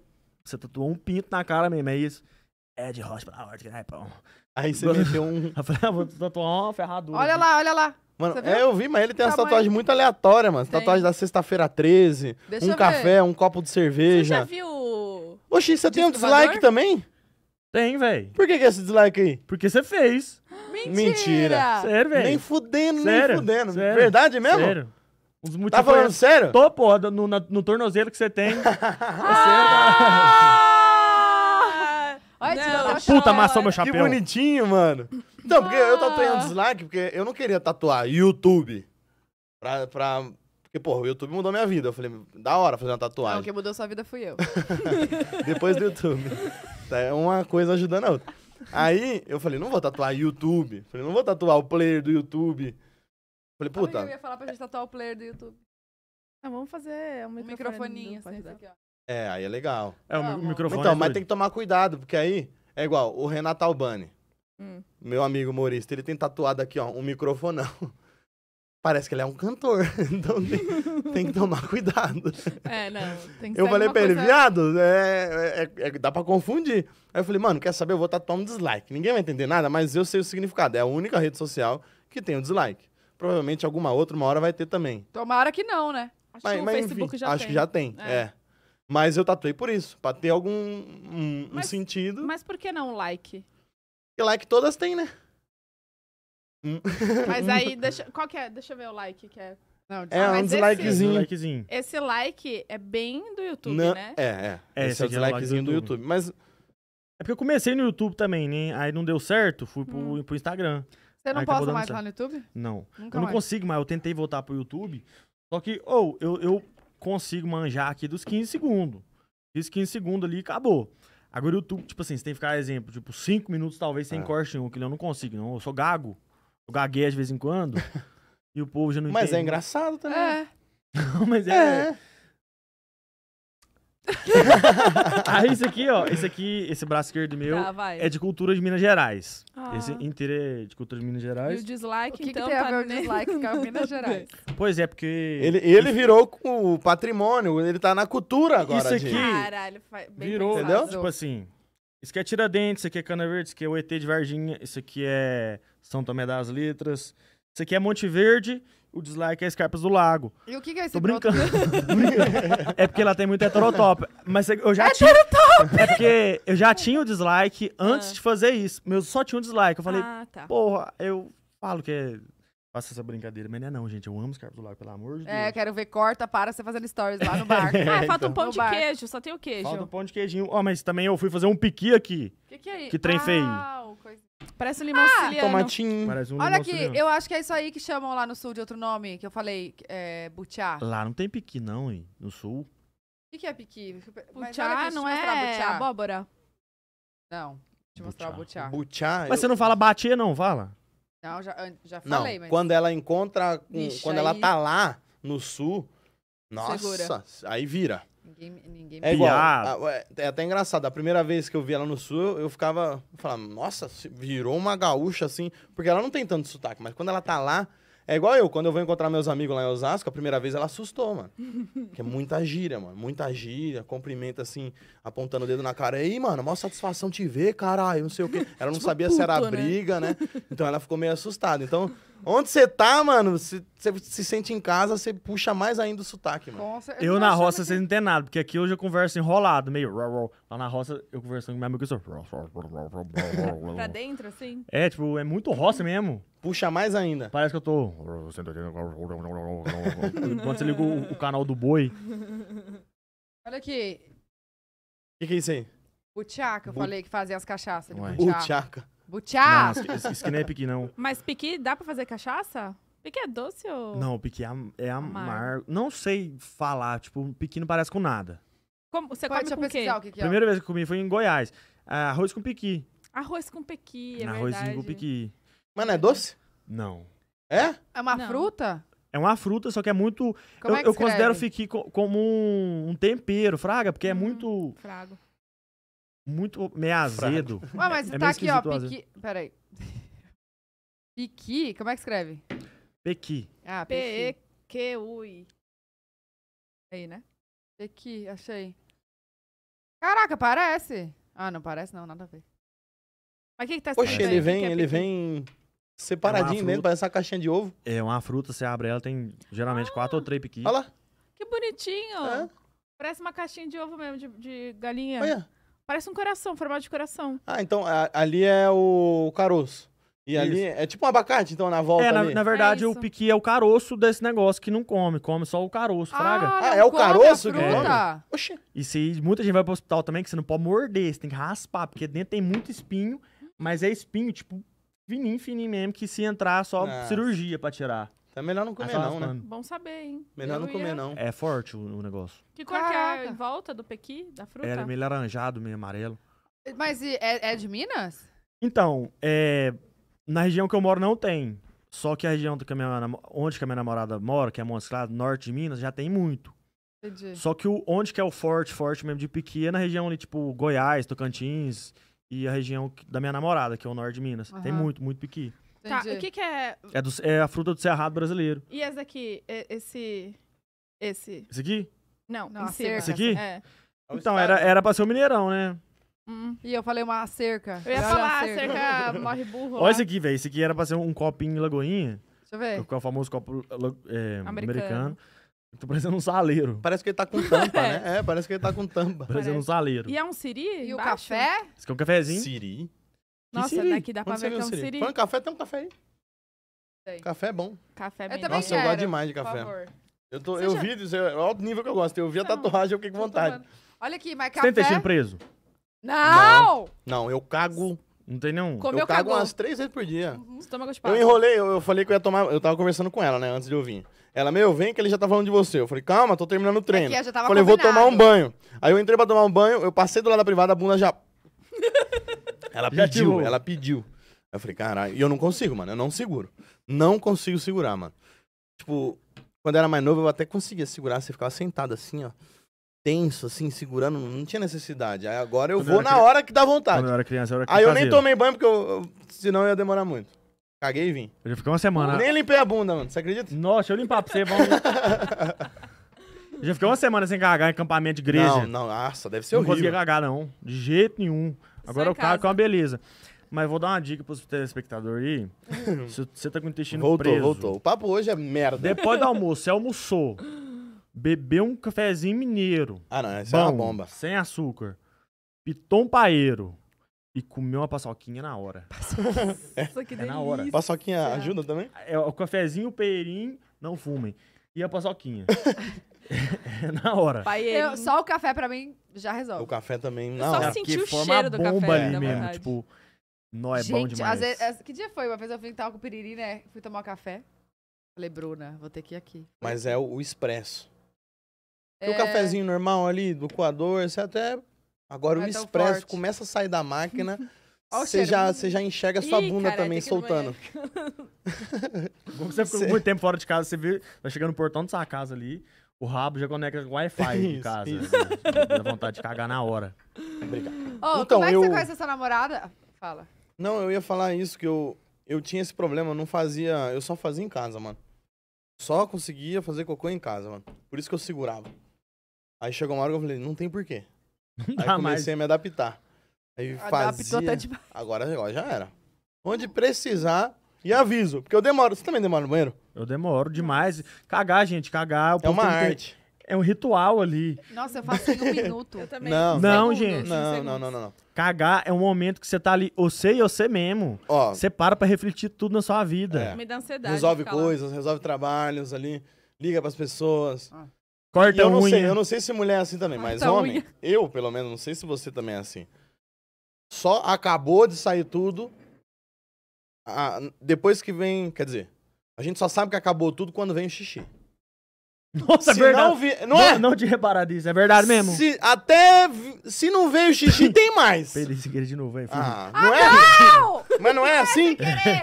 você tatuou um pinto na cara mesmo, é isso? É de rocha pra horta, né, pão? Aí você meteu um. Eu falei, ah, vou tatuar uma ferradura. Olha aqui. lá, olha lá. Mano, é, eu vi, mas ele tem umas tatuagens muito aleatórias, mano. Tem. Tatuagem da sexta-feira 13, Deixa um café, ver. um copo de cerveja. Você já viu. Oxi, você tem um dislike também? Tem, velho. Por que, que é esse dislike aí? Porque você fez. Mentira. Mentira. Sério, velho. Nem fudendo, Sério? nem fudendo. Sério? Verdade mesmo? Sério. Um dos motivos. Tá falando tipo, sério? Tô, porra, no, no tornozelo que você tem. você ah! Olha, não, puta amassou meu chapéu. Que bonitinho, mano. Então, porque eu tatuei um ah. dislike, porque eu não queria tatuar YouTube. Pra, pra... Porque, porra, o YouTube mudou minha vida. Eu falei, da hora fazer uma tatuagem. Não, quem mudou sua vida fui eu. Depois do YouTube. É uma coisa ajudando a outra. Aí eu falei, não vou tatuar YouTube. Falei, não vou tatuar o player do YouTube. Falei, puta. Eu ia falar pra gente tatuar o player do YouTube. Ah, vamos fazer um, um microfoninho assim, aqui, ó. É, aí é legal. É, o ah, microfone. Então, é mas tem que tomar cuidado, porque aí é igual o Renato Albani. Hum. Meu amigo humorista, ele tem tatuado aqui, ó, um microfonão. Parece que ele é um cantor, então tem, tem que tomar cuidado. É, não, tem que Eu falei pra ele, coisa... viado, é, é, é, é, dá pra confundir. Aí eu falei, mano, quer saber? Eu vou tatuar um dislike. Ninguém vai entender nada, mas eu sei o significado. É a única rede social que tem o um dislike provavelmente alguma outra, uma hora vai ter também. Tomara que não, né? Acho mas, que o mas, Facebook enfim, já acho tem. que já tem, é. é. Mas eu tatuei por isso, pra ter algum um, mas, um sentido. Mas por que não like? Porque like todas têm, né? Hum. Mas aí, deixa, qual que é? Deixa eu ver o like que é. Não, é ah, um dislikezinho. Esse, likezinho. esse like é bem do YouTube, não, né? É, é. esse, é, esse é o é dislikezinho do, do YouTube. Mas... É porque eu comecei no YouTube também, né? Aí não deu certo, fui hum. pro, pro Instagram. Você não tá posta mais certo. lá no YouTube? Não. Nunca eu não mais. consigo mais. Eu tentei voltar pro YouTube. Só que, ou, oh, eu, eu consigo manjar aqui dos 15 segundos. Fiz 15 segundos ali e acabou. Agora o YouTube, tipo assim, você tem que ficar, exemplo, tipo, 5 minutos talvez sem é. corte nenhum, que eu não consigo, não. Eu sou gago. Eu gaguei de vez em quando. e o povo já não Mas é né? engraçado também. É. mas é. é. Aí isso aqui, ó, esse aqui, esse braço esquerdo meu ah, é de cultura de Minas Gerais. Ah. Esse inteiro é de cultura de Minas E Gerais. o dislike, O que, então, que tem a tá ver o ne- dislike com Minas Gerais? Pois é, porque Ele, ele virou com o patrimônio, ele tá na cultura agora. Isso aqui- gente. Caralho, bem virou, pensado. entendeu? tipo assim, isso aqui é Tiradentes, isso aqui é Cana Verde, isso aqui é o ET de Varginha, isso aqui é São Tomé das Letras, isso aqui é Monte Verde o dislike é Scarpas do Lago. E o que, que é esse Tô brincando. é porque ela tem muito heterotop. Mas eu já é tinha. Heterotop! É porque eu já tinha o dislike antes ah. de fazer isso. Meu só tinha um dislike. Eu falei, ah, tá. porra, eu falo que é faça essa brincadeira. Mas não é não, gente. Eu amo os carpos do lago, pelo amor de é, Deus. É, quero ver corta, para você fazendo stories lá no bar. ah, falta então. um pão no de bar. queijo, só tem o queijo. Falta um pão de queijinho. Ó, oh, mas também eu fui fazer um piqui aqui. Que que é Que trem ah, feio. Coisa... Parece um limão ah, siciliano. Tomatinho. Parece um Olha aqui, siciliano. eu acho que é isso aí que chamam lá no sul de outro nome, que eu falei, é, butiá. Lá não tem piqui não, hein, no sul. O que, que é piqui? Butiá não é butiá. abóbora? Não, deixa eu mostrar o butiá. Butiá? Mas eu... você não fala batia, não, fala? Não, já, já falei, não, mas... Quando ela encontra. quando aí... ela tá lá no sul, nossa, Segura. aí vira. Ninguém, ninguém é igual. A, é até engraçado. A primeira vez que eu vi ela no sul, eu ficava. falando nossa, virou uma gaúcha assim. Porque ela não tem tanto sotaque, mas quando ela tá lá, é igual eu, quando eu vou encontrar meus amigos lá em Osasco, a primeira vez ela assustou, mano. Porque é muita gíria, mano. Muita gíria, cumprimenta assim, apontando o dedo na cara. Ei, mano, maior satisfação te ver, caralho, não sei o quê. Ela não tipo sabia puto, se era né? briga, né? Então ela ficou meio assustada. Então, Onde você tá, mano, você se sente em casa, você puxa mais ainda o sotaque, mano. Nossa, eu, eu na roça, que... vocês não tem nada, porque aqui hoje eu converso enrolado, meio... Lá na roça, eu converso com minha amiga, eu sou... pra dentro, assim? É, tipo, é muito roça mesmo. Puxa mais ainda. Parece que eu tô... Quando você liga o, o, canal do boi. Olha aqui. O que, que é isso aí? O tchaca, eu Bu... falei que fazia as cachaças. O tchaca. Butiá? Não, isso, que nem é piqui, não. Mas piqui dá pra fazer cachaça? Piqui é doce ou. Não, piqui é, é amargo. Não sei falar, tipo, piqui não parece com nada. Como, você Pode come com quê? o que, que é. Primeira vez que comi foi em Goiás. Ah, arroz com piqui. Arroz com piqui, é Arroz com piqui. Mas não é doce? Não. É? É uma não. fruta? É uma fruta, só que é muito. Como eu, é eu considero piqui como um, um tempero, fraga, porque é hum, é muito. Frago muito meio Ué, mas é tá aqui, ó, Piqui... Peraí. Piqui? Como é que escreve? Pequi. Ah, P-E-Q-U-I. Aí, né? Pequi, achei. Caraca, parece. Ah, não parece não, nada a ver. Mas o que, que tá escrito Oxe, ele vem, é ele vem separadinho é dentro, parece uma caixinha de ovo. É uma fruta, você abre ela, tem geralmente ah, quatro ou três piqui. Olha lá. Que bonitinho. É. Parece uma caixinha de ovo mesmo, de, de galinha. Olha. Parece um coração, formato de coração. Ah, então a, ali é o caroço. E isso. ali é tipo um abacate, então, na volta. É, na, na verdade, é o piqui é o caroço desse negócio que não come, come só o caroço, ah, fraga. Ah, é o caroço que come? Oxi. E se muita gente vai pro hospital também, que você não pode morder, você tem que raspar, porque dentro tem muito espinho, mas é espinho, tipo, fininho, fininho mesmo, que se entrar só cirurgia pra tirar. Então é melhor não comer, não, né? Bom saber, hein? Melhor Eu não comer, não. É forte o, o negócio. Que cor que é em volta do pequi, da fruta? Era é meio laranjado, meio amarelo. Mas e- é, é de Minas? Então, é, na região que eu moro não tem. Só que a região que a minha, onde que a minha namorada mora, que é Montes Claros, norte de Minas, já tem muito. Entendi. Só que o, onde que é o forte, forte mesmo de piqui é na região ali, tipo, Goiás, Tocantins e a região que- da minha namorada, que é o norte de Minas. Tem muito, muito piqui. Tá, o que, que é. É, do, é a fruta do cerrado brasileiro. E esse aqui? Esse. Esse. Esse aqui? Não, não cerca. Esse aqui? É. é então, era, era pra ser o Mineirão, né? Hum. E eu falei uma cerca. Eu ia falar, a cerca. cerca morre burro. Olha lá. esse aqui, velho. Esse aqui era pra ser um copinho lagoinha. Deixa eu ver. Que é o famoso copo é, americano. americano. Tô parecendo um saleiro. Parece que ele tá com tampa, né? É, parece que ele tá com tampa. Parecendo um saleiro. E é um siri? E o café? Isso aqui é um cafezinho? Siri. Nossa, siri? daqui dá pra ver que é um siri? siri. Põe um café, tem um café aí. Sei. Café é bom. Café é Nossa, quero, eu gosto demais de café. Eu, tô, eu já... vi, isso é alto nível que eu gosto. Eu vi a tatuagem, eu fiquei com vontade. Olha aqui, mas café... Você tem intestino preso? Não! não! eu cago... Não tem nenhum. Comeu, eu cago umas três vezes por dia. Uhum. Estômago de pau. Eu enrolei, eu, eu, falei que eu ia tomar... Eu tava conversando com ela, né, antes de eu vir. Ela, meu, vem que ele já tá falando de você. Eu falei, calma, tô terminando o é treino. Aqui, eu já tava falei, combinado. vou tomar um banho. Aí eu entrei pra tomar um banho, eu passei do lado da privada, a bunda já... Ela pediu, ela pediu. Eu falei, caralho, e eu não consigo, mano. Eu não seguro. Não consigo segurar, mano. Tipo, quando eu era mais novo, eu até conseguia segurar. Você ficava sentado assim, ó. Tenso, assim, segurando. Não tinha necessidade. Aí agora eu quando vou eu na cri... hora que dá vontade. Quando eu era criança, eu era Aí eu nem tomei banho, porque eu... senão ia demorar muito. Caguei e vim. Eu já fiquei uma semana. Nem limpei a bunda, mano. Você acredita? Nossa, eu limpar pra você, é vamos. já fiquei uma semana sem cagar em acampamento de igreja. Não, não, nossa, deve ser não horrível. Não conseguia cagar, não. De jeito nenhum. Agora tá o carro é uma beleza. Mas vou dar uma dica pros telespectador aí. Hum. Se você tá com o intestino voltou, preso... Voltou, voltou. O papo hoje é merda. Depois do almoço, você almoçou, bebeu um cafezinho mineiro. Ah, não. bom, é uma bomba. Sem açúcar. Pitou um paeiro. E comeu uma paçoquinha na hora. Paçoquinha. é, que é na hora. Paçoquinha ajuda também? É, o cafezinho, o peirinho, não fumem. E a paçoquinha. na hora. Pai, eu, só o café pra mim já resolve. O café também na eu hora. Só senti o cheiro do bomba café. ali é, mesmo, tipo... Nó é Gente, bom demais. Vezes, que dia foi? Uma vez eu fui tava com o Piriri, né? Fui tomar um café. Falei, Bruna, vou ter que ir aqui. Mas é o, expresso. É... O cafezinho normal ali, do coador, você até... Agora não é o é expresso começa a sair da máquina... Você já, você já enxerga sua Ih, bunda cara, também soltando. Como você ficou cê... muito tempo fora de casa, você viu, vai tá chegando no portão da sua casa ali, o rabo já conecta com o Wi-Fi em casa. Isso. Né? Dá vontade de cagar na hora. Obrigado. Oh, então, como é que eu... você conhece essa namorada? Fala. Não, eu ia falar isso, que eu, eu tinha esse problema, eu não fazia. Eu só fazia em casa, mano. Só conseguia fazer cocô em casa, mano. Por isso que eu segurava. Aí chegou uma hora que eu falei, não tem porquê. Não Aí comecei mais. a me adaptar. Aí Adaptou fazia. Até de... agora já era. Onde precisar, e aviso, porque eu demoro. Você também demora no banheiro? Eu demoro demais. Cagar, gente, cagar. É uma arte. É um ritual ali. Nossa, eu faço em um minuto. Eu também. Não, não, gente. Não, não, não, não, não. Cagar é um momento que você tá ali, você e você mesmo. Ó, você para pra refletir tudo na sua vida. É. Me dá ansiedade. Resolve coisas, lá. resolve trabalhos ali, liga pras pessoas. Ah. Corta e eu não unha. sei, eu não sei se mulher é assim também, Corta mas homem, unha. eu pelo menos, não sei se você também é assim. Só acabou de sair tudo, a, depois que vem. Quer dizer, a gente só sabe que acabou tudo quando vem o xixi. Nossa, é se verdade. Não, vi... não, não é? Não de reparar disso, é verdade mesmo. Se, até se não veio o xixi, tem mais. Perdi sem querer de novo, hein? Ah, ah, não ah, é? Não! Mas não é assim?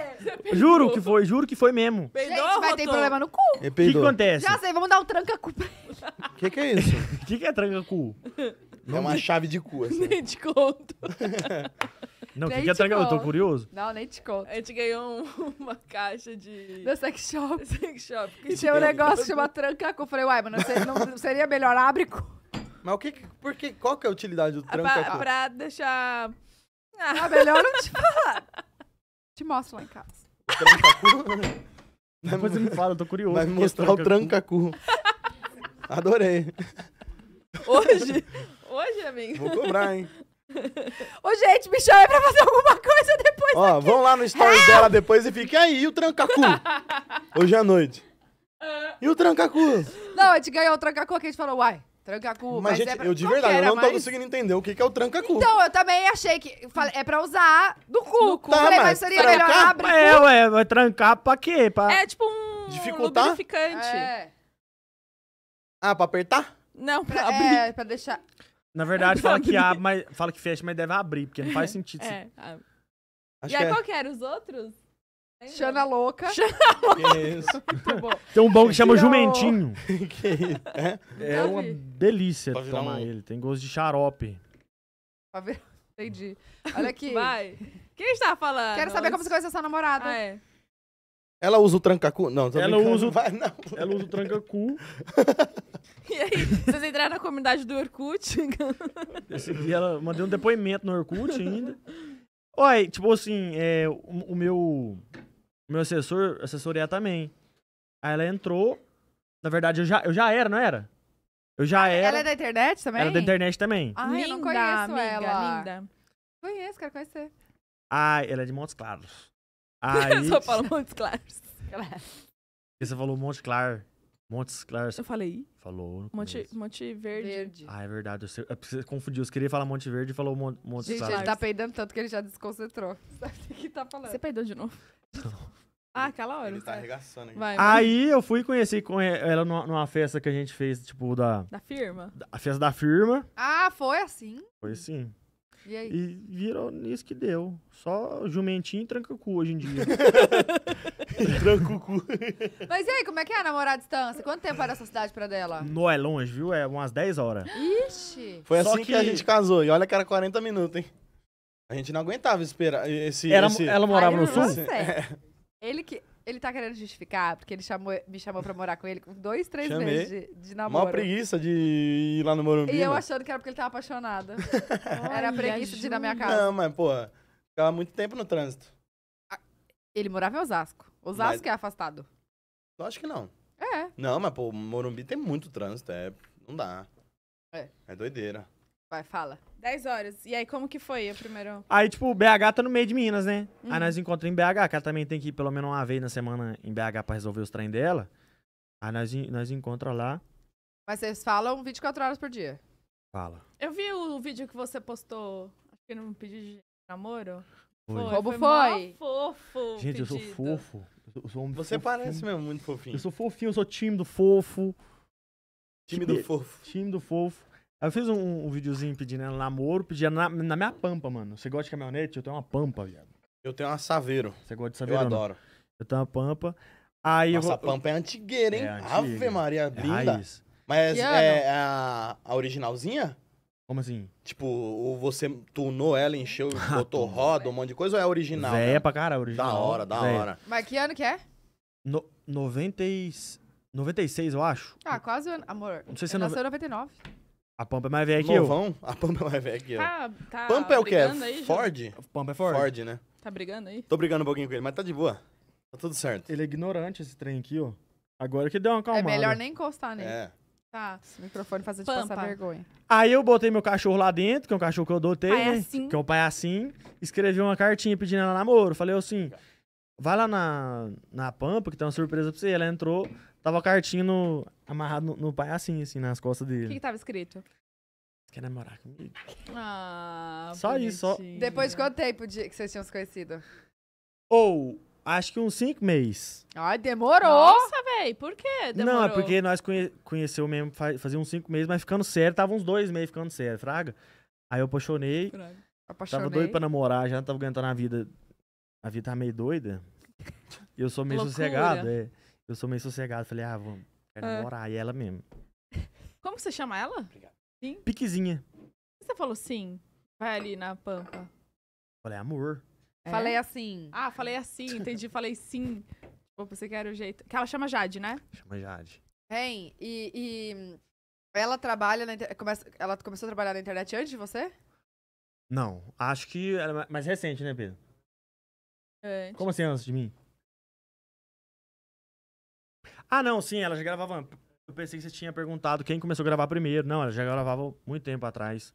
juro que foi, juro que foi mesmo. Peidou, Gente, vai ter problema no cu. O que, que, acontece? Já sei, vamos dar um tranca-cu pra ele. O que, que é isso? O que, que é tranca-cu? É uma chave de cu, assim. Nem te conto. Não, o que, que é tranca... Eu tô curioso. Não, nem te conto. A gente ganhou um, uma caixa de. Da sex shop. sex shop. Que tinha um negócio que chama trancacu. Eu falei, uai, mas não, seria, não seria melhor abrir? Mas o que. Por que qual que é a utilidade do é trancacu? Pra, pra deixar. Ah, ah, melhor não te falar. te mostro lá em casa. O trancacu. Depois você me fala, eu tô curioso. Vai me é mostrar o trancacu. Adorei. Hoje? Hoje, amigo? Vou cobrar, hein? Ô, gente, me chama pra fazer alguma coisa depois Ó, vão lá no stories Help! Ah! dela depois e fiquem aí, e o trancacu? Hoje à noite. E o trancacu? Não, a gente ganhou o trancacu aqui, a gente falou, uai, trancacu. Mas, mas é gente, é pra... eu de verdade, eu não tô mas... conseguindo entender o que, que é o tranca-cu. Então, eu também achei que é pra usar do cu. Tá, falei, mas, tá, mas seria trancar? melhor abrir É, ué, vai trancar pra quê? Pra... É tipo um Dificultar? lubrificante. É. Ah, pra apertar? Não, pra, pra abrir. É, pra deixar... Na verdade, fala que abre, mas fala que fecha, mas deve abrir, porque não faz é, sentido. É. Acho e aí, é. qual que era os outros? Xana louca. Xana louca. Que isso. Muito bom. Tem um bom que chama Jumentinho. que isso? É, é uma delícia tomar um... ele. Tem gosto de xarope. Pra ver. Entendi. Olha aqui. Vai. Quem está falando? Quero saber como você conheceu sua namorada. Ah, é. Ela usa o tranca-cu? Não, tô ela brincando. usa, Vai, não. ela usa o tranca-cu. E aí, vocês entraram na comunidade do Orkut? Esse dia ela mandei um depoimento no Orkut ainda. Olha, tipo assim, é, o, o meu o meu assessor, assessoria também. Aí ela entrou. Na verdade, eu já, eu já era, não era? Eu já era. Ah, ela é da internet também? Ela é da internet também. Ai, ah, linda, eu não conheço amiga, ela. linda. Conheço, quero conhecer. Ah, ela é de Montes Claros. Aí... Só falo Montes Claros. Você falou Monte Claro. Montes Claros. Eu falei? Falou. Monte, Monte Verde. Verde. Ah, é verdade. Você, é você confundiu. Você queria falar Monte Verde e falou Mon Montes Gente, Claros. ele tá peidando tanto que ele já desconcentrou. Sabe o que tá falando? Você peidou de novo? Ah, aquela hora. Ele tá arregaçando. Aqui. Vai, vai. Aí eu fui conhecer ela numa, festa que a gente fez, tipo, da... Da firma? Da, a festa da firma. Ah, foi assim? Foi assim. E, aí? e virou nisso que deu. Só jumentinho e tranca cu hoje em dia. tranca cu. Mas e aí, como é que é namorar à distância? Quanto tempo era essa cidade pra dela? Não é longe, viu? É umas 10 horas. Ixi! Foi Só assim que... que... a gente casou. E olha que era 40 minutos, hein? A gente não aguentava esperar esse... Era, esse... Ela morava aí no sul? É. Ele que... Ele tá querendo justificar, porque ele chamou, me chamou pra morar com ele com dois, três Chamei. meses de, de namoro. Mó preguiça de ir lá no Morumbi. E eu achando que era porque ele tava apaixonado. era preguiça de ir na minha casa. Não, mas, pô, ficava muito tempo no trânsito. Ah, ele morava em Osasco. Osasco Mas- é afastado. acho que não. É. Não, mas, pô, Morumbi tem muito trânsito, é. Não dá. É. É doideira. Vai, fala. 10 horas. E aí, como que foi o primeiro? Aí, tipo, o BH tá no meio de Minas, né? Uhum. Aí nós encontramos em BH, que ela também tem que ir pelo menos uma vez na semana em BH pra resolver os trem dela. Aí nós, nós encontramos lá. Mas vocês falam 24 horas por dia? Fala. Eu vi o vídeo que você postou, acho que não pediu de namoro. Foi. Como foi? foi? fofo. Gente, eu sou fofo. Eu sou um você fofinho. parece mesmo muito fofinho. Eu sou fofinho, eu sou tímido, fofo. Tímido, tímido fofo. Tímido, fofo. Aí eu fiz um, um videozinho pedindo ela namoro, pedindo na, na, minha pampa, mano. Você gosta de caminhonete? Eu tenho uma pampa, viado. Eu tenho uma saveiro. Você gosta de saveiro? Eu adoro. Eu tenho uma pampa. Aí Nossa, eu vou... a pampa é antigueira, hein? É antiga. Ave Maria, é linda. raiz. Mas é, é a, a originalzinha? Como assim? Tipo, você tunou ela, encheu, ah, botou roda, um monte de coisa, ou é original? É, pra cara, original. Da hora, da hora. Mas que ano que é? No, 90 e... 96, eu acho. Ah, quase. Amor, não sei se é. Nasceu no... 99. A Pampa é mais velha que eu. Novão? A Pampa é mais velha que eu. Tá, tá Pampa é o quê? aí, Ford? Pampa é Ford. Ford, né? Tá brigando aí? Tô brigando um pouquinho com ele, mas tá de boa. Tá tudo certo. Ele é ignorante esse trem aqui, ó. Agora que deu uma calma. É melhor nem encostar nele. É. Tá, esse microfone fazer de passar vergonha. Aí eu botei meu cachorro lá dentro, que é um cachorro que eu adotei, né? É assim. Que é um é assim. Escrevi uma cartinha pedindo ela namoro. Falei assim, Vai lá na, na Pampa, que tem uma surpresa pra você. Ela entrou, tava a cartinho amarrado no, no palhacinho, assim, nas costas dele. O que, que tava escrito? Você quer namorar comigo? Ah, Só bonitinho. isso, só. Depois de quanto tempo de, que vocês tinham se conhecido? Ou, acho que uns cinco meses. Ai, demorou! Nossa, véi, por quê? Demorou? Não, é porque nós conhe, conheceu mesmo, faz, fazia uns cinco meses, mas ficando sério, tava uns dois meses ficando sério, fraga. Aí eu apaixonei. Fraga. Apaixonei. Tava doido pra namorar, já não tava aguentando a vida a vida tá meio doida. eu sou meio Loucura. sossegado. É. Eu sou meio sossegado. Falei, ah, vamos. Quero é. namorar. E ela mesmo. Como você chama ela? Obrigado. Sim. Piquezinha. Você falou sim. Vai ali na pampa. Falei, amor. É? Falei assim. Ah, falei assim, entendi. falei sim. Tipo, você quer o jeito. Que ela chama Jade, né? Chama Jade. Hein, e, e ela trabalha na inter... Ela começou a trabalhar na internet antes de você? Não, acho que era mais recente, né, Pedro? Antes. Como assim antes de mim? Ah, não, sim, ela já gravava. Eu pensei que você tinha perguntado quem começou a gravar primeiro. Não, ela já gravava muito tempo atrás.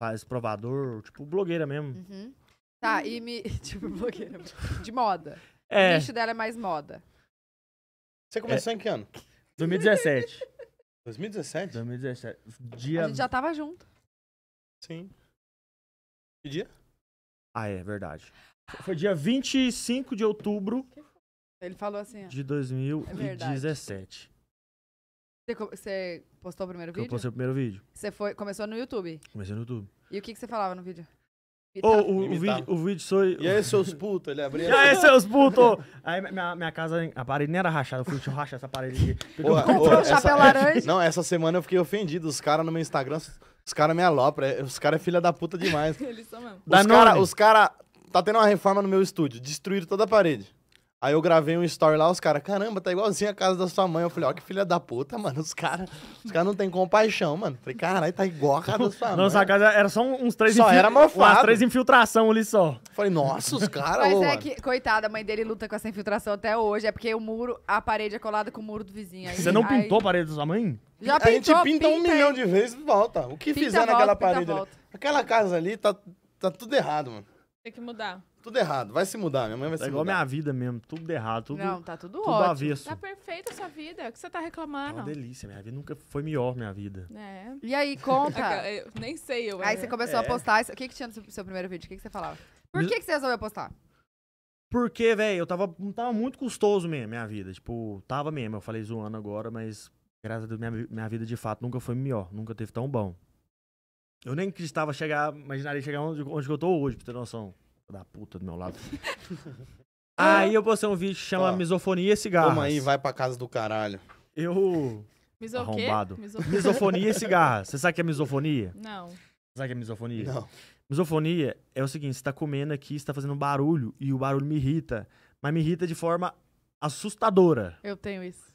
Faz provador, tipo, blogueira mesmo. Uhum. Tá, e me. Tipo, blogueira. De moda. É. O nicho dela é mais moda. Você começou é. em que ano? 2017. 2017? 2017. Dia... A gente já tava junto. Sim. Que dia? Ah, é verdade. Foi dia 25 de outubro Ele falou assim, ó. de 2017. É você Você postou o primeiro vídeo? eu vídeo? postei o primeiro vídeo. Você foi, começou no YouTube. Comecei no YouTube. E o que, que você falava no vídeo? o, o vídeo, o vídeo foi E aí, seus putos, ele abriu E aí, assim. seus putos? Aí minha, minha casa, a parede nem era rachada. Eu fui, deixa eu rachar essa parede aqui. eu- Porra, porra, essa- chapéu laranja. Não, essa semana eu fiquei ofendido. Os caras no meu Instagram, os caras me alopram. É, os caras é filha da puta demais. Eles são mesmo. Os caras cara tá tendo uma reforma no meu estúdio, destruíram toda a parede. Aí eu gravei um story lá, os caras, caramba, tá igualzinho a casa da sua mãe. Eu falei, ó, que filha da puta, mano. Os caras os cara não tem compaixão, mano. Falei, caralho, tá igual a casa da sua mãe. Nossa, a casa era só uns três Só era mofado. Umas três infiltração ali só. Falei, nossa, os caras. Mas ô, é mano. que, coitada, a mãe dele luta com essa infiltração até hoje. É porque o muro, a parede é colada com o muro do vizinho. Aí, Você não aí... pintou a parede da sua mãe? Já a pintou, gente pinta, pinta um milhão de vezes e volta. O que pinta fizer volta, naquela parede ali. Aquela casa ali tá, tá tudo errado, mano. Tem que mudar. Tudo errado. Vai se mudar. Minha mãe vai tá se igual mudar. igual minha vida mesmo. Tudo errado. Tudo, não, tá tudo, tudo ótimo. avesso. Tá perfeita essa vida. O que você tá, tá reclamando? É uma delícia. Minha vida nunca foi melhor, minha vida. É. E aí, conta. É eu nem sei. Eu aí você começou é. a postar. O que, que tinha no seu primeiro vídeo? O que, que você falava? Por que, que você resolveu postar? Porque, velho, eu tava, tava muito custoso mesmo, minha vida. Tipo, tava mesmo. Eu falei zoando agora, mas graças a Deus, minha, minha vida de fato nunca foi melhor. Nunca teve tão bom. Eu nem acreditava chegar, imaginaria chegar onde, onde eu tô hoje, pra ter noção. Da puta do meu lado. Aí eu postei um vídeo que chama Ó, Misofonia Cigarros. Toma aí, vai pra casa do caralho. Eu. Miso Arrombado. Misofonia e cigarras. Você sabe o que é misofonia? Não. Sabe o que é misofonia? Não. Misofonia é o seguinte: você tá comendo aqui, você tá fazendo barulho e o barulho me irrita. Mas me irrita de forma assustadora. Eu tenho isso.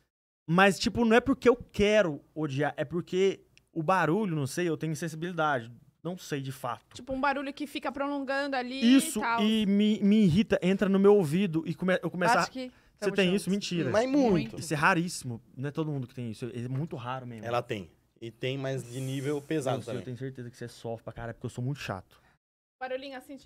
Mas, tipo, não é porque eu quero odiar, é porque o barulho, não sei, eu tenho sensibilidade. Não sei de fato. Tipo, um barulho que fica prolongando ali. Isso, e, tal. e me, me irrita, entra no meu ouvido e come, eu começo Acho a. Que... Você tem juntos. isso? Mentira. Mas muito. Isso é raríssimo. Não é todo mundo que tem isso. É muito raro mesmo. Ela tem. E tem, mas de nível pesado eu, também. Eu tenho certeza que você é sofre pra caralho, porque eu sou muito chato. Barulhinho assim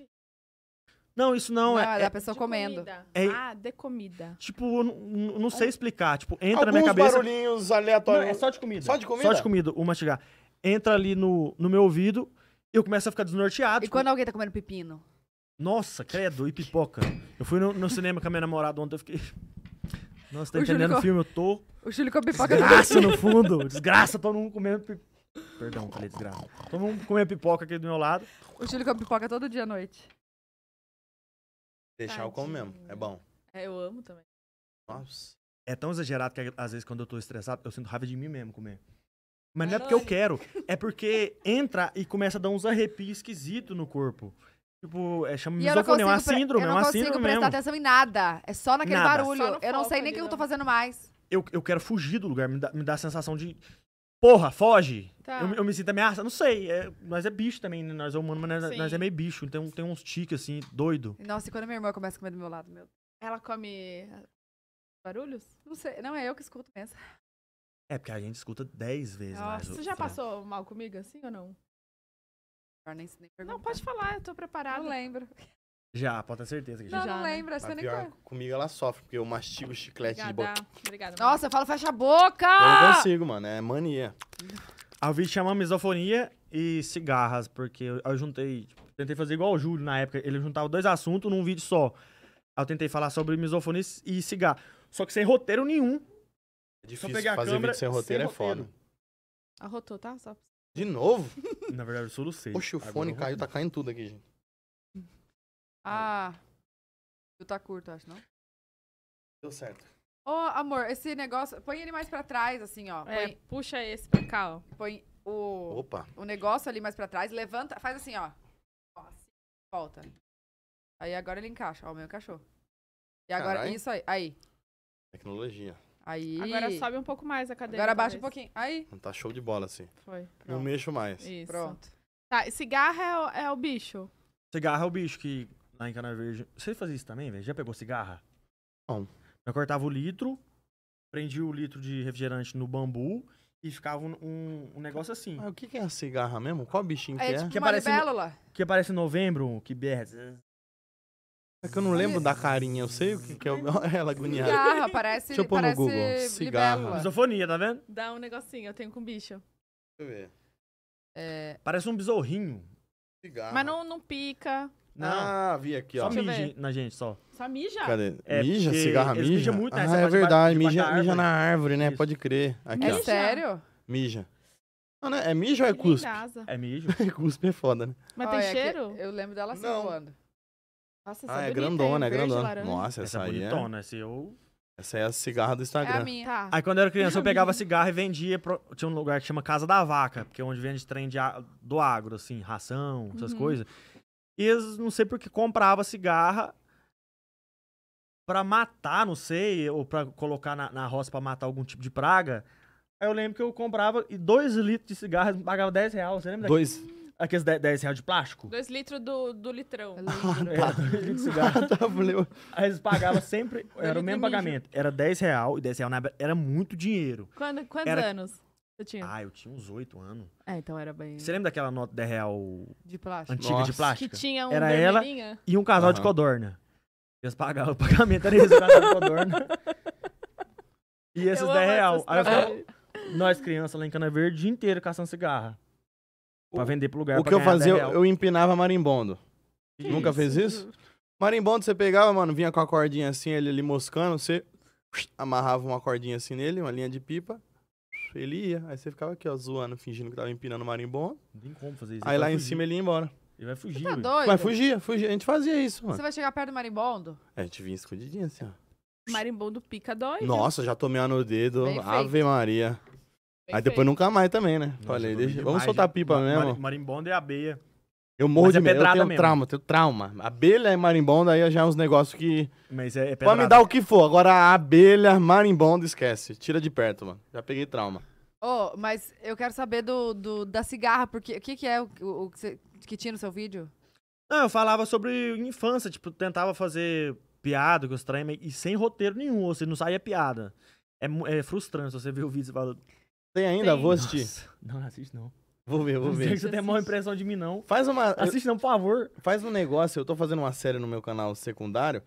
não, isso não, não é. é, é da pessoa comendo. É, ah, de comida. Tipo, não, não sei explicar. Tipo, entra Alguns na minha cabeça. barulhinhos aleatórios. Não, é só de comida. Só de comida? Só de comida, o mastigar. Entra ali no, no meu ouvido, eu começo a ficar desnorteado. E tipo... quando alguém tá comendo pepino? Nossa, credo, e pipoca. Eu fui no, no cinema com a minha namorada ontem, eu fiquei. Nossa, tá o entendendo o filme? Eu tô. O Júlio com a pipoca Desgraça no fundo. Desgraça, todo mundo comendo pipoca. Perdão, falei desgraça. Todo mundo comendo pipoca aqui do meu lado. O Júlio com a pipoca todo dia à noite. Deixar Tadinho. eu como mesmo, é bom. É, eu amo também. Nossa. É tão exagerado que às vezes quando eu tô estressado, eu sinto raiva de mim mesmo comer. Mas não é, é porque eu quero, é porque entra e começa a dar uns arrepios esquisitos no corpo. Tipo, é, chama misofonia, é uma síndrome, é uma síndrome mesmo. Eu não consigo, pre... É prestar mesmo. atenção em nada, é só naquele nada. barulho. Só eu não sei nem o que eu tô né? fazendo mais. Eu, eu quero fugir do lugar, me dá, me dá a sensação de porra, foge. Tá. Eu, eu, me sinto ameaça. Não sei, é, nós é bicho também, né? nós é humano, mas nós, é, é meio bicho. Então tem uns tiques, assim, doido. Nossa, e quando minha irmã começa a comer do meu lado, meu... Ela come barulhos? Não sei, não é eu que escuto mesmo. É, porque a gente escuta 10 vezes Nossa, mais. Você já passou mal comigo assim ou não? Não, pode falar, eu tô preparado. Não lembro. Já, pode ter certeza que já. Não, né? lembra, você nem Comigo ela sofre, porque eu mastigo chiclete Obrigada. de boca. Obrigada. Nossa, eu falo fecha a boca! Eu não consigo, mano, é mania. A Vi chama misofonia e cigarras, porque eu, eu juntei, tipo, tentei fazer igual o Júlio na época, ele juntava dois assuntos num vídeo só. Aí eu tentei falar sobre misofonia e cigarro, só que sem roteiro nenhum. É difícil fazer câmera, vídeo sem roteiro sem é roteiro. foda. Arrotou, tá? Só... De novo? na verdade, eu solucei. Poxa, o fone caiu, tá caindo tudo aqui, gente. Ah. Tu tá curto, acho, não? Deu certo. Ô, amor, esse negócio. Põe ele mais pra trás, assim, ó. É, puxa esse pra cá, ó. põe o, Opa. o negócio ali mais pra trás. Levanta, faz assim, ó. Ó, assim, Volta. Aí agora ele encaixa. Ó, o meu encaixou. E agora, Carai. isso aí. Aí. Tecnologia. Aí. Agora sobe um pouco mais a cadeira. Agora abaixa um pouquinho. Aí. Não tá show de bola assim. Foi. Não mexo mais. Isso. Pronto. Tá, e cigarro é o, é o bicho. Cigarro é o bicho que lá em Cana Verde. Você fazia isso também, velho? Já pegou cigarra? Não. Eu cortava o litro, prendia o litro de refrigerante no bambu e ficava um, um, um negócio assim. Ah, o que, que é a cigarra mesmo? Qual bichinho é, que é? Tipo que, aparece, que aparece em novembro, que berra. É que eu não lembro da carinha, eu sei o que, que é ela agoniada. Cigarra, parece. Deixa eu pôr no Google. Cigarra. Libélula. Misofonia, tá vendo? Dá um negocinho, eu tenho com bicho. Deixa eu ver. É... Parece um besorrinho. Cigarra. Mas não, não pica. Não. Ah, vi aqui, ó. Só mija na gente, só. Só mija? Cadê? É, mija? Cigarra eles mija? muito, né? Essa ah, é verdade. de Mija, mija na árvore, né? Isso. Pode crer. Aqui, É ó. sério? Mija. Não, né? É mija ou é cuspe? É mijo. cuspe é foda, né? Mas tem é cheiro? Eu lembro dela assim voando. Nossa, essa Ah, é, é bonita, hein? grandona, é grandona. Nossa, Essa, é essa aí é... bonitona. Essa eu... Essa é a cigarra do É a Instagram. minha. Tá. Aí quando eu era criança, eu pegava cigarro e vendia. pro- Tinha um lugar que chama Casa da Vaca, que é onde vende trem de do agro, assim, ração, essas uhum. coisas. E eles, não sei porque, comprava cigarra para matar, não sei, ou para colocar na, na roça para matar algum tipo de praga. Aí eu lembro que eu comprava e dois litros de cigarro, pagava 10 reais. Você lembra dois. aqueles 10, 10 reais de plástico? Dois litros do, do litrão. É ah, né? tá. é, dois de cigarro. tá, valeu. Aí eles pagavam sempre, era o mesmo pagamento. Era 10 reais, e 10 reais na, era muito dinheiro. Quando, quantos era, anos? Eu tinha. Ah, eu tinha uns oito anos. É, então era bem. Você lembra daquela nota 10 real de plástico. antiga Nossa. de plástico? Que tinha um Era ela e um casal de codorna. Eles pagavam o pagamento, era esse casal de codorna. E esses Eu 10 real. Aí eu nós crianças lá em Cana Verde, o dia inteiro caçando cigarra. Pra O- vender pro lugar. O pra que eu fazia, eu, eu empinava marimbondo. Que Nunca isso? fez isso? Marimbondo você pegava, mano, vinha com a cordinha assim, ele ali moscando, você amarrava uma cordinha assim nele, uma linha de pipa, ele ia. Aí você ficava aqui, ó, zoando, fingindo que tava empinando o marimbondo. Não tem como fazer isso. Aí lá fugir. em cima ele ia embora. Ele vai fugir. Você tá doido? Mas fugia, fugia. A gente fazia isso, mano. Você vai chegar perto do marimbondo? É, a gente vinha escondidinho assim, ó. Marimbondo pica dói. Nossa, já tomei no dedo. Bem Ave feito. Maria. Bem aí feito. depois nunca mais também, né? Falei, deixa, vamos soltar pipa mesmo. Marimbondo é a beia. Eu morro Mas é de é medo. Eu pedrada tenho mesmo. trauma, tenho trauma. Abelha e marimbonda aí já é uns negócios que. Mas é, é Pode me dar o que for. Agora, abelha, marimbonda, esquece. Tira de perto, mano. Já peguei trauma. Ô, mas eu quero saber do, do- da cigarra, porque o que, que é o, o- o que, você- que tinha no seu vídeo? Não, eu falava sobre infância, tipo, tentava fazer piada com os trem, e sem roteiro nenhum, ou seja, não saía piada. É, é frustrante você ver o vídeo e falar. Tem ainda? Tem. Vou assistir. Nossa, não assiste não. Vou ver, vou ver. Não sei se você tem a impressão de mim, não. Faz uma. Assiste, não, por favor. Faz um negócio. Eu tô fazendo uma série no meu canal secundário.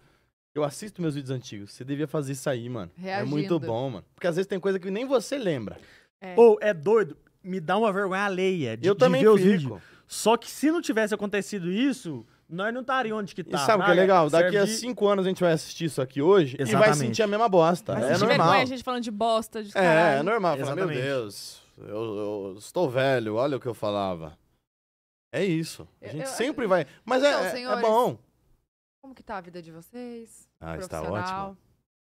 Eu assisto meus vídeos antigos. Você devia fazer isso aí, mano. É Reagindo. É muito bom, mano. Porque às vezes tem coisa que nem você lembra. É. Ou é doido, me dá uma vergonha alheia de, eu de também ver os vídeos. Só que se não tivesse acontecido isso, nós não estariamos onde que tá. E sabe o que é legal? Daqui servir... a cinco anos a gente vai assistir isso aqui hoje Exatamente. e vai sentir a mesma bosta. Vai é normal. Vergonha, a gente falando de bosta, de É, é normal. Falar, meu Deus, eu, eu estou velho, olha o que eu falava. É isso. A gente eu, eu, sempre vai. Mas é, então, é, é senhores, é bom. Como que tá a vida de vocês? Ah, está ótimo.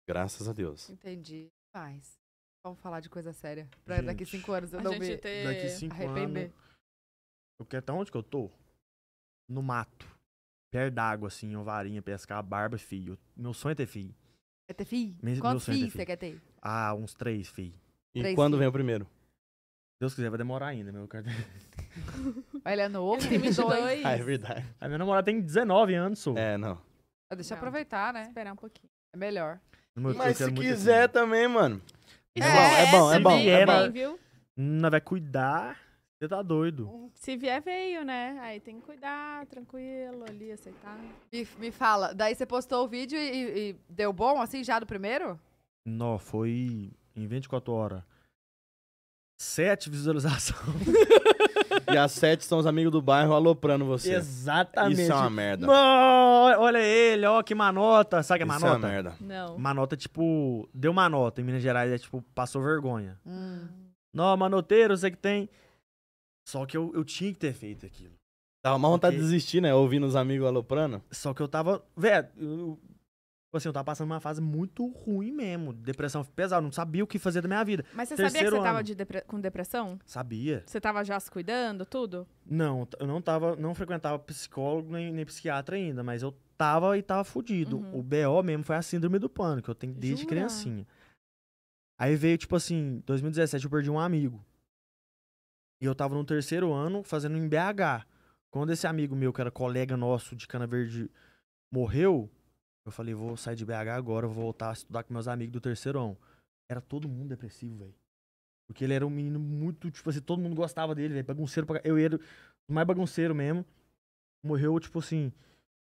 Graças a Deus. Entendi. Mas vamos falar de coisa séria. Pra gente, daqui cinco anos eu não me ter... daqui cinco Anos, eu quero até onde que eu tô? No mato. Perto d'água, assim, uma varinha, pescar barba, é filho. Meu sonho é ter filho. É ter filho? Quantos filhos você quer ter? Ah, uns três filhos. E três quando filho? vem o primeiro? Deus quiser, vai demorar ainda, meu cartão. Ele é novo, tem 22. ah, é verdade. A minha namorada tem 19 anos, sou. É, não. Ah, deixa eu aproveitar, né? Esperar um pouquinho. É melhor. Meu, Mas se quiser assim. também, mano. É, é bom, é bom, é bom, é bom. também, viu? Não vai cuidar. Você tá doido. Se vier, veio, né? Aí tem que cuidar, tranquilo ali, aceitar. Me, me fala, daí você postou o vídeo e, e deu bom, assim, já do primeiro? Não, foi em 24 horas sete visualizações. e as sete são os amigos do bairro aloprando você. Exatamente. Isso é uma merda. Não, olha ele, ó, que manota. Sabe que é manota? Isso é uma merda. Não. Manota, tipo, deu uma nota em Minas Gerais, é tipo, passou vergonha. Hum. Não, manoteiro, você que tem. Só que eu, eu tinha que ter feito aquilo. tava uma vontade Porque... de desistir, né? Ouvindo os amigos aloprando. Só que eu tava. Velho, eu Tipo assim, eu tava passando uma fase muito ruim mesmo. Depressão pesada, não sabia o que fazer da minha vida. Mas você Terceiro sabia que você ano. tava de depre com depressão? Sabia. Você tava já se cuidando, tudo? Não, eu não tava, não frequentava psicólogo nem, nem psiquiatra ainda, mas eu tava e tava fudido. Uhum. O BO mesmo foi a síndrome do pânico, que eu tenho desde Jura? criancinha. Aí veio, tipo assim, 2017 eu perdi um amigo. E eu tava no terceiro ano fazendo em BH. Quando esse amigo meu, que era colega nosso de Cana Verde, morreu, eu falei, vou sair de BH agora, vou voltar a estudar com meus amigos do terceirão. Era todo mundo depressivo, velho. Porque ele era um menino muito, tipo assim, todo mundo gostava dele, velho. Bagunceiro pra... Eu era mais bagunceiro mesmo. Morreu, tipo assim.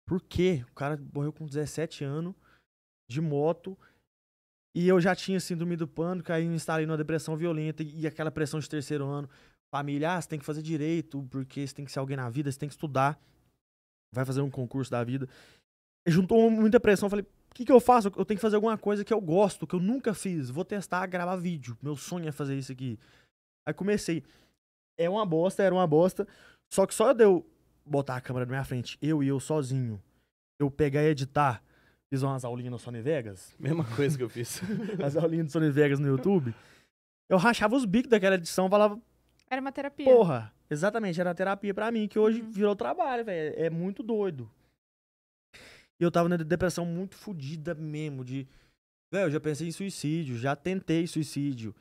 Por quê? O cara morreu com 17 anos, de moto. E eu já tinha síndrome do pânico, aí instalei numa depressão violenta e aquela pressão de terceiro ano. Família, ah, você tem que fazer direito, porque você tem que ser alguém na vida, você tem que estudar. Vai fazer um concurso da vida juntou muita pressão. Falei, o que, que eu faço? Eu tenho que fazer alguma coisa que eu gosto, que eu nunca fiz. Vou testar gravar vídeo. Meu sonho é fazer isso aqui. Aí comecei. É uma bosta, era uma bosta. Só que só de eu botar a câmera na minha frente, eu e eu sozinho, eu pegar e editar, fiz umas aulinhas no Sony Vegas. Mesma coisa que eu fiz. As aulinhas do Sony Vegas no YouTube. Eu rachava os bicos daquela edição, falava. Era uma terapia. Porra, exatamente, era uma terapia para mim, que hoje uhum. virou trabalho, velho. É, é muito doido. E eu tava na depressão muito fodida mesmo, de... Velho, eu já pensei em suicídio, já tentei suicídio.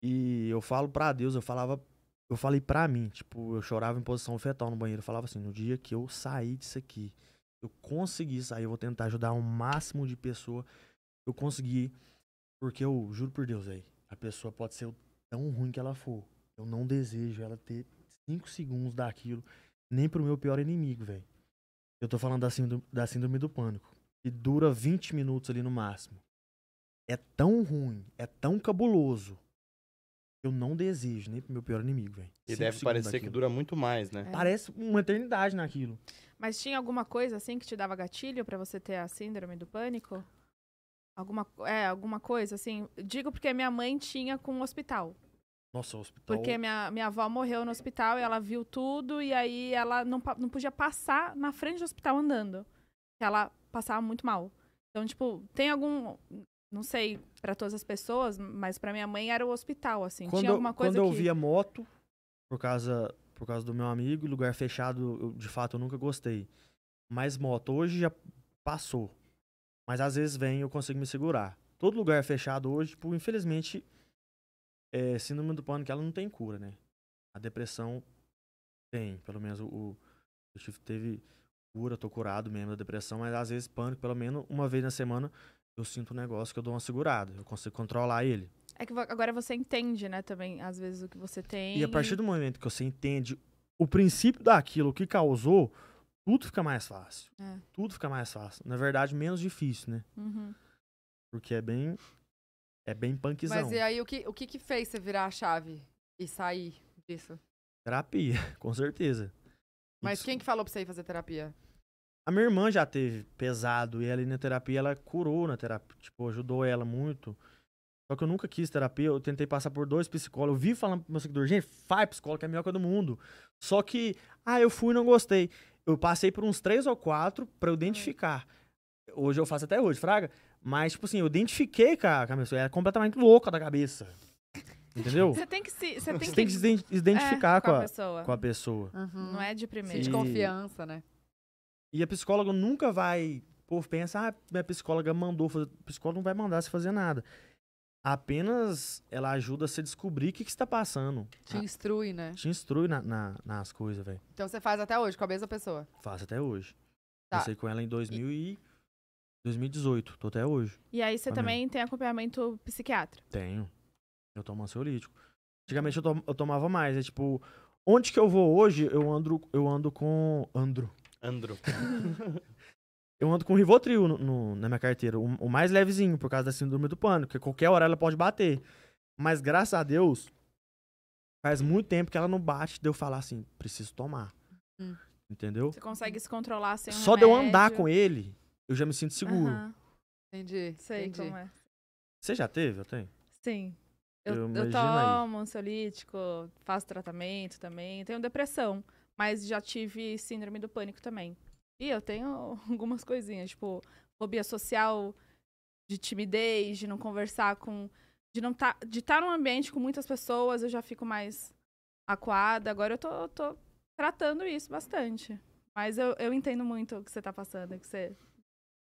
E eu falo pra Deus, eu falava... Eu falei pra mim, tipo, eu chorava em posição fetal no banheiro. Eu falava assim, no dia que eu sair disso aqui, eu consegui sair, eu vou tentar ajudar o máximo de pessoa. Eu consegui, porque eu juro por Deus aí, a pessoa pode ser tão ruim que ela for. Eu não desejo ela ter cinco segundos daquilo, nem pro meu pior inimigo, velho. Eu tô falando da síndrome, da síndrome do pânico, que dura 20 minutos ali no máximo. É tão ruim, é tão cabuloso. Eu não desejo nem pro meu pior inimigo, velho. E deve parecer daquilo. que dura muito mais, né? É. Parece uma eternidade naquilo. Mas tinha alguma coisa assim que te dava gatilho para você ter a síndrome do pânico? Alguma, é, alguma coisa assim? Digo porque minha mãe tinha com o hospital. Nossa, o hospital. Porque minha, minha avó morreu no hospital e ela viu tudo, e aí ela não, não podia passar na frente do hospital andando. Ela passava muito mal. Então, tipo, tem algum. Não sei para todas as pessoas, mas para minha mãe era o hospital, assim. Quando Tinha alguma coisa. quando eu que... via moto, por causa, por causa do meu amigo, lugar fechado, eu, de fato eu nunca gostei. Mas moto, hoje já passou. Mas às vezes vem eu consigo me segurar. Todo lugar fechado hoje, tipo, infelizmente é, síndrome do pânico, ela não tem cura, né? A depressão tem, pelo menos o, eu teve cura, tô curado mesmo da depressão, mas às vezes pânico, pelo menos uma vez na semana, eu sinto um negócio que eu dou uma segurada, eu consigo controlar ele. É que agora você entende, né, também, às vezes, o que você tem. E a partir do momento que você entende o princípio daquilo, o que causou, tudo fica mais fácil. É. Tudo fica mais fácil. Na verdade, menos difícil, né? Uhum. Porque é bem é bem punkzão. Mas e aí, o que, o que que fez você virar a chave e sair disso? Terapia, com certeza. Mas Isso. quem que falou pra você ir fazer terapia? A minha irmã já teve pesado e ela na terapia, ela curou na terapia, tipo, ajudou ela muito. Só que eu nunca quis terapia, eu tentei passar por dois psicólogos. Eu vi falando pro meu seguidor, gente, faz psicólogo, que é a melhor coisa do mundo. Só que, ah, eu fui e não gostei. Eu passei por uns três ou quatro para eu identificar. Hoje eu faço até hoje, Fraga. Mas, tipo assim, eu identifiquei com a, com a pessoa. Ela é completamente louca da cabeça. Entendeu? Você tem que se, você tem, que... tem que se identificar é, com, a, com, a, pessoa. Com a pessoa. Uhum. Não é de primeira. De confiança, né? E a psicóloga nunca vai. pô pensa, ah, minha psicóloga mandou fazer. A psicóloga não vai mandar você fazer nada. Apenas ela ajuda você a descobrir o que, que está passando. Te instrui, né? Te instrui na, na, nas coisas, velho. Então você faz até hoje com a mesma pessoa? Faço até hoje. Tá. Passei com ela em 2000 e... 2018, tô até hoje. E aí você também, tem acompanhamento psiquiatra? Tenho. Eu tomo ansiolítico. Antigamente eu, to eu tomava mais, é tipo, onde que eu vou hoje, eu ando, eu ando com. Andro. Andro. eu ando com Rivotril no, no, na minha carteira. O, o, mais levezinho, por causa da síndrome do pânico, porque qualquer hora ela pode bater. Mas graças a Deus, faz muito tempo que ela não bate de eu falar assim, preciso tomar. Hum. Entendeu? Você consegue se controlar sem Só remédio. de eu andar com ele, eu já me sinto seguro. Aham. Entendi. Sei entendi. como é. Você já teve? Eu tenho. Sim. Eu, Eu eu, aí. tomo ansiolítico, faço tratamento também. Tenho depressão, mas já tive síndrome do pânico também. E eu tenho algumas coisinhas, tipo, fobia social, de timidez, de não conversar com. De não tá, de estar tá num ambiente com muitas pessoas, eu já fico mais acuada. Agora eu tô, tô tratando isso bastante. Mas eu, eu entendo muito o que você tá passando, o que você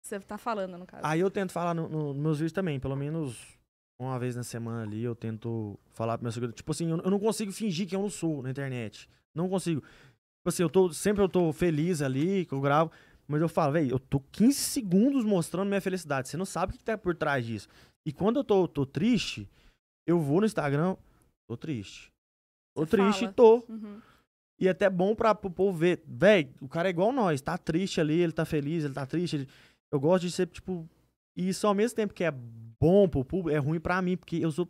você tá falando, no caso. Aí eu tento falar nos no, meus vídeos também, pelo menos uma vez na semana ali, eu tento falar pro meu seguidor. Tipo assim, eu, eu não consigo fingir que eu não sou na internet. Não consigo. Tipo assim, eu tô, sempre eu tô feliz ali, que eu gravo. Mas eu falo, velho, eu tô 15 segundos mostrando minha felicidade. Você não sabe o que tá por trás disso. E quando eu tô, tô triste, eu vou no Instagram, tô triste. Tô você triste, fala. tô. Uhum. E é até bom pra, pro povo ver. Velho, o cara é igual nós, tá triste ali, ele tá feliz, ele tá triste. Ele... Eu gosto de ser, tipo. E isso ao mesmo tempo que é bom pro público, é ruim pra mim, porque eu sou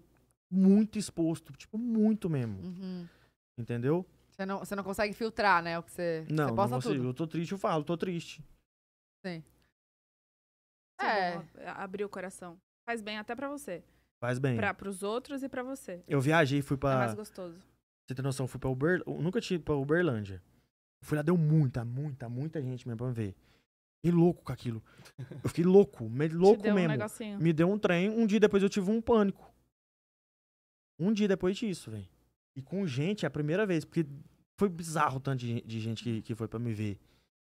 muito exposto. Tipo, muito mesmo. Uhum. Entendeu? Você não, você não consegue filtrar, né? O que você. Não, você posta não consigo. Tudo. Eu tô triste, eu falo, tô triste. Sim. É. é abrir o coração. Faz bem até pra você. Faz bem. Pra, pros outros e pra você. Eu viajei, fui pra. É mais gostoso. Você tem noção, fui pra Uber. Eu nunca tinha ido pra Uberlândia. Fui lá, deu muita, muita, muita gente mesmo pra me ver. E louco com aquilo. Eu fiquei louco, me, louco mesmo. Um me deu um trem, um dia depois eu tive um pânico. Um dia depois disso, velho. E com gente é a primeira vez, porque foi bizarro o tanto de, de gente que, que foi para me ver.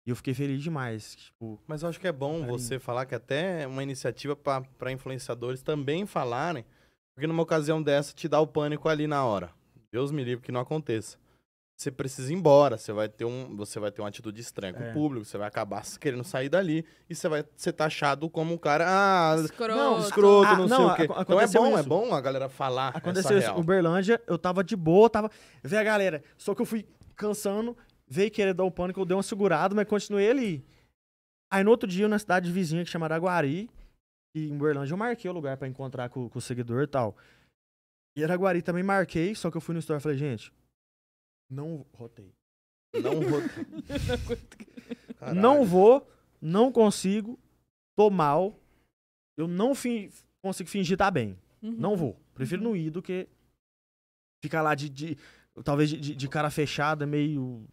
E eu fiquei feliz demais. Tipo, Mas eu acho que é bom carinho. você falar que até é uma iniciativa para influenciadores também falarem, porque numa ocasião dessa te dá o pânico ali na hora. Deus me livre que não aconteça você precisa ir embora, você vai ter, um, você vai ter uma atitude estranha com é. o público, você vai acabar querendo sair dali e você vai ser taxado como um cara, ah, escroto, não, escroto, ah, não, não, sei a, o quê. Então é bom, é isso. é bom a galera falar Aconteceu isso, Uberlândia, eu tava de boa, tava, vê a galera, só que eu fui cansando, veio querer dar o um pânico, eu dei uma segurada, mas continuei ali. Aí no outro dia, na cidade vizinha que chama Araguari, e em Uberlândia eu marquei o lugar para encontrar com, com o seguidor e tal. E Araguari também marquei, só que eu fui no store e falei, gente, não rotei. Não rotei. não vou, não consigo, tô mal. Eu não consigo fingir tá bem. Uhum. Não vou. Prefiro uhum. não ir do que ficar lá de. de talvez de, de, cara fechada, meio.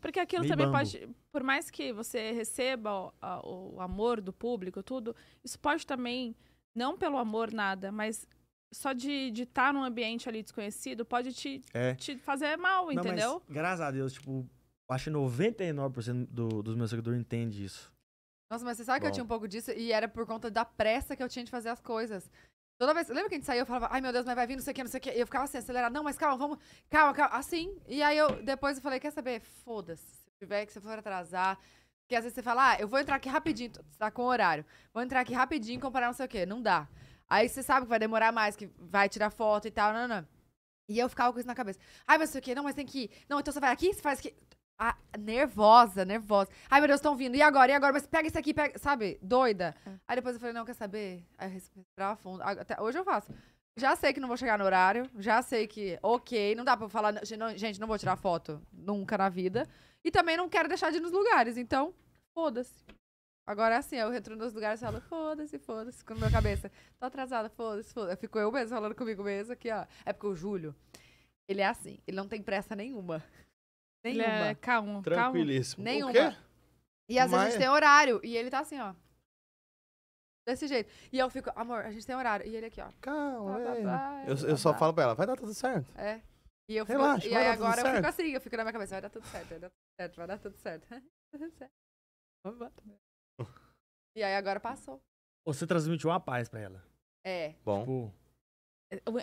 Porque aquilo meio também bambo. pode. Por mais que você receba o, a, o amor do público, tudo, isso pode também. Não pelo amor, nada, mas só de estar tá num ambiente ali desconhecido pode te, é. te fazer mal, Não, entendeu? Mas, graças a Deus, tipo, acho que 99% do, dos meus seguidores entende isso. Nossa, mas você sabe Bom. que eu tinha um pouco disso e era por conta da pressa que eu tinha de fazer as coisas. Toda vez, lembra que a gente saiu, eu falava, ai meu Deus, mas vai vir não sei o que, não sei o que. E eu ficava assim, acelerado, não, mas calma, vamos, calma, calma, assim. E aí eu, depois eu falei, quer saber, foda-se, se tiver que você for atrasar. Porque às vezes você fala, ah, eu vou entrar aqui rapidinho, tá com o horário. Vou entrar aqui rapidinho, comparar não sei o que, não dá. Aí você sabe que vai demorar mais, que vai tirar foto e tal, não, não. E eu ficava com isso na cabeça. Ai, mas sei o quê? Não, mas tem que ir. Não, então você vai aqui, você faz aqui. Ah, nervosa, nervosa. Ai, meu Deus, estão vindo. E agora? E agora? Mas pega isso aqui, pega. Sabe? Doida. É. Aí depois eu falei, não, quer saber? Aí fundo. Até hoje eu faço. Já sei que não vou chegar no horário. Já sei que, ok, não dá pra eu falar. Não, gente, não vou tirar foto nunca na vida. E também não quero deixar de ir nos lugares. Então, foda-se. Agora, assim, eu entro nos lugares e falo, foda-se, foda-se, com a minha cabeça. Tô atrasada, foda-se, foda-se. Fico eu mesmo falando comigo mesmo aqui, ó. É porque o Júlio, ele é assim, ele não tem pressa nenhuma. Nenhuma. Ele é calmo, Tranquilíssimo. Calmo. Nenhuma. O quê? E às Mas... vezes a gente tem horário. E ele tá assim, ó. Desse jeito. E eu fico, amor, a gente tem horário. E ele aqui, ó. Calma, tá, tá, vai Eu, tá, eu só falo pra ela, vai dar tudo certo. É. E eu fico, Relaxa, e aí agora eu fico assim, eu fico na minha cabeça, vai dar tudo certo, vai dar tudo certo, vai dar tudo certo. Vamos E aí agora passou. Você transmitiu uma paz para ela. É. Bom. Tipo...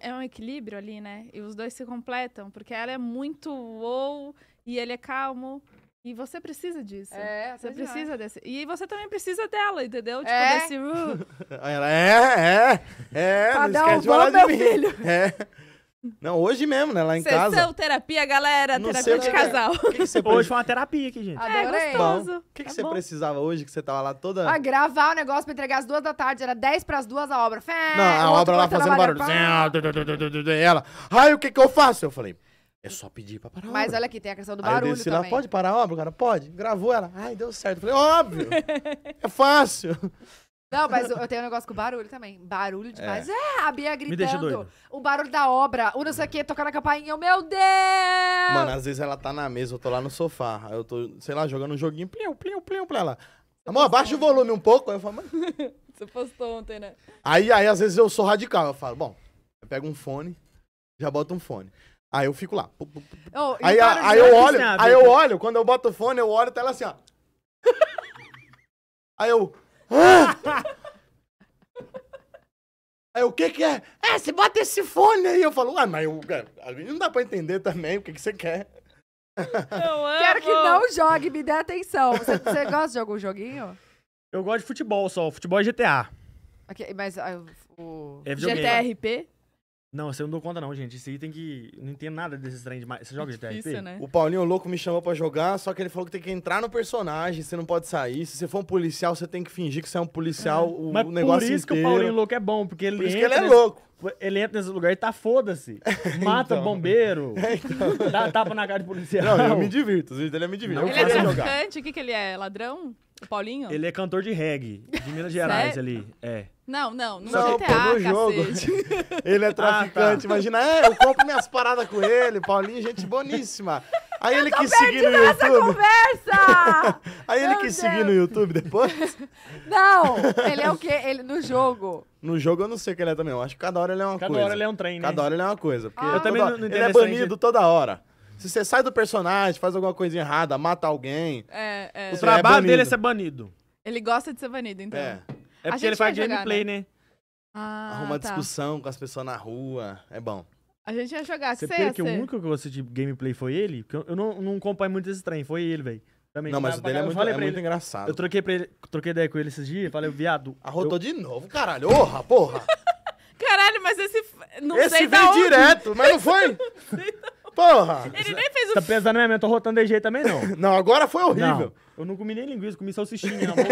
É, é um equilíbrio ali, né? E os dois se completam, porque ela é muito ou e ele é calmo. E você precisa disso. É, você precisa é. desse. E você também precisa dela, entendeu? Tipo, é. desse. ru. Uh". ela, é, é, é. Pra tá não esquece um bom, de meu mim. filho. É. Não, hoje mesmo, né? Lá em Sessão, casa. Sessão, terapia, galera. Não terapia de casal. Que que hoje foi uma terapia aqui, gente. Adorei. É, gostoso. O que, que é, é tá você bom. precisava hoje que você tava lá toda... Ah, gravar o negócio pra entregar às duas da tarde. Era dez pras duas a obra. Fé, não, a obra lá fazendo barulho. Pra... Ela, ai, o que que eu faço? Eu falei... É só pedir pra parar a obra. Mas olha aqui, tem a questão do barulho aí eu desci lá, também. pode parar a obra, cara? Pode. Gravou ela. Ai, deu certo. Eu falei, óbvio. é fácil. Não, mas eu tenho um negócio com barulho também. Barulho demais. É, é a Bia gritando. O barulho da obra, o não sei o quê, tocando a campainha. Eu, meu Deus! Mano, às vezes ela tá na mesa, eu tô lá no sofá. Eu tô, sei lá, jogando um joguinho, pliu, pliu, pliu, pra ela. Amor, abaixa o volume um pouco. Aí eu falo, mano. Você postou ontem, né? Aí, aí, às vezes eu sou radical. Eu falo, bom, eu pego um fone, já boto um fone. Aí eu fico lá. Oh, aí, aí eu olho, aí eu olho, quando eu boto o fone, eu olho, até tá ela assim, ó. aí eu. Ah! Aí o que que é? É, você bota esse fone aí. Eu falo, ah, mas eu, não dá pra entender também o que que você quer. Quero que não jogue, me dê atenção. Você, você gosta de algum joguinho? Eu gosto de futebol só, futebol é GTA. mas ah, o... É GTRP? Não, você não dou conta, não, gente. Isso aí tem que. Não tem nada desses trem demais. Você é joga é difícil, de TRT? Né? O Paulinho Louco me chamou para jogar, só que ele falou que tem que entrar no personagem, você não pode sair. Se você for um policial, você tem que fingir que você é um policial. É. O, Mas o negócio por isso inteiro. que o Paulinho Louco é bom, porque ele. Por isso que ele é nesse... louco. Ele entra nesse lugar e tá foda-se. É, Mata então. bombeiro. É, então. Dá tapa na cara de policial. Não, eu me divirto. Os vídeos dele é me divirto. Não, ele é traficante? O que, que ele é? Ladrão? O Paulinho? Ele é cantor de reggae, de Minas Gerais ali. É. Não, não, não, Só é GTA, no jogo, ele é traficante. Ah, tá. Imagina, é, eu compro minhas paradas com ele, Paulinho, gente boníssima. Aí eu ele quis seguir no YouTube. conversa! Aí Meu ele quis Deus. seguir no YouTube depois? Não, ele é o quê? Ele no jogo. No jogo eu não sei o que ele é também. Eu acho que cada hora ele é uma cada coisa. Cada hora ele é um trem, né? Cada hora ele é uma coisa. Porque ah. eu também hora, não, não Ele é banido toda hora. Se você sai do personagem, faz alguma coisa errada, mata alguém. É, é. O é trabalho é dele é ser banido. Ele gosta de ser banido, então. É. É porque ele faz gameplay, né? né? Ah, Arruma tá. discussão com as pessoas na rua. É bom. A gente ia jogar. Você pira que o único que eu de gameplay foi ele? Porque eu, não, não acompanho muito esse trem. Foi ele, velho. Também, não, mas o dele é muito, é muito engraçado. Eu troquei, pra ele, troquei ideia com ele esses dias, falei, viado. Arrotou eu... de novo, caralho. Orra, porra! caralho, mas esse. Não esse sei veio direto, mas não foi? não sei da Porra! Ele nem fez o. Tá pesando mesmo, minha mente, tô rotando DG também não. não, agora foi horrível. Não, eu não comi nem linguiça, comi salsichinha na mão.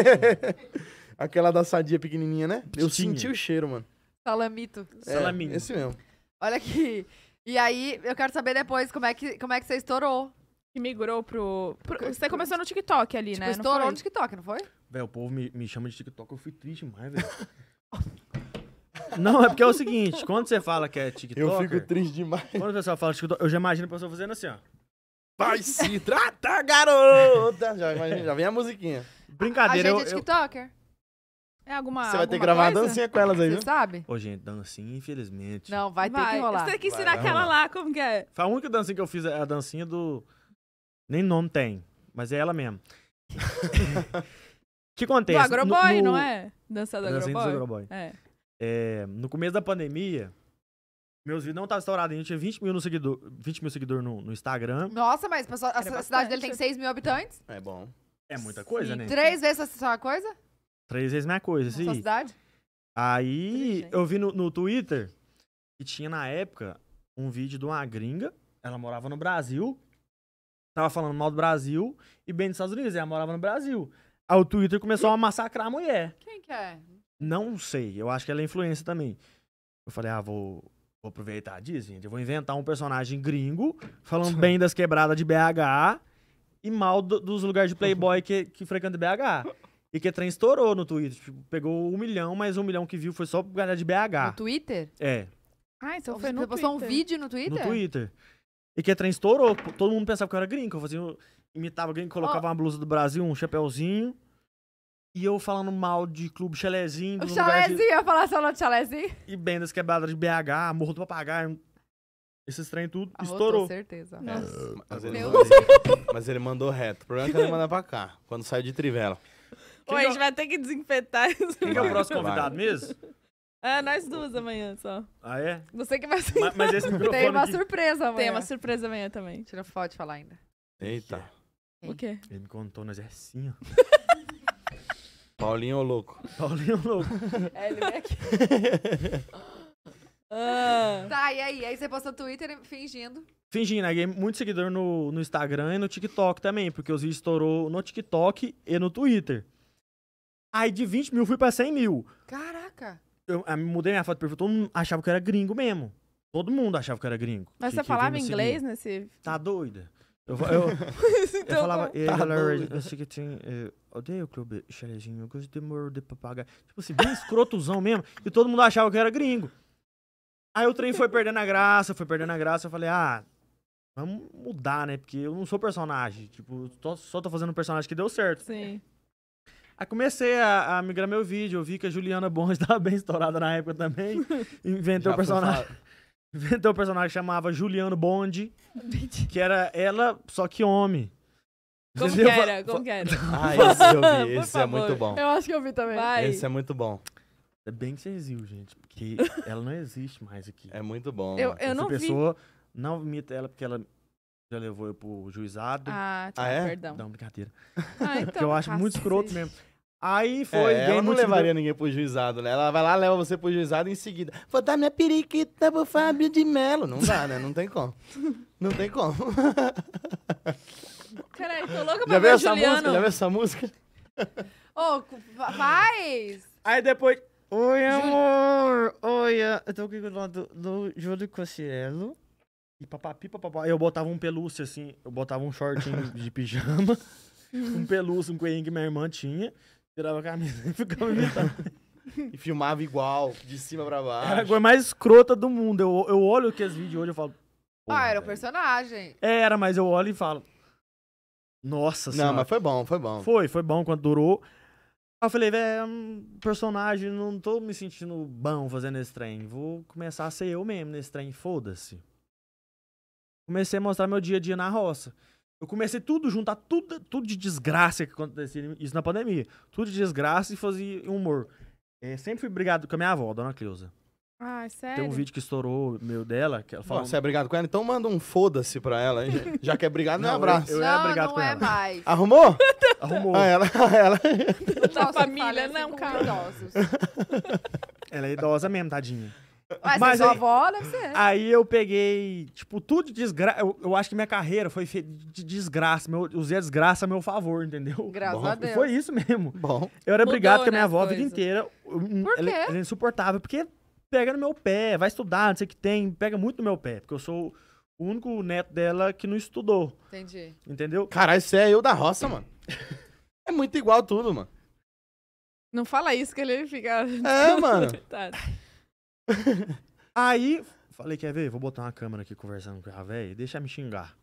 Aquela da sadia pequenininha, né? Eu senti o cheiro, mano. Salamito. É, Salaminho. Esse mesmo. Olha aqui. E aí, eu quero saber depois como é que, como é que você estourou. Que migrou pro, pro. Você começou no TikTok ali, tipo, né? Estourou no TikTok, não foi? Velho, o povo me, me chama de TikTok, eu fui triste demais, velho. Não, é porque é o seguinte, quando você fala que é TikTok. Eu fico triste demais. Quando o pessoal fala TikTok, eu já imagino a pessoa fazendo assim, ó. Vai se tratar, garota! Já, já vem a musiquinha. Brincadeira, eu. a gente é eu, é TikToker? Eu... É alguma. Você vai ter que gravar coisa? dancinha com elas aí, Você sabe? Ô, gente, dancinha, infelizmente. Não, vai, vai. ter que rolar. Você tem que ensinar vai, aquela lá, como que é? Foi a única dancinha que eu fiz, é a dancinha do. Nem nome tem, mas é ela mesmo. O que acontece? Do Agroboy, no, não é? Dança do Agroboy? Dancinha do Agroboy. É. É, no começo da pandemia, meus vídeos não estavam estourados. A gente tinha 20 mil, no seguidor, mil seguidores no, no Instagram. Nossa, mas pessoal, a, a cidade dele tem 6 mil habitantes? É bom. É muita coisa, Sim. né? Três vezes só a coisa? Três vezes minha coisa, sim. Sua cidade? Aí Triste, eu vi no, no, Twitter que tinha na época um vídeo de uma gringa. Ela morava no Brasil. Tava falando mal do Brasil e bem dos Estados Unidos. Ela morava no Brasil. Aí o Twitter começou a massacrar a mulher. Quem que é? Não sei, eu acho que ela é influência também. Eu falei, ah, vou, vou aproveitar disso, gente. Eu vou inventar um personagem gringo, falando bem das quebradas de BH e mal do, dos lugares de playboy que, que frequenta BH. E que trem estourou no Twitter. Tipo, pegou um milhão, mas um milhão que viu foi só galera de BH. No Twitter? É. Ah, então foi no Você postou um vídeo no Twitter? No Twitter. E que trem estourou. Todo mundo pensava que eu era gringo. Eu fazia imitava alguém, colocava oh. uma blusa do Brasil, um chapéuzinho. E eu falando mal de clube chalezinho. O chalezinho, de... eu falar só de chalezinho. E bendas quebradas de BH, Morro do Papagaio. Esses trem tudo Arrotou, ah, estourou. certeza. É, mas, ele mandou, mas ele mandou reto. O problema é que ele manda pra cá, quando sai de Trivela. Pô, a gente vai ter que desinfetar isso. Quem é o próximo convidado mesmo? É, nós duas amanhã só. Ah, é? Você que vai ser. Mas, mas esse microfone Tem uma aqui... surpresa amanhã. Tem uma surpresa amanhã também. Tira foto de falar ainda. Eita. O quê? Ele me contou, nós é assim, ó. Paulinho ou louco? Paulinho ou louco? É, ele vem aqui. Ah. Tá, e aí? Aí você postou no Twitter fingindo. Fingindo, né? ganhei muito seguidor no, no Instagram e no TikTok também, porque os vídeos estourou no TikTok e no Twitter. Aí de 20 mil fui pra 100 mil. Caraca! Eu, eu mudei minha foto de perfil, todo mundo achava que eu era gringo mesmo. Todo mundo achava que eu era gringo. Mas que, você falava inglês nesse... Tá doida? Eu, eu, então, eu falava, e aí, tá galera, eu sei que tem. Eu eh, odeio o clube chalezinho, eu gosto de moro de papagaio. Tipo assim, bem escrotuzão mesmo. E todo mundo achava que eu era gringo. Aí o trem foi perdendo a graça, foi perdendo a graça. Eu falei, ah, vamos mudar, né? Porque eu não sou personagem. Tipo, tô, só tô fazendo um personagem que deu certo. Sim. Aí comecei a, a migrar meu vídeo. Eu vi que a Juliana Bons estava bem estourada na época também. Inventei o personagem inventou um personagem que chamava Juliano Bond, que era ela, só que homem. Como que era? Como que era? Ah, esse eu vi. Por Esse é favor. muito bom. Eu acho que eu vi também. Vai. Esse é muito bom. É bem que você exiu, gente, porque ela não existe mais aqui. É muito bom. Eu, eu Essa não vi. pessoa não imita ela porque ela já levou eu pro juizado. Ah, tá, Ah, é? perdão. Não, brincadeira. Ah, então, Porque eu acho muito cacete. escroto mesmo. Aí foi, é, ela não levaria ninguém pro juizado, né? Ela vai lá, leva você pro juizado em seguida. Vou dar minha periquita pro Fábio de Melo. Não dá, né? Não tem como. Não tem como. Peraí, tô louca pra ver essa Música? Já viu essa música? Ô, oh, faz! Aí depois... Oi, amor! Oi, eu tô aqui do lado do Júlio Cossielo. E papapi, papapá. Eu botava um pelúcio, assim. Eu botava um shortinho de pijama. um pelúcio, um coelhinho que minha irmã tinha. Tirava a camisa e ficava imitando. e filmava igual, de cima pra baixo. Era a coisa mais escrota do mundo. Eu, eu olho aqueles vídeos hoje e falo. Ah, era o um personagem. É, era, mas eu olho e falo. Nossa Não, senhora. mas foi bom, foi bom. Foi, foi bom quando durou. Aí eu falei, velho, é um personagem, não tô me sentindo bom fazendo esse trem. Vou começar a ser eu mesmo nesse trem, foda-se. Comecei a mostrar meu dia a dia na roça. Eu comecei tudo, juntar tudo, tudo de desgraça que acontecia isso na pandemia. Tudo de desgraça e fazia humor. É, sempre fui brigado com a minha avó, dona Cleusa. Ah, sério? Tem um vídeo que estourou meu dela, que ela falou. você é brigado com ela? Então manda um foda-se pra ela, hein? Já que é brigado, não, é não é abraço. Eu, eu não, era brigado não com é ela. mais. Arrumou? Arrumou. Ah, ela, ah, ela. Não tá família, não, cara. Idosos. ela é idosa mesmo, tadinha. Mas sua aí, avó deve ser. Aí eu peguei, tipo, tudo de desgraça. Eu, eu, acho que minha carreira foi de desgraça. Meu, usei a desgraça a meu favor, entendeu? Graças Bom, a Deus. Foi isso mesmo. Bom. Eu era obrigado brigado com a né, minha avó a vida inteira. Por ela, é, ela, é insuportável, porque pega no meu pé, vai estudar, não sei o que tem, pega muito no meu pé, porque eu sou o único neto dela que não estudou. Entendi. Entendeu? Caralho, isso é eu da roça, mano. é muito igual tudo, mano. Não fala isso que ele fica. É, mano. Tá. Aí, falei, quer ver? Vou botar uma câmera aqui conversando com a velha deixa me xingar.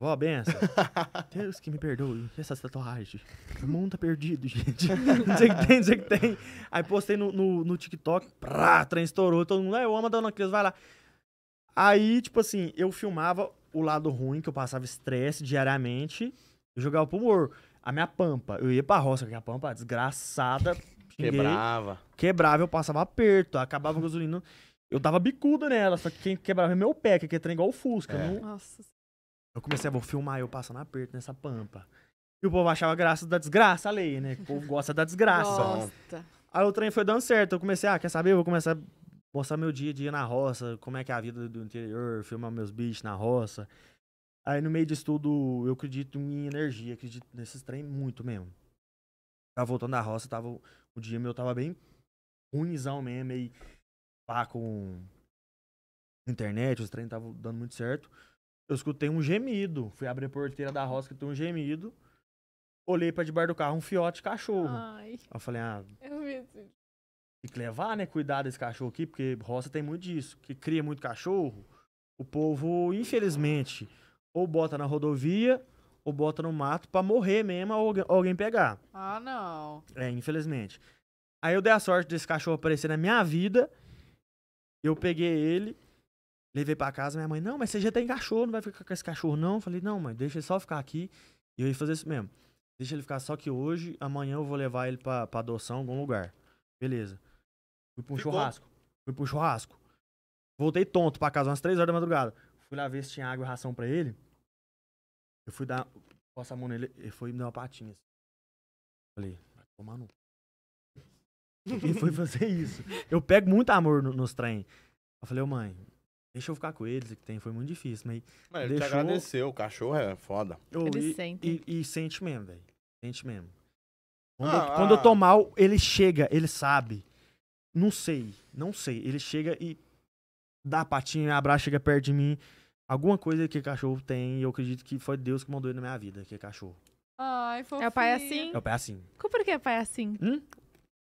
Vó, benção. Deus que me perdoe. Essas tatuagens. O mundo tá perdido, gente. não sei o que tem, não sei o que tem. Aí postei no, no, no TikTok, prá, trem estourou. Todo mundo, é, eu amo a Dona Cris, vai lá. Aí, tipo assim, eu filmava o lado ruim, que eu passava estresse diariamente, eu jogava pro humor. A minha pampa, eu ia pra roça com a pampa desgraçada. Xinguei, Quebrava quebrava, eu passava aperto, acabava a gasolina. Eu dava bicuda nela, só que quem quebrava é meu pé, que aqui é igual o Fusca. É. Não... Nossa. Eu comecei a filmar eu passando aperto nessa pampa. E o povo achava graça da desgraça a lei, né? O povo gosta da desgraça. Gosta. Aí o trem foi dando certo. Eu comecei, ah, quer saber? Eu vou começar a mostrar meu dia a dia na roça, como é que é a vida do interior, filmar meus bichos na roça. Aí no meio de estudo eu acredito em energia, acredito nesses trem muito mesmo. Tava voltando da roça, tava, o dia meu tava bem ruimzão mesmo, aí pá com internet, os treinos estavam dando muito certo. Eu escutei um gemido. Fui abrir a porteira da roça, tem um gemido. Olhei pra debaixo do carro, um fiote de cachorro. Ai. Eu falei, ah. Eu vi Tem que levar, né? Cuidar desse cachorro aqui, porque roça tem muito disso. Que cria muito cachorro. O povo, infelizmente, ou bota na rodovia, ou bota no mato pra morrer mesmo ou alguém pegar. Ah, não. É, infelizmente. Aí eu dei a sorte desse cachorro aparecer na minha vida. Eu peguei ele, levei para casa. Minha mãe, não, mas você já tem cachorro, não vai ficar com esse cachorro, não. Eu falei, não, mãe, deixa ele só ficar aqui. E eu ia fazer isso mesmo. Deixa ele ficar só que hoje, amanhã eu vou levar ele pra, pra adoção em algum lugar. Beleza. Fui pro um churrasco. Fui pro churrasco. Voltei tonto pra casa, umas 3 horas da madrugada. Fui lá ver se tinha água e ração pra ele. Eu fui dar. Passar a mão nele, ele foi me dar uma patinha. Assim. Falei, vai tomar no e foi fazer isso. Eu pego muito amor no, nos trem. Eu falei, ô mãe, deixa eu ficar com eles, que tem, foi muito difícil. Mas, mas ele deixou... te agradeceu, o cachorro é foda. Eu, ele e, sente. E, e sente mesmo, velho. Sente mesmo. Quando, ah, eu, quando ah. eu tô mal, ele chega, ele sabe. Não sei, não sei. Ele chega e dá a patinha, abraça, chega perto de mim. Alguma coisa que o cachorro tem, e eu acredito que foi Deus que mandou ele na minha vida, que é cachorro. Ai, É o pai assim? É o pai assim. Por que o pai é assim? Hum?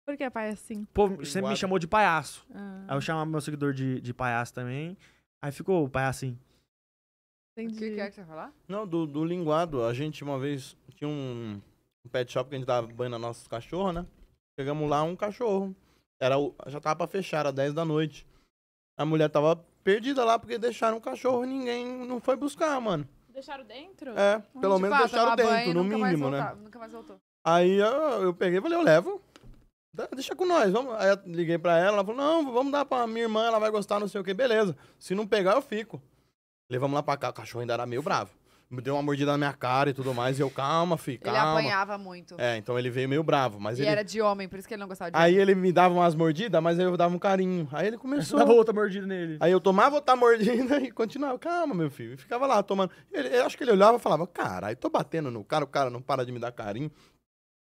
Por que pai assim? O povo sempre me chamou de palhaço. Ah. Aí eu chamava meu seguidor de, de palhaço também. Aí ficou o palhacinho. Entendi. O que, que é que você vai falar? Não, do, do linguado. A gente uma vez tinha um, um pet shop que a gente dava banho na nossos cachorros, né? Chegamos lá, um cachorro. Era o, já tava pra fechar, era 10 da noite. A mulher tava perdida lá porque deixaram o cachorro e ninguém não foi buscar, mano. Deixaram dentro? É, pelo tipo, menos ah, deixaram dentro, no mínimo, né? Nunca mais voltou. Aí eu, eu peguei e falei, eu levo deixa com nós, vamos. Aí eu liguei pra ela, ela falou, não, vamos dar pra minha irmã, ela vai gostar, não sei o que, beleza. Se não pegar, eu fico. Levamos lá pra cá, o cachorro ainda era meio bravo. Deu uma mordida na minha cara e tudo mais, e eu, calma, fica. Ele apanhava muito. É, então ele veio meio bravo, mas e ele... era de homem, por isso que ele não gostava de Aí homem. ele me dava umas mordidas, mas aí eu dava um carinho. Aí ele começou... Dava outra mordida nele. Aí eu tomava outra mordida e continuava, calma, meu filho. E ficava lá, tomando... Ele, eu acho que ele olhava e falava, caralho, tô batendo no cara, o cara não para de me dar carinho.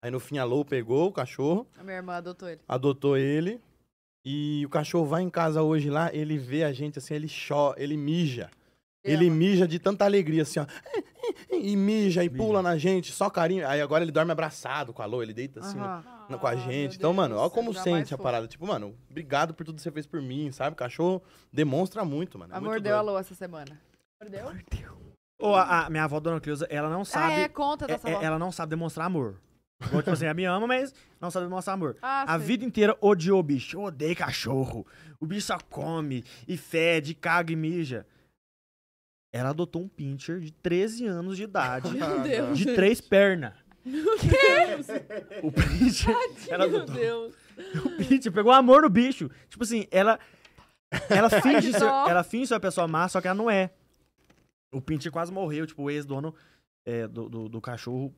Aí no fim a Lou pegou o cachorro. A minha irmã adotou ele. Adotou ele. E o cachorro vai em casa hoje lá, ele vê a gente assim, ele chora, ele mija. Ele mija de tanta alegria, assim, ó. E mija e mija. pula na gente, só carinho. Aí agora ele dorme abraçado com a Lô, ele deita assim no, no, com a ah, gente. Então, mano, olha como sente a parada. Tipo, mano, obrigado por tudo que você fez por mim, sabe? O cachorro demonstra muito, mano. É Amor deu a Lou essa semana. Mordeu? Mordeu. a, a, minha avó, Dona Cleusa, ela não ah, é? sabe. Tá é, conta dessa é, Ela não sabe demonstrar amor. Vou tipo assim, a minha ama, mas não sabe mostrar amor. Ah, a sim. vida inteira odiou o bicho. Eu odeio cachorro. O bicho só come e fede, caga e mija. Ela adotou um pincher de 13 anos de idade. Meu Deus. De três pernas. Meu Deus! O pincher. ela adotou. Meu Deus. O pincher pegou amor no bicho. Tipo assim, ela. Ela finge, ser, ela finge ser uma pessoa má, só que ela não é. O pincher quase morreu. Tipo, o ex-dono é, do, do, do cachorro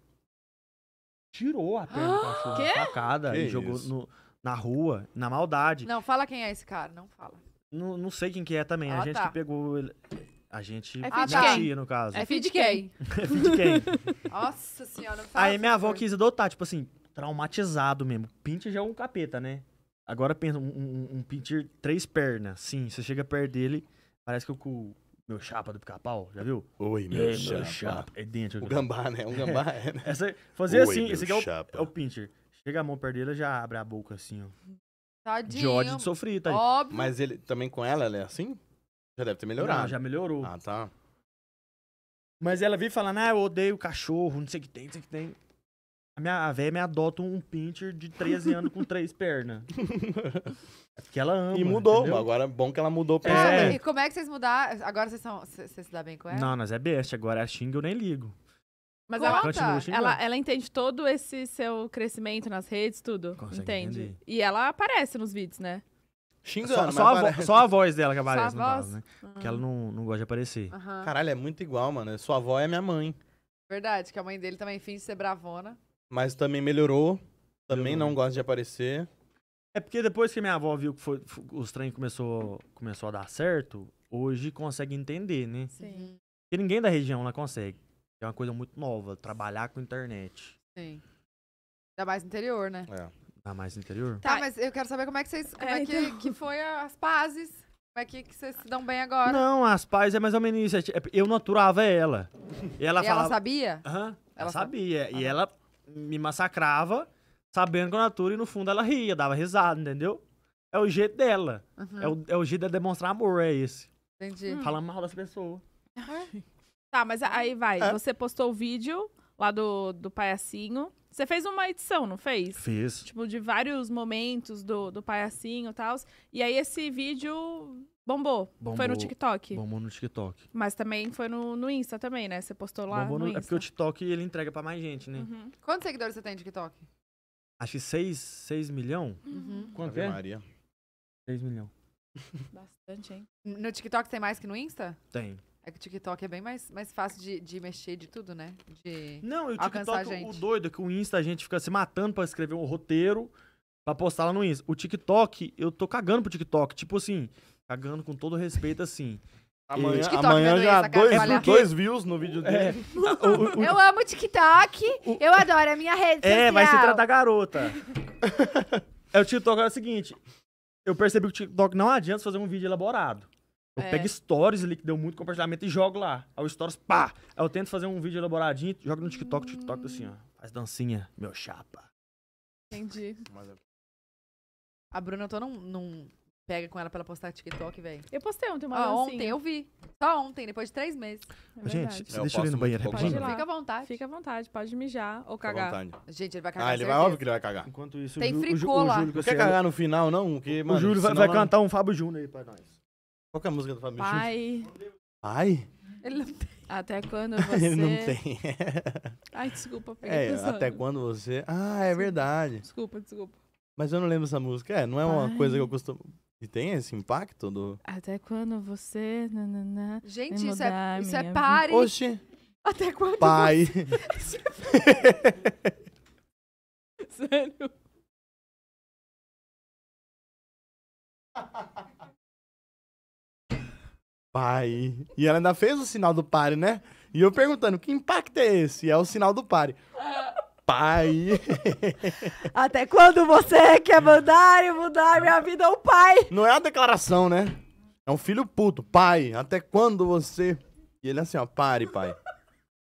tirou a perna do ah, cachorro Quê? na facada Que e jogou no- na rua, na maldade. Não, fala quem é esse cara, não fala. Não, não sei quem que é também. a ah, gente tá. que pegou. ele- A gente. É minha tia, no caso. É É filho de quem? É filho de quem? Nossa senhora, não fala. Aí minha avó quis adotar, tipo assim, traumatizado mesmo. Pinter já é um capeta, né? Agora pensa, um, um, um três pernas, sim. Você chega perto dele, parece que o, cu- meu chapa do pica-pau, já viu? Oi, é, meu, Ei, chapa. meu chapa. É idêntico. O gambá, né? Um gambá é, né? Essa, fazer Oi, assim, esse aqui é o, é o pincher. Chega a mão perto dele, já abre a boca assim, ó. Tadinho. De ódio de sofrer, tá? Óbvio. Mas ele também com ela, ela é assim? Já deve ter melhorado. Não, já melhorou. Ah, tá. Mas ela veio falando, ah, eu odeio cachorro, não sei o que tem, não sei o que tem. A minha a véia me adota um pincher de 13 anos com três pernas. É porque ela ama. E mudou. Entendeu? Agora é bom que ela mudou pra é. E como é que vocês mudaram? Agora vocês, são, vocês se dá bem com ela? Não, nós é besta. Agora é xinga, eu nem ligo. Mas ela, tá, ela, ela, entende todo esse seu crescimento nas redes, tudo. Consegue entende. Entender. E ela aparece nos vídeos, né? Xingando, só, só, a, só a voz dela que aparece, no caso, né? Uhum. Porque ela não, não gosta de aparecer. Uhum. Caralho, é muito igual, mano. Sua avó é minha mãe. Verdade, que a mãe dele também finge ser bravona. Mas também melhorou. Também melhorou. não gosta de aparecer. É porque depois que minha avó viu que foi, os trem começou, começou a dar certo, hoje consegue entender, né? Sim. Porque ninguém da região lá consegue. É uma coisa muito nova, trabalhar com internet. Sim. Dá mais interior, né? É. Dá mais interior. Tá, tá, mas eu quero saber como é que vocês. Como é, é que, então... que foi as pazes? Como é que, que vocês se dão bem agora? Não, as pazes é mais ou menos isso. É, é, eu naturava ela. E ela, e falava... ela sabia? Aham. Uhum, ela, sabia. E ah, ela me massacrava, sabendo que a Natura, e no fundo ela ria, dava risada, entendeu? É o jeito dela. Uhum. É, o, é o jeito de demonstrar amor, é esse. Entendi. Hum. Fala mal das pessoas. É. tá, mas aí vai. É. Você postou o vídeo lá do, do palhacinho. Você fez uma edição, não fez? Fiz. Tipo, de vários momentos do, do palhacinho e tal. E aí esse vídeo Bombou. bombou. Foi no TikTok? Bombou no TikTok. Mas também foi no, no Insta também, né? Você postou lá bombou no, no é Insta. É porque o TikTok, ele entrega pra mais gente, né? Uhum. Quantos seguidores você tem no TikTok? Acho que 6, 6 milhão. Uhum. Quanto é? Maria. 6 milhão. Bastante, hein? No TikTok tem mais que no Insta? Tem. É que o TikTok é bem mais, mais fácil de, de mexer de tudo, né? De Não, e o TikTok, o doido é que o Insta a gente fica se matando pra escrever um roteiro pra postar lá no Insta. O TikTok, eu tô cagando pro TikTok. Tipo assim, Cagando com todo respeito, assim. Amanhã, amanhã já dois, dois views no vídeo é. dele. É. O, o, o... eu amo TikTok, eu adoro a minha rede é, vai se tratar garota. é, o TikTok é o seguinte, eu percebi que o TikTok não adianta fazer um vídeo elaborado. Eu é. pego stories ali que deu muito compartilhamento e jogo lá. Aí o stories, pá! Aí eu tento fazer um vídeo elaboradinho, jogo no TikTok, hum. TikTok assim, ó. Faz dancinha, meu chapa. Entendi. É- a Bruna, eu tô num, num pega com ela pra ela postar TikTok, velho. Eu postei ontem uma ah, dancinha. ontem eu vi. Só ontem, depois de três meses. É Gente, verdade. deixa é, eu ir no banheiro rapidinho. É Fica à vontade. Fica à vontade, pode mijar ou cagar. Gente, ele vai ah, cagar. Ah, ele vai, óbvio que ele vai cagar. Enquanto isso, Tem o, o, o lá. Júlio, Não quer cagar no final, não? Porque, mano, o Júlio vai, vai não- cantar um Fábio Júnior aí pra nós. Qual que é a música do Fábio Júnior? Pai, Ai, Ele não tem. até quando você... ele não tem. Ai, desculpa, peguei é, até quando você... Ah, é verdade. Desculpa, desculpa. Mas eu não lembro essa música. É, não é uma coisa que eu costumo... E tem esse impacto do. Até quando você. Gente, isso é, isso é pare. Oxi. Até quando. Pai. Você... Sério. Pai. E ela ainda fez o sinal do pare, né? E eu perguntando, que impacto é esse? É o sinal do pare. É pai. Até quando você quer mandar e mudar minha vida ao pai? Não é uma declaração, né? É um filho puto. Pai, até quando você... E ele é assim, ó, pare, pai.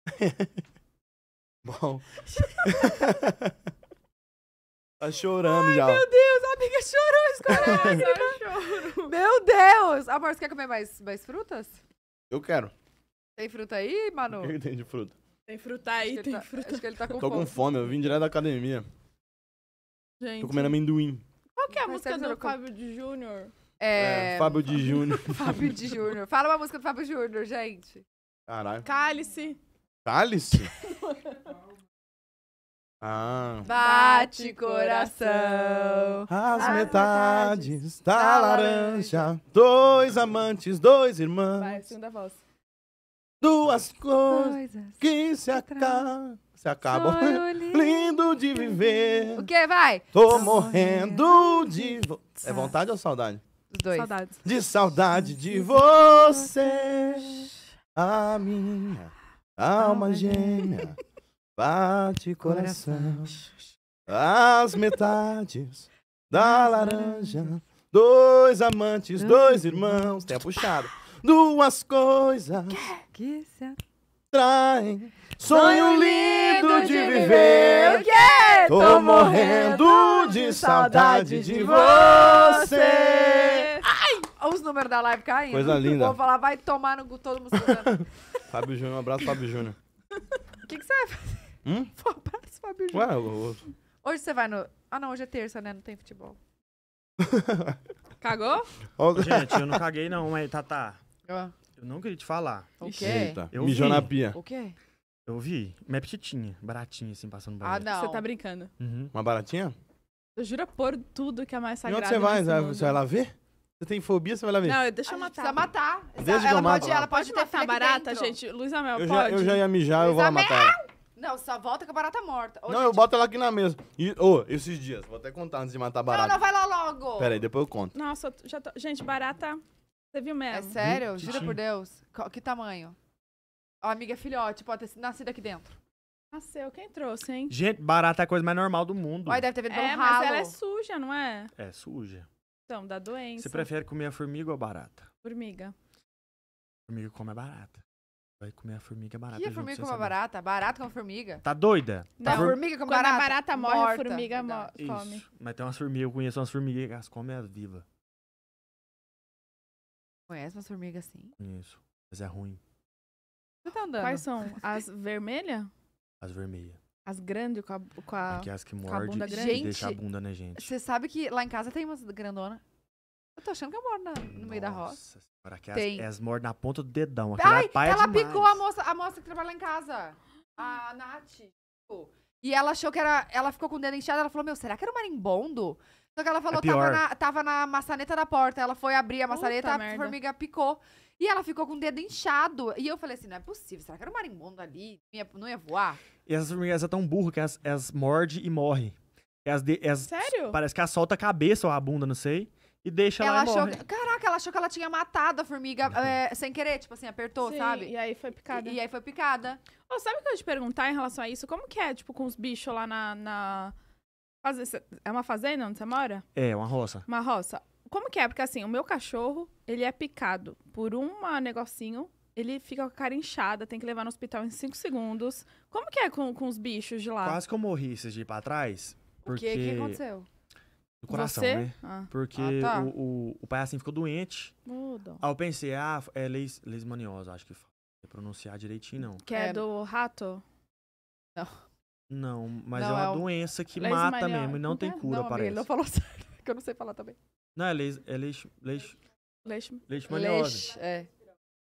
Bom. tá chorando Ai, já. meu Deus, a amiga chorou, escorreu. Né? meu Deus. Amor, você quer comer mais, mais frutas? Eu quero. Tem fruta aí, Manu? O que tem de fruta? Tem fruta aí, tem tá, frutar. Acho que ele tá com Tô fome. com fome, eu vim direto da academia. Gente. Tô comendo amendoim. Qual que é a Mas música do Fábio de Júnior? É... é... Fábio de Júnior. Fábio de Júnior. Fala uma música do Fábio Júnior, gente. Caralho. Cálice. Cálice? Ah. Bate coração. As metades da laranja. Dois amantes, dois irmãos. Vai, segunda voz. Duas coisas que se acabam. Se acabam. Lindo de viver. O que vai? Tô, morrendo, de. Vo... É vontade ou saudade? Os dois. Saudades. De saudade de você. A minha alma gêmea. Bate coração. As metades da laranja. Dois amantes, dois irmãos. Tem puxado duas coisas que, que se atraem. Sonho lindo de viver. O quê? Tô, morrendo, de saudade de você. Ai! os números da live caindo. Coisa linda. Vou falar, vai tomar no todo mundo. Fábio Júnior, um abraço, Fábio Júnior. O que, que você vai fazer? Hum? Um abraço, Fábio Júnior. Ué, eu... Hoje você vai no. Ah, não, hoje é terça, né? Não tem futebol. Cagou? Gente, eu não caguei, não, mas tá, tá. Ah. Eu não queria te falar. O quê? Eita, eu mijou vi. na pia. O quê? Eu vi. Minha petitinha, baratinha, assim, passando por Ah, não. Você tá brincando. Uhum. Uma baratinha? Eu juro por tudo que é mais E sagrado. onde você vai? Você vai- Você vai lá ver? Você tem fobia, você vai lá ver? Não, eu- deixa eu matar. precisa matar. Desde que eu ela, pode, ela pode, Pode matar barata, gente? Luísa Mel, eu, já, eu já ia mijar, eu vou lá matar ela. Não, só volta com a barata morta. Ô, Não, gente, eu boto ela aqui na mesa. E, ô, esses dias, vou até contar antes de matar a barata. não, vai lá logo. Pera aí, depois eu conto. Nossa, já tô... Gente, barata... Você viu é mesmo? É sério? Jura por Deus? Que tamanho? Ó, amiga, é filhote, pode ter nascido aqui dentro. Nasceu, quem trouxe, hein? Gente, barata é a coisa mais normal do mundo. Olha, deve ter vindo é, pelo É, mas ralo. ela é suja, não é? É suja. Então, dá doença. Você prefere comer a formiga ou a barata? Formiga. Formiga come a barata. Vai comer a formiga barata. E a formiga sem come tá tá a barata? Barata come formiga? Tá doida? Tá Não, for- formiga come Quando barata? a barata morre, a formiga mo- Isso. come. Mas tem umas formigas, eu conheço umas formigas, elas comem as vivas. Conhece umas formigas assim? Conheço. Mas é ruim. Você tá andando? Quais são? As vermelhas? As vermelhas. As grandes com a, com a, Aqui é as que morde e gente, deixa a bunda na né, gente. Você sabe que lá em casa tem umas grandona. Eu tô achando que eu moro na, no Nossa, meio da roça. Senhora, que tem. As, as morde na ponta do dedão. Aquela Ai, ela picou a moça, a moça que trabalha lá em casa. A Nath. Tipo. E ela achou que era. Ela ficou com o dedo inchado. Ela falou: Meu, será que era um marimbondo? Só que ela falou é tava, na, tava na maçaneta da porta. Ela foi abrir a maçaneta, Puta a merda. formiga picou. E ela ficou com o dedo inchado. E eu falei assim: não é possível, será que era um marimbondo ali? Não ia, não ia voar? E essas formigas são tão burras que elas, elas e morre. Elas elas, Sério? Parece que ela solta a cabeça ou a bunda, não sei. E deixa ela, ela achou, morre. Caraca, ela achou que ela tinha matado a formiga é, sem querer, tipo assim, apertou, Sim, sabe? E aí foi picada. E, e aí foi picada. Oh, sabe o que eu ia te perguntar em relação a isso? Como que é, tipo, com os bichos lá na... na é uma fazenda onde você mora? É, uma roça. Uma roça. Como que é? Porque assim, o meu cachorro, ele é picado por um negocinho, ele fica com a cara inchada, tem que levar no hospital em 5 segundos. Como que é com, com os bichos de lá? Quase que eu morri esses dias pra trás. Porque... O que, que aconteceu? Do coração, Você? né? Ah. Porque ah, tá. o, o, o pai assim ficou doente. Muda. Aí eu pensei, ah, é leis, leis maniosa, acho que é pronunciar direitinho, não. Que é, é do rato? Não. Não, mas não, é uma é doença que mata mesmo e não, tem é? cura, não, parece. Ele não falou certo, que eu não sei falar também. Não, é leis... É leish, leish. Leishmaniose. Leish, é.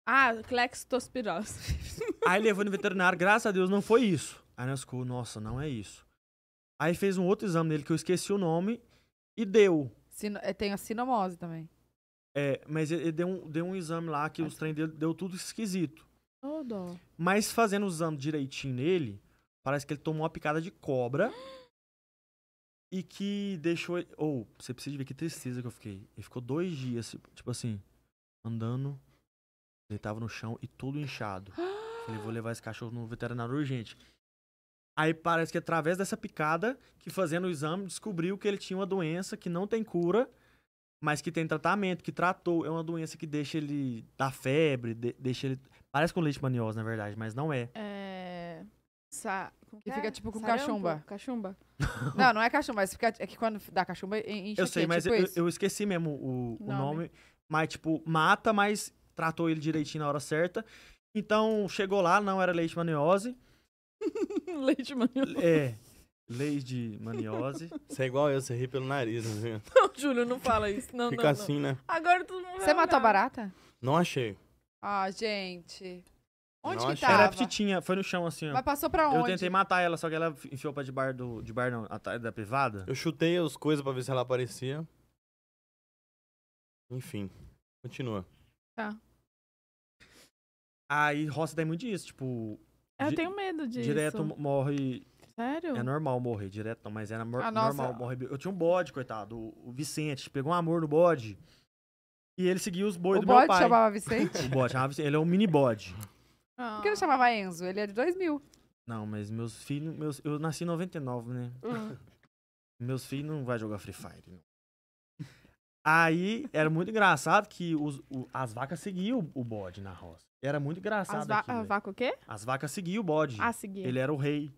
Ah, clextospirose. Aí levou no veterinário, graças a Deus não foi isso. Aí nós ficou, nossa, não é isso. Aí fez um outro exame nele que eu esqueci o nome e deu. Sino, é, tem a sinomose também. É, mas ele, deu, um, deu um exame lá que Ai. Ah, os tá. trem dele deu tudo esquisito. Oh, dó. Mas fazendo o exame direitinho nele, Parece que ele tomou uma picada de cobra. e que deixou ele. Ou, oh, você precisa ver que tristeza que eu fiquei. Ele ficou dois dias, tipo assim, andando. Ele tava no chão e todo inchado. Falei, vou levar esse cachorro no veterinário urgente. Aí parece que através dessa picada, que fazendo o exame, descobriu que ele tinha uma doença que não tem cura, mas que tem tratamento, que tratou. É uma doença que deixa ele dar febre, de, deixa ele. Parece com leite manioso, na verdade, mas não é. É Sa que é? fica tipo com Sarampo? cachumba. Cachumba. não, não é cachumba, mas fica, é que quando dá cachumba enche Eu sei, aqui, mas tipo eu, eu, esqueci mesmo o, o nome. Mas, tipo, mata, mas tratou ele direitinho na hora certa. Então, chegou lá, não era leite maniose. leite maniose. É. leite de maniose. Você é igual eu, você ri pelo nariz. Né? Não, Júlio, não fala isso. Não, Fica não, assim, não. né? Agora todo mundo Você matou a barata? Não achei. Ah, gente. Onde Nossa. que tava? Era petitinha, foi no chão assim, ó. Mas passou pra onde? Eu tentei matar ela, só que ela enfiou pra bar do... De bar não, atrás da privada. Eu chutei as coisas pra ver se ela aparecia. Enfim, continua. Tá. Aí roça tem muito disso, tipo... Eu di tenho medo disso. Direto morre... Sério? É normal morrer direto, não, mas era é ah, normal morrer. Eu tinha um bode, coitado, o Vicente. Pegou um amor no bode. E ele seguia os bois o do meu pai. O bode chamava Vicente? o bode chamava Vicente. Ele é um mini bode. Ah. Por que não chamava Enzo? Ele é de 2000. Não, mas meus filhos. Meus, eu nasci em 99, né? Uhum. meus filhos não vão jogar Free Fire. Não. Aí era muito engraçado que os, o, as vacas seguiam o bode na roça. Era muito engraçado. As va a né? vaca o quê? As vacas seguiam o bode. Ah, seguiam. Ele era o rei.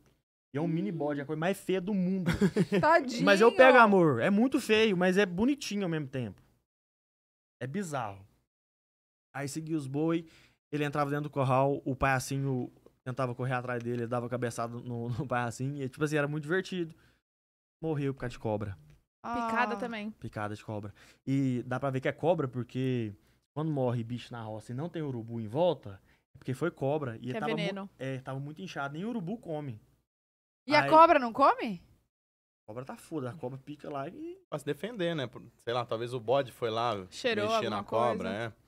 E é um hum. mini bode, é a coisa mais feia do mundo. Tadinho. Mas eu pego amor. É muito feio, mas é bonitinho ao mesmo tempo. É bizarro. Aí seguia os boi. Ele entrava dentro do corral, o palhacinho tentava correr atrás dele, dava cabeçada no, no palhacinho. E, tipo assim, era muito divertido. Morreu por causa de cobra. Picada ah. também. Picada de cobra. E dá pra ver que é cobra porque quando morre bicho na roça e não tem urubu em volta, é porque foi cobra. E que é tava, veneno. É, tava muito inchado. Nem urubu come. E Aí... a cobra não come? A cobra tá foda, a cobra pica lá e. Pra se defender, né? Sei lá, talvez o bode foi lá Cheirou mexer na cobra, coisa. é.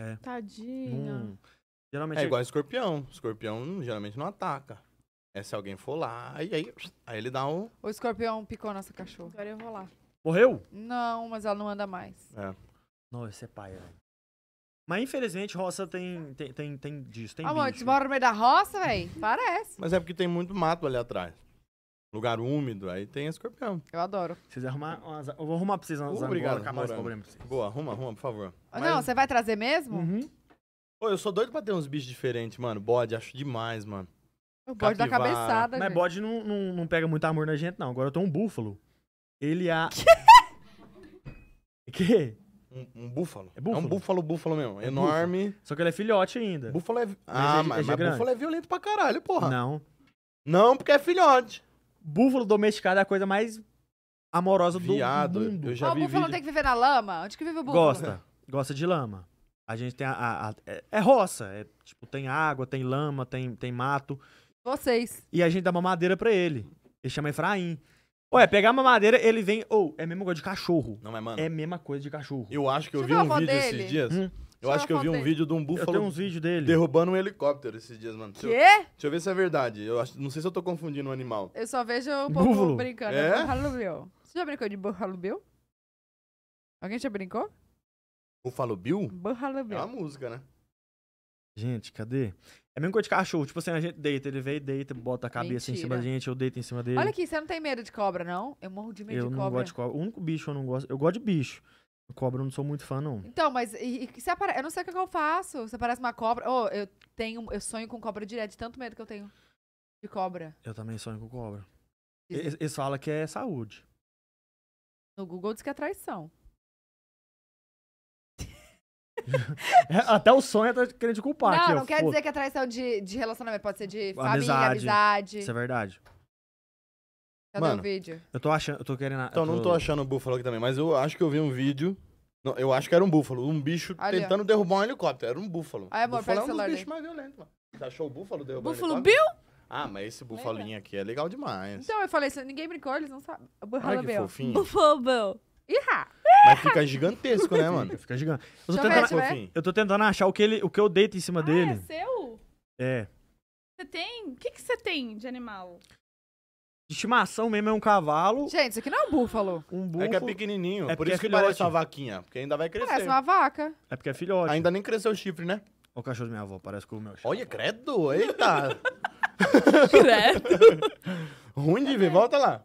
É. Tadinha. Hum. Geralmente é igual escorpião. Escorpião geralmente não ataca. É se alguém for lá, aí aí, aí ele dá um. O escorpião picou nossa cachorra. Agora eu vou lá. Morreu? Não, mas ela não anda mais. É. Não, esse é pai, velho. Mas infelizmente roça tem, tem, tem, tem disso. Tem Amor, bicho. tu mora no meio da roça, velho? Parece. Mas é porque tem muito mato ali atrás lugar úmido, aí tem escorpião. Eu adoro. Vocês arrumar umas... Eu vou arrumar pra vocês umas Obrigado, Angola, acabar esse problema pra vocês. Boa, arruma, arruma, por favor. Mas... Não, você vai trazer mesmo? Uhum. Pô, eu sou doido pra ter uns bichos diferentes, mano. Bode, acho demais, mano. O bode da cabeçada, Mas gente. bode não, não, não pega muito amor na gente, não. Agora eu tô um búfalo. Ele é a... Que? que? Um, um búfalo. É, búfalo. é um búfalo, búfalo mesmo. É Enorme. Búfalo. Só que ele é filhote ainda. Búfalo é... Ah, mas, é, mas, é mas búfalo é violento pra caralho, porra. Não. Não, porque é filhote búfalo domesticado é a coisa mais amorosa Viado, do mundo. Eu já oh, vi o búfalo vídeo. tem que viver na lama? Onde que vive o búfalo? Gosta. Gosta de lama. A gente tem a. a, a é, é, roça. É, tipo, tem água, tem lama, tem, tem mato. Vocês. E a gente dá mamadeira pra ele. Ele chama Efraim. Ué, pegar mamadeira, ele vem. Ou, oh, é a mesma coisa de cachorro. Não é, mano? É a mesma coisa de cachorro. Eu acho que eu vi um vídeo dele. esses dias. Hum? Eu acho que eu vi um dele. vídeo de um búfalo. Eu uns vídeos dele. Derrubando um helicóptero esses dias, mano. Quê? Deixa eu, deixa eu ver se é verdade. Eu acho, não sei se eu tô confundindo o um animal. Eu só vejo o povo búfalo. brincando. É? é? Búfalo Você já brincou de búfalo Bill? Alguém já brincou? Búfalo Bill? Búfalo Bill. É uma música, né? Gente, cadê? É mesmo coisa de cachorro. Tipo assim, a gente deita, ele vem deita, bota a cabeça Mentira. em cima da gente, eu deito em cima dele. Olha aqui, você não tem medo de cobra, não? Eu morro de medo eu de cobra. Eu não gosto de cobra. O único bicho que eu não gosto. Eu gosto de bicho. Cobra eu não sou muito fã, não. Então, mas e, e, se apare... eu não sei o que, eu faço. você parece uma cobra. Oh, eu tenho. Eu sonho com cobra direto, de tanto medo que eu tenho de cobra. Eu também sonho com cobra. Eles, falam que é saúde. No Google diz que é traição. É, até o sonho é tá querendo te culpar. Não, aqui, não quer dizer que é traição de, de relacionamento. Pode ser de família, amizade. amizade. Isso é verdade. Cadê Mano, o vídeo? Eu tô achando, eu tô querendo. Então, tô... não tô achando o búfalo aqui também, mas eu acho que eu vi um vídeo. Não, eu acho que era um búfalo. Um bicho Ali, tentando ó. derrubar um helicóptero. Era um búfalo. Ah, é bom, pega É um bicho mais violento, mano. Você achou o búfalo? Derrubar búfalo um Bill? Ah, mas esse búfalinho Lembra? aqui é legal demais. Então, eu falei assim, ninguém brincou, eles não sabem. Búfalo Olha que Bill. fofinho. Búfalo Bill. Ihá! Mas fica gigantesco, né, mano? Fica gigante. Eu tô, tentando, ver, né? eu tô tentando achar o que, ele, o que eu deito em cima ah, é dele. é seu? É. Você tem? O que, que você tem de animal? De estimação mesmo é um cavalo. Gente, isso aqui não é um búfalo. Um búfalo. É que é pequenininho. É por isso é que filhote. parece uma vaquinha. Porque ainda vai crescer. Parece uma vaca. É porque é filhote. Ainda nem cresceu o chifre, né? O cachorro da minha avó parece com o meu chifre. Olha, credo. Eita. credo. Ruim de ver. Volta lá.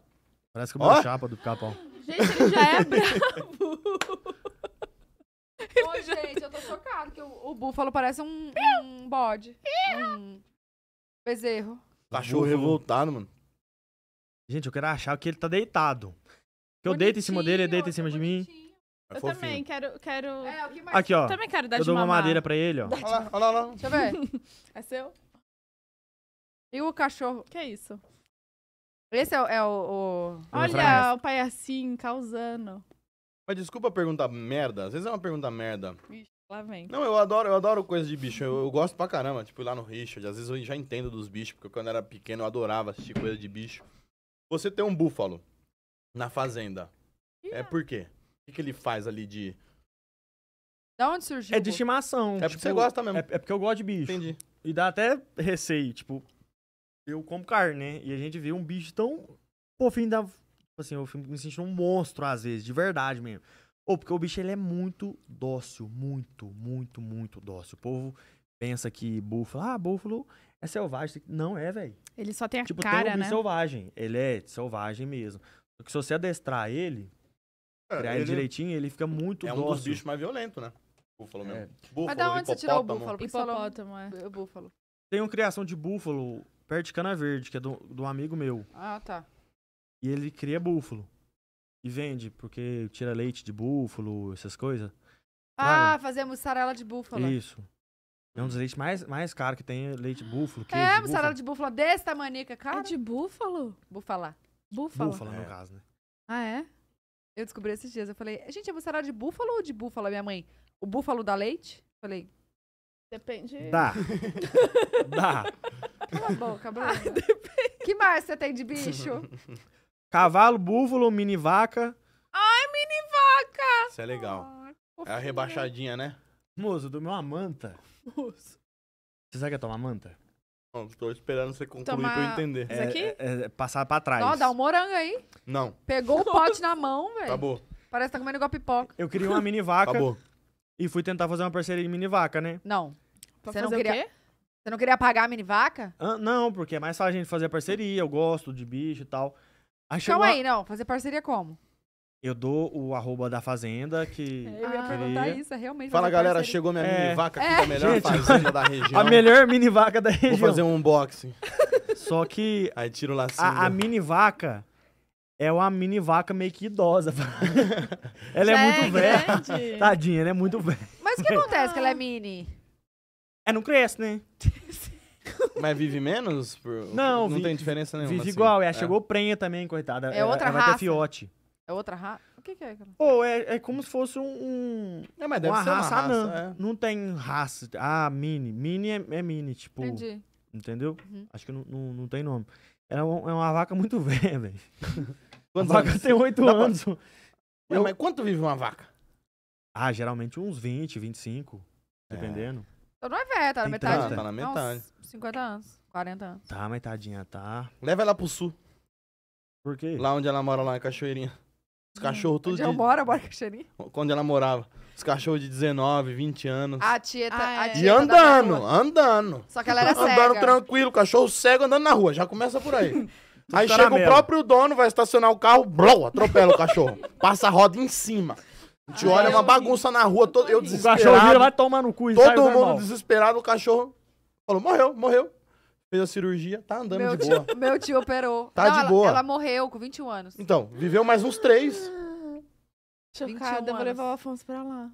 Parece que o meu chapa do capão. Gente, ele já é bravo. Ô, gente, eu tô chocado que o, o búfalo parece um, um bode. um bezerro. Cachorro revoltado, mano. Gente, eu quero achar que ele tá deitado. Que eu deito em cima dele, ele deita em cima de mim. É eu fofinho. também quero. quero... É, Aqui, ó. Eu também quero dar eu de dou uma madeira pra ele, ó. Olha lá, olha lá. Deixa eu ver. é seu? E o cachorro? Que é isso? Esse é, o. É o, o... Olha, o palhacinho causando. Mas desculpa perguntar merda. Às vezes é uma pergunta merda. Ixi, lá vem. Não, eu adoro, eu adoro coisa de bicho. Eu, eu gosto pra caramba. Tipo, lá no Richard. Às vezes eu já entendo dos bichos, porque quando eu era pequeno eu adorava assistir coisa de bicho. Você tem um búfalo na fazenda. É por quê? O que, que ele faz ali de. Da onde surgiu? É de estimação. É tipo, porque tipo, você gosta mesmo. É, é porque eu gosto de bicho. Entendi. E dá até receio, tipo. Eu como carne, né? E a gente vê um bicho tão. Pô, fim da. Tipo assim, eu me sentindo um monstro às vezes, de verdade mesmo. Ou porque o bicho ele é muito dócil, muito, muito, muito dócil. O povo pensa que búfalo, ah, búfalo é selvagem. Não é, velho. Ele só tem a tipo, cara, tem um né? selvagem. Ele é selvagem mesmo. que se você adestrar ele, é, criar ele, ele, direitinho, ele fica é muito É um dos bichos mais violentos, né? Búfalo é. mesmo. Búfalo, Mas da onde você tirou o búfalo? Hipopótamo, é. O búfalo. Tem uma criação de búfalo perto de Cana Verde, que é do, um amigo meu. Ah, tá. E ele cria búfalo. E vende, porque tira leite de búfalo, essas coisas. Ah, fazer mussarela de búfalo. Isso. É um dos leites mais, mais caros que tem, leite búfalo, queijo É, mussarela de búfalo é, é desse manica, é cara. É de búfalo? Búfala. Búfala. Búfala, é. no caso, né? Ah, é? Eu descobri esses dias. Eu falei, gente, é mussarela de búfalo ou de búfala, minha mãe? O búfalo dá leite? falei... Depende... Dá. dá. Cala a boca, Bruno. Ah, depende. Que mais você tem de bicho? Cavalo, búfalo, mini vaca. Ai, mini vaca! Isso é legal. Ah, é a rebaixadinha, né? Moço, do meu manta. Você sabe que é tomar manta? Não, tô esperando você concluir Tomar... pra eu entender. Isso aqui? É, é, é passar pra trás. Ó, dá um morango aí. Não. Pegou o pote na mão, velho. Acabou. Parece que tá comendo igual pipoca. Eu queria uma mini vaca. Acabou. E fui tentar fazer uma parceria de mini vaca, né? Não. Pra você não queria. Você não queria pagar a mini vaca? Ah, não, porque é mais fácil a gente fazer parceria. Eu gosto de bicho e tal. Achei Calma uma... aí, não. Fazer parceria como? Eu dou o arroba da fazenda, que. É, eu ia queria. perguntar isso, é realmente. Fala, galera, parceria. chegou minha é. mini vaca aqui é. da melhor Gente, fazenda da região. A melhor mini vaca da região. Vou fazer um unboxing. Só que. Aí tiro o lacinho. A, a mini vaca é uma mini vaca meio que idosa. ela Já é, muito é, velha. Tadinha, ela é muito velha. Mas o que acontece que ela é mini? É, não cresce, né? Mas vive menos? Não, não vi, tem diferença nenhuma. Vive assim. igual, é. é. chegou prenha também, coitada. É outra ela, ela raça. Ela vai ter fiote. É outra raça? O que, que é? Ou é, é como se fosse um. um é, mas deve uma ser raça, uma raça anã. É. Não tem raça. Ah, mini. Mini é, é mini, tipo. Entendi. Entendeu? Uhum. Acho que não, não, não tem nome. É uma, é uma vaca muito velha, velho. a vaca anos? tem oito anos. Pra... Eu... mas quanto vive uma vaca? Ah, geralmente uns 20, 25. É. Dependendo. Então não é velha, tá na metade. Ah, tá na então, metade. 50 anos, 40 anos. Tá, metadinha, tá. Leva ela pro sul. Por quê? Lá onde ela mora, lá na Cachoeirinha. Os cachorros tudo Onde eu de... moro, eu moro Quando ela morava. Os cachorros de 19, 20 anos. A tieta, tá- ah, é. a tieta E tá andando, andando. Só que ela era andando cega. Andando tranquilo, cachorro cego andando na rua. Já começa por aí. aí chega o próprio dono, vai estacionar o carro, blow, atropela o cachorro. Passa a roda em cima. A gente ah, olha é uma é. bagunça na rua, todo, eu desesperado. O cachorro vira, vai tomar no cu. Todo mundo normal. desesperado, o cachorro falou, morreu, morreu fez a cirurgia, tá andando meu de boa. meu tio operou. Tá não, de ela, boa. Ela morreu com 21 anos. Então, viveu mais uns três. Ah, chocada, vou levar o Afonso pra lá.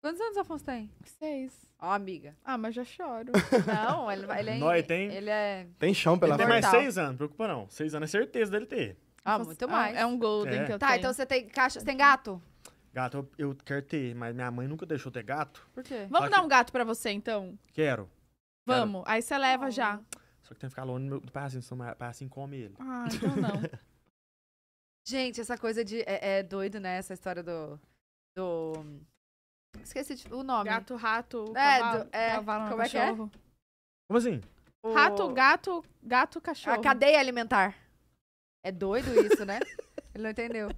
Quantos anos o Afonso tem? Seis. Ó, oh, amiga. Ah, mas já choro. Não, ele, ele é. Não, tem, ele é. Tem chão pela frente. Tem mais seis anos, não preocupa não. Seis anos é certeza dele ter. Ah, muito ah, mais. É um golden é. que eu tá, então tenho. Tá, então você tem caixa, você tem gato? Gato eu, quero ter, mas minha mãe nunca deixou ter gato. Por quê? Vamos tá dar que... um gato pra você, então? Quero. Vamos. Aí você leva oh. já. Só que tem que ficar longe do, meu, do senão o passinho come ele. Ah, então não. Gente, essa coisa de. É, é doido, né? Essa história do. Do. Esqueci de, o nome. Gato, rato, é, cavalo, do, é, cavalo como é cachorro. Que é? Como assim? O... Rato, gato, gato, cachorro. A cadeia alimentar. É doido isso, né? Ele não entendeu.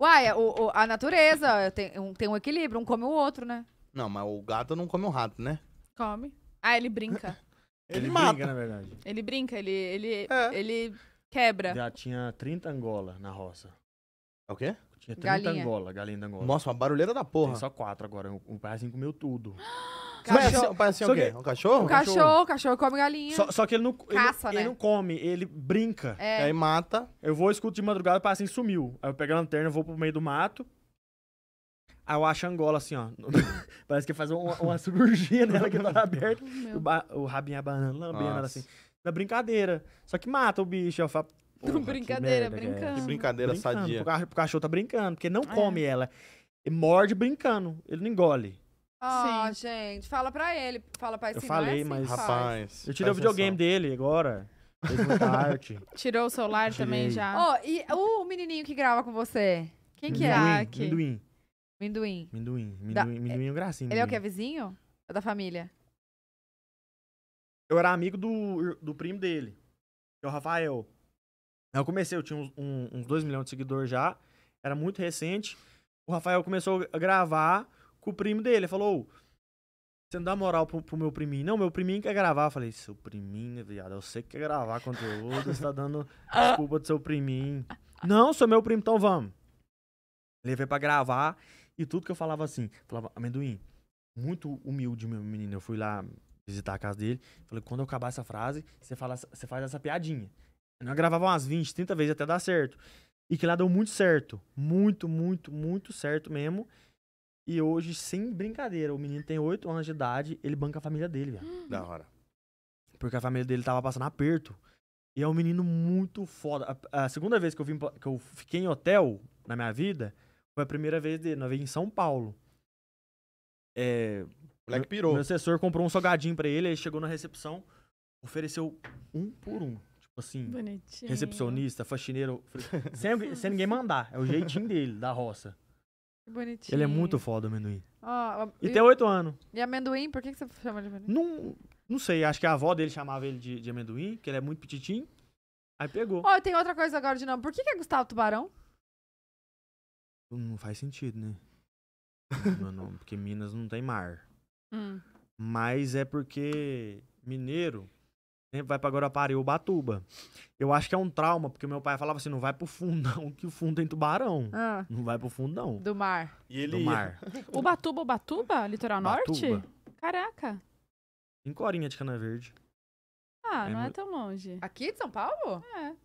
Uai, é o, o, a natureza tem tem um equilíbrio, um come o outro, né? Não, mas o gato não come o rato, né? Come. Ah, ele brinca. ele, ele mata. brinca, na verdade. Ele brinca, ele, ele, é. ele quebra. Já tinha 30 Angola na roça. É o quê? Tinha 30 galinha. Angola, galinha da Angola. Nossa, uma barulheira da porra. Tem só quatro agora. O, paizinho comeu tudo. Cachorro. Mas, o quê? Um cachorro? Um cachorro, o cachorro come galinha. Só, só que ele não, Caça, ele, né? ele não come, ele brinca. É. Aí mata. Eu vou, escuto de madrugada, o assim sumiu. Aí eu pego a lanterna, vou pro meio do mato, Aí eu acho a Angola assim, ó. Parece que faz uma, uma cirurgia nela que tava tá aberta. o, o rabinho abanando, lambendo ela assim. Da é brincadeira. Só que mata o bicho. Eu falo, brincadeira, merda, brincando. Que brincadeira brincando, sadia. O cachorro, tá brincando, porque não é. come é. ela. e morde brincando, ele não engole. Ah, oh, gente, fala pra ele. Fala pra esse Eu falei, assim, mas... Rapaz... Eu tirei o videogame dele agora. Fez muita arte. Tirou o celular Tirei. também já. Ó, oh, e o menininho que grava com você? Quem que é? Aqui? Minduim. Minduim. Minduim. Minduim, da... é gracinha. Ele é o que? É vizinho? É da família? Eu era amigo do, do primo dele, que é o Rafael. Eu comecei, eu tinha uns, um, uns 2 milhões de seguidores já. Era muito recente. O Rafael começou a gravar com o primo dele. Ele falou: você não dá moral pro, pro, meu priminho. Não, meu priminho quer gravar. Eu falei, seu priminho, viado, eu sei que quer gravar conteúdo, você tá dando desculpa do seu priminho. Não, sou meu primo, então vamos. Levei pra gravar. E tudo que eu falava assim, falava, amendoim, muito humilde, meu menino. Eu fui lá visitar a casa dele. Falei, quando eu acabar essa frase, você, fala, você faz essa piadinha. Nós gravava umas 20, 30 vezes até dar certo. E que lá deu muito certo. Muito, muito, muito certo mesmo. E hoje, sem brincadeira, o menino tem 8 anos de idade, ele banca a família dele, velho. Da hora. Porque a família dele tava passando aperto. E é um menino muito foda. A, a segunda vez que eu, vim, que eu fiquei em hotel na minha vida, foi a primeira vez dele, nós veio em São Paulo. É, moleque pirou. Meu assessor comprou um salgadinho pra ele, aí chegou na recepção, ofereceu um por um. Tipo assim, Bonitinho. recepcionista, faxineiro. sem, sem ninguém mandar. É o jeitinho dele, da roça. Bonitinho. Ele é muito foda, amendoim. Oh, e, e tem oito anos. E amendoim, por que, que você chama de amendoim? Não, não sei, acho que a avó dele chamava ele de, de amendoim, porque ele é muito petitinho. Aí pegou. Ó, oh, tem outra coisa agora de nome. Por que, que é Gustavo Tubarão? Não faz sentido, né? Meu nome, porque Minas não tem mar. Hum. Mas é porque mineiro né, vai pra Guarapari ou Batuba. Eu acho que é um trauma, porque meu pai falava assim: não vai pro fundo, que o fundo tem tubarão. Ah. Não vai pro fundo, não. Do mar. E ele Do mar. O Batuba, o Batuba? Litoral Norte? Caraca. Em Corinha de Cana Verde. Ah, é não é tão longe. Aqui de São Paulo? É.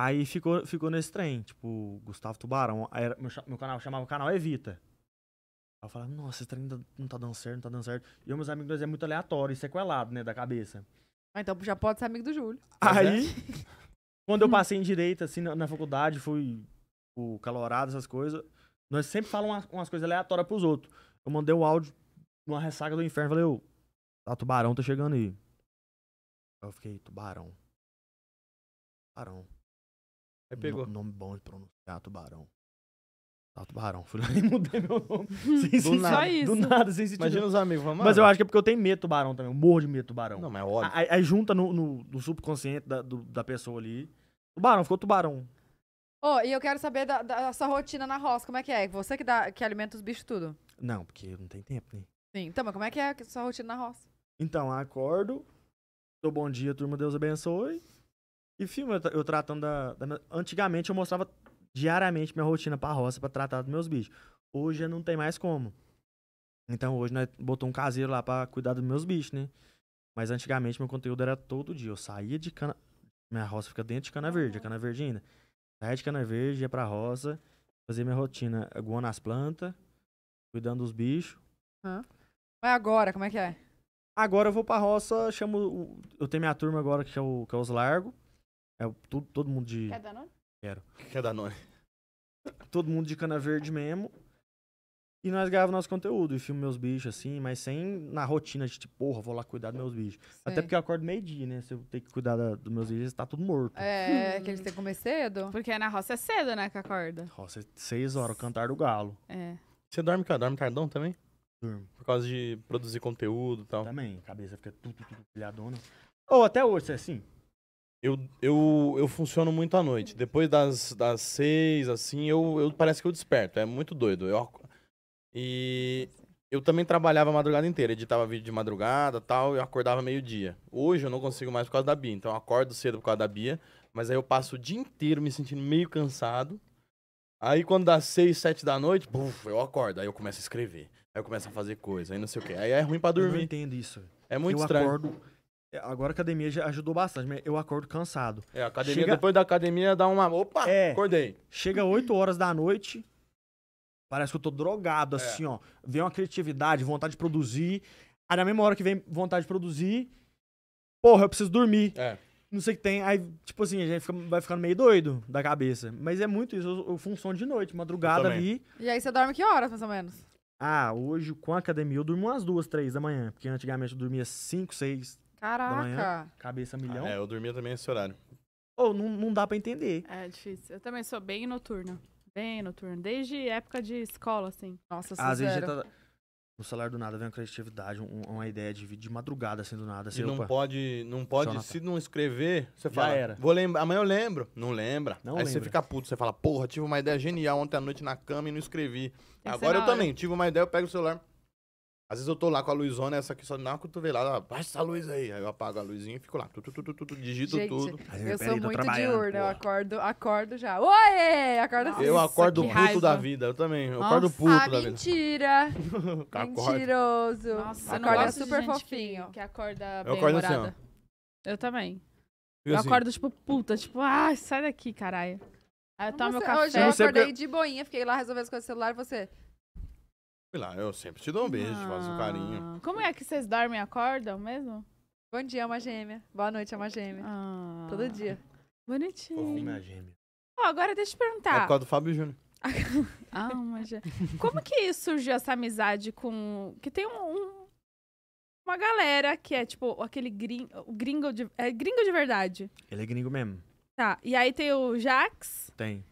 Aí ficou, ficou nesse trem, tipo, Gustavo Tubarão. Era, meu, meu, canal chamava Canal Evita. Aí eu falava, nossa, esse trem não tá, tá dando certo, não tá dando certo. E os meus amigos, dois é muito aleatório e sequelado, né, da cabeça. Ah, então já pode ser amigo do Júlio. É. Aí, quando eu passei em Direito, assim, na, na faculdade, fui o tipo, calorado, essas coisas, nós sempre falamos umas, umas coisas aleatórias pros outros. Eu mandei o um áudio numa ressaca do inferno, falei, ô, tá, tubarão tá chegando aí. Eu fiquei, tubarão. Tubarão. Aí pegou. nome bom de pronunciar, tubarão. Ah, tubarão. Fui lá e mudei meu nome. sem do nada, só isso. Do nada, sem sentido. Imagina os amigos Mas eu acho que é porque eu tenho medo do tubarão também. Eu morro de medo do tubarão. Não, mas é óbvio. Aí, aí junta no, no, no subconsciente da, do, da pessoa ali. Tubarão, ficou tubarão. Ô, oh, e eu quero saber da, da, sua rotina na roça, como é que é? Você que, dá, que alimenta os bichos tudo? Não, porque não tem tempo, né? Sim, então, mas como é que é a sua rotina na roça? Então, acordo, dou bom dia, turma, Deus abençoe. E filme, eu, eu tratando da, da, Antigamente eu mostrava diariamente minha rotina pra roça pra tratar dos meus bichos. Hoje não tem mais como. Então hoje nós botou um caseiro lá pra cuidar dos meus bichos, né? Mas antigamente meu conteúdo era todo dia. Eu saía de cana. Minha roça fica dentro de cana verde, a cana verde ainda. Saia de cana verde, ia pra roça, fazia minha rotina, aguando as plantas, cuidando dos bichos. Mas agora, como é que é? Agora eu vou pra roça, chamo. Eu tenho minha turma agora que é, o, que é os Largo. É todo, todo mundo de. Quer Danone? Quero. Quer Danone. todo mundo de cana verde mesmo. E nós gravamos nosso conteúdo e filmo meus bichos, assim, mas sem na rotina de tipo, porra, vou lá cuidar dos meus bichos. Até porque eu acordo meio-dia, né? Se eu tenho que cuidar dos meus bichos, tá tudo morto. É, é, que eles têm que comer cedo. Porque na roça é cedo, né, que acorda. Roça é seis horas, o cantar do galo. É. Você dorme, dorme tardão também? Durmo. Por causa de produzir conteúdo e tal. Também, cabeça fica tudo, tudo pilhadona. Ou até hoje, você é assim? eu, eu, eu funciono muito à noite. Depois das, das seis, assim, eu, eu parece que eu desperto. É muito doido. Eu, e eu também trabalhava a madrugada inteira, editava vídeo de madrugada tal, eu acordava meio-dia. Hoje eu não consigo mais por causa da Bia, então eu acordo cedo por causa da Bia, mas aí eu passo o dia inteiro me sentindo meio cansado. Aí quando dá seis, sete da noite, buf, eu acordo, aí eu começo a escrever, aí eu começo a fazer coisa, aí não sei o quê. Aí é ruim para dormir. Eu não entendo isso. É muito eu estranho. Acordo é, agora a academia já ajudou bastante, eu acordo cansado. É, academia, chega... depois da academia dá uma. Opa! É, acordei. Chega 8 horas da noite, parece que eu tô drogado, é. assim, ó. Vem uma criatividade, vontade de produzir. Aí na mesma hora que vem vontade de produzir, porra, eu preciso dormir. É. Não sei o que tem. Aí, tipo assim, a gente fica, vai ficando meio doido da cabeça. Mas é muito isso. Eu, eu funciono de noite, madrugada ali. E aí você dorme que horas, mais ou menos? Ah, hoje com a academia eu durmo umas duas, três da manhã. Porque antigamente eu dormia cinco, seis Caraca! Cabeça milhão. Ah, é, eu dormia também nesse horário. Ou oh, não, não dá para entender. É difícil. Eu também sou bem noturna. Bem noturna. Desde época de escola, assim. Nossa, sincero. Às vezes tá... No salário do nada vem uma criatividade, um, uma ideia de, de madrugada, assim, do nada. Assim, e não opa, pode, não pode, se não escrever, você fala, era. vou lembrar, amanhã eu lembro. Não lembra. Não Aí lembra. você fica puto, você fala, porra, tive uma ideia genial ontem à noite na cama e não escrevi. Agora eu hora. também, tive uma ideia, eu pego o celular, às vezes eu tô lá com a luzona, essa aqui só dá uma cotovelada, baixa essa luz aí. Aí eu apago a luzinha e fico lá, tu, tu, tu, tu, tu, digito Gente, tudo. Eu, eu sou aí, muito diurna, eu acordo, acordo já. Oi! Acordo assim. Eu acordo puto raiva. da vida, eu também. Eu Nossa, acordo puto ah, da vida. Mentira! Mentiroso. Nossa, acorda não gosto super fofinho. Que, que acorda eu bem acordo assim, Eu também. eu assim. acordo, tipo, puta, tipo, ah, sai daqui, caralho. Aí eu tomo meu café. Hoje eu acordei de boinha, fiquei lá resolvendo as coisas do celular e você... Fui lá, eu sempre te dou um beijo, ah. faço um carinho. Ah, como é que vocês dormem e acordam mesmo? Bom dia, uma gêmea. Boa noite, uma gêmea. Ah. Todo dia. Bonitinho. Fofinha gêmea. Ó, oh, agora deixa eu te perguntar. É por causa do Fábio Júnior. ah, uma gêmea. Como que surgiu essa amizade com... Que tem um, um uma galera que é tipo aquele gringo, gringo de, é gringo de verdade. Ele é gringo mesmo. Tá. E aí tem o Jax. Tem.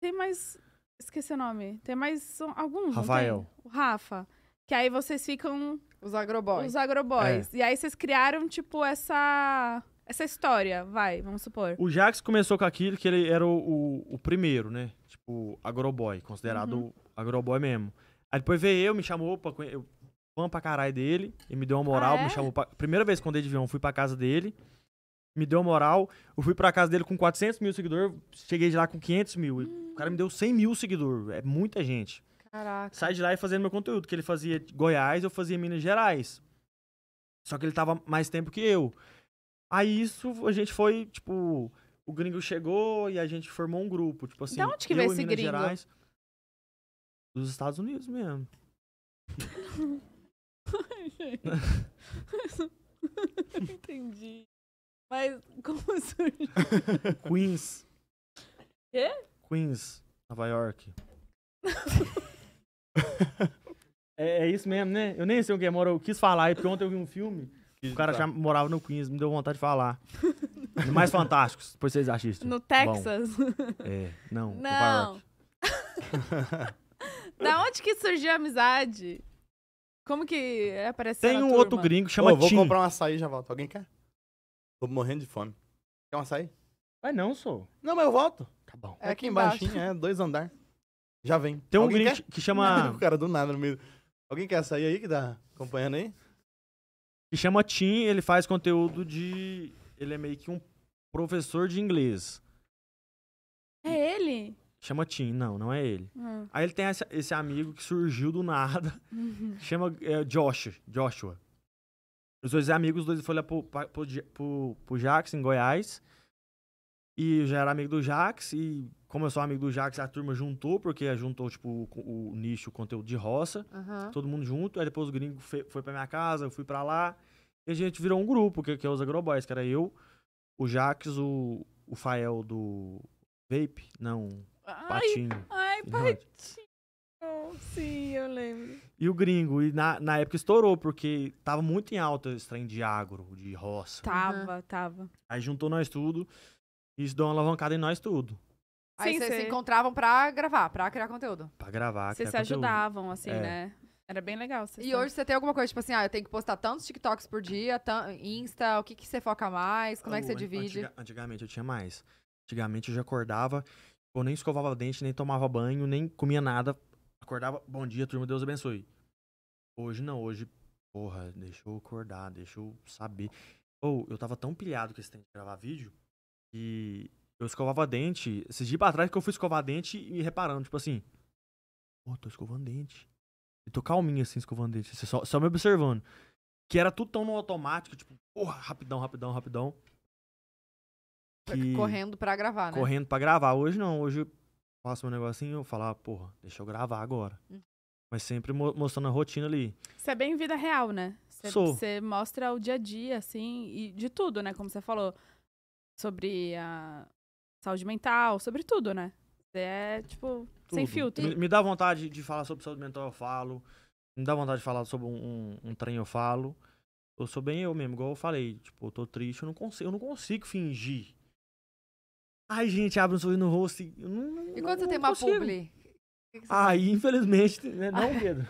Tem mais Esqueci o nome. Tem mais alguns. Rafael. O Rafa. Que aí vocês ficam. Os agroboys. Os agroboys. É. E aí vocês criaram, tipo, essa. Essa história, vai, vamos supor. O Jax começou com aquilo que ele era o, o, o primeiro, né? Tipo, agroboy, considerado uhum. agroboy mesmo. Aí depois veio eu, me chamou pra. Eu, fã pra caralho dele, e me deu uma moral, ah, é? me chamou pra. Primeira vez quando ele de avião, fui pra casa dele me deu moral. Eu fui pra casa dele com 400 mil seguidores, cheguei de lá com 500 mil. Hum. O cara me deu 100 mil seguidores, é muita gente. Caraca. Sai de lá e fazendo meu conteúdo, que ele fazia Goiás, eu fazia Minas Gerais. Só que ele tava mais tempo que eu. Aí isso, a gente foi, tipo, o gringo chegou e a gente formou um grupo, tipo assim. De onde que veio esse Minas gringo? Gerais, dos Estados Unidos mesmo. Ai, gente. Não entendi. Mas como surgiu? Queens. Quê? Queens, Nova York. é, é, isso mesmo, né? Eu nem sei o que é Eu quis falar aí, porque ontem eu vi um filme. O cara já morava no Queens, me deu vontade de falar. Mais fantásticos, depois vocês assistem. No Texas? Bom, é, não, não. Nova York. da onde que surgiu a amizade? Como que é apareceu Tem um turma? outro gringo que chama Ô, oh, vou comprar um açaí e já volto. Alguém quer? Tô morrendo de fome. Quer um açaí? Vai não, sou. Não, mas eu volto. Tá bom. É tá aqui embaixo, é dois andar. Já vem. Tem um grito que chama. o cara do nada no meio. Alguém quer sair aí que tá acompanhando aí? Que chama Tim, ele faz conteúdo de. Ele é meio que um professor de inglês. É ele? Chama Tim, não, não é ele. Hum. Aí ele tem esse, esse, amigo que surgiu do nada, uhum. chama é, Josh, Joshua. Os dois amigos, os dois foram lá pro, pro, pro, pro Jax, em Goiás. E eu já era amigo do Jax. E como eu sou amigo do Jax, a turma juntou, porque juntou, tipo, o, o nicho, o conteúdo de roça. Uhum. Todo mundo junto. Aí depois o gringo foi, foi pra minha casa, eu fui pra lá. E a gente virou um grupo, que, que é os Agroboys, que era eu, o Jax, o, o Fael do Vape, não, ai, Patinho. Ai, Patinho. Sim, eu lembro. E o gringo, e na, na época estourou, porque tava muito em alta esse trem de agro, de roça. Uhum. Tava, tava. Aí juntou nós tudo, e isso deu uma alavancada em nós tudo. Aí vocês se encontravam pra gravar, pra criar conteúdo. Pra gravar, Vocês se conteúdo. ajudavam, assim, é. né? Era bem legal. E hoje você tem alguma coisa, tipo assim, ah, eu tenho que postar tantos TikToks por dia, Insta, o que, que você foca mais, como oh, é que você divide? Antiga antigamente eu tinha mais. Antigamente eu já acordava, eu nem escovava dente, nem tomava banho, nem comia nada Acordava, bom dia, turma, Deus abençoe. Hoje não, hoje, porra, deixa eu acordar, deixa eu saber. Ou oh, eu tava tão pilhado que esse tempo de gravar vídeo que eu escovava dente. Esses dias pra trás que eu fui escovar dente e reparando, tipo assim, pô, oh, tô escovando dente. E tô calminho assim, escovando dente, assim, só, só me observando. Que era tudo tão no automático, tipo, porra, rapidão, rapidão, rapidão. Que... Correndo pra gravar, né? Correndo pra gravar. Hoje não, hoje faço meu negocinho, eu falo, ah, porra, deixa eu gravar agora. Uhum. Mas sempre mo mostrando a rotina ali. Isso é bem vida real, né? Cê, Sou. Você mostra o dia a dia, assim, e de tudo, né? Como você falou, sobre a saúde mental, sobre tudo, né? Você é, tipo, tudo. sem filtro. Me, me, dá vontade de falar sobre saúde mental, eu falo. Me dá vontade de falar sobre um, um, um trem, eu falo. Eu sou bem eu mesmo, igual eu falei. Tipo, eu tô triste, eu não consigo, eu não consigo fingir Ai, gente, abre um sorriso no rosto. Assim, eu não, e quando não, você não tem consigo. uma publi? Aí, infelizmente, né? não, Pedro.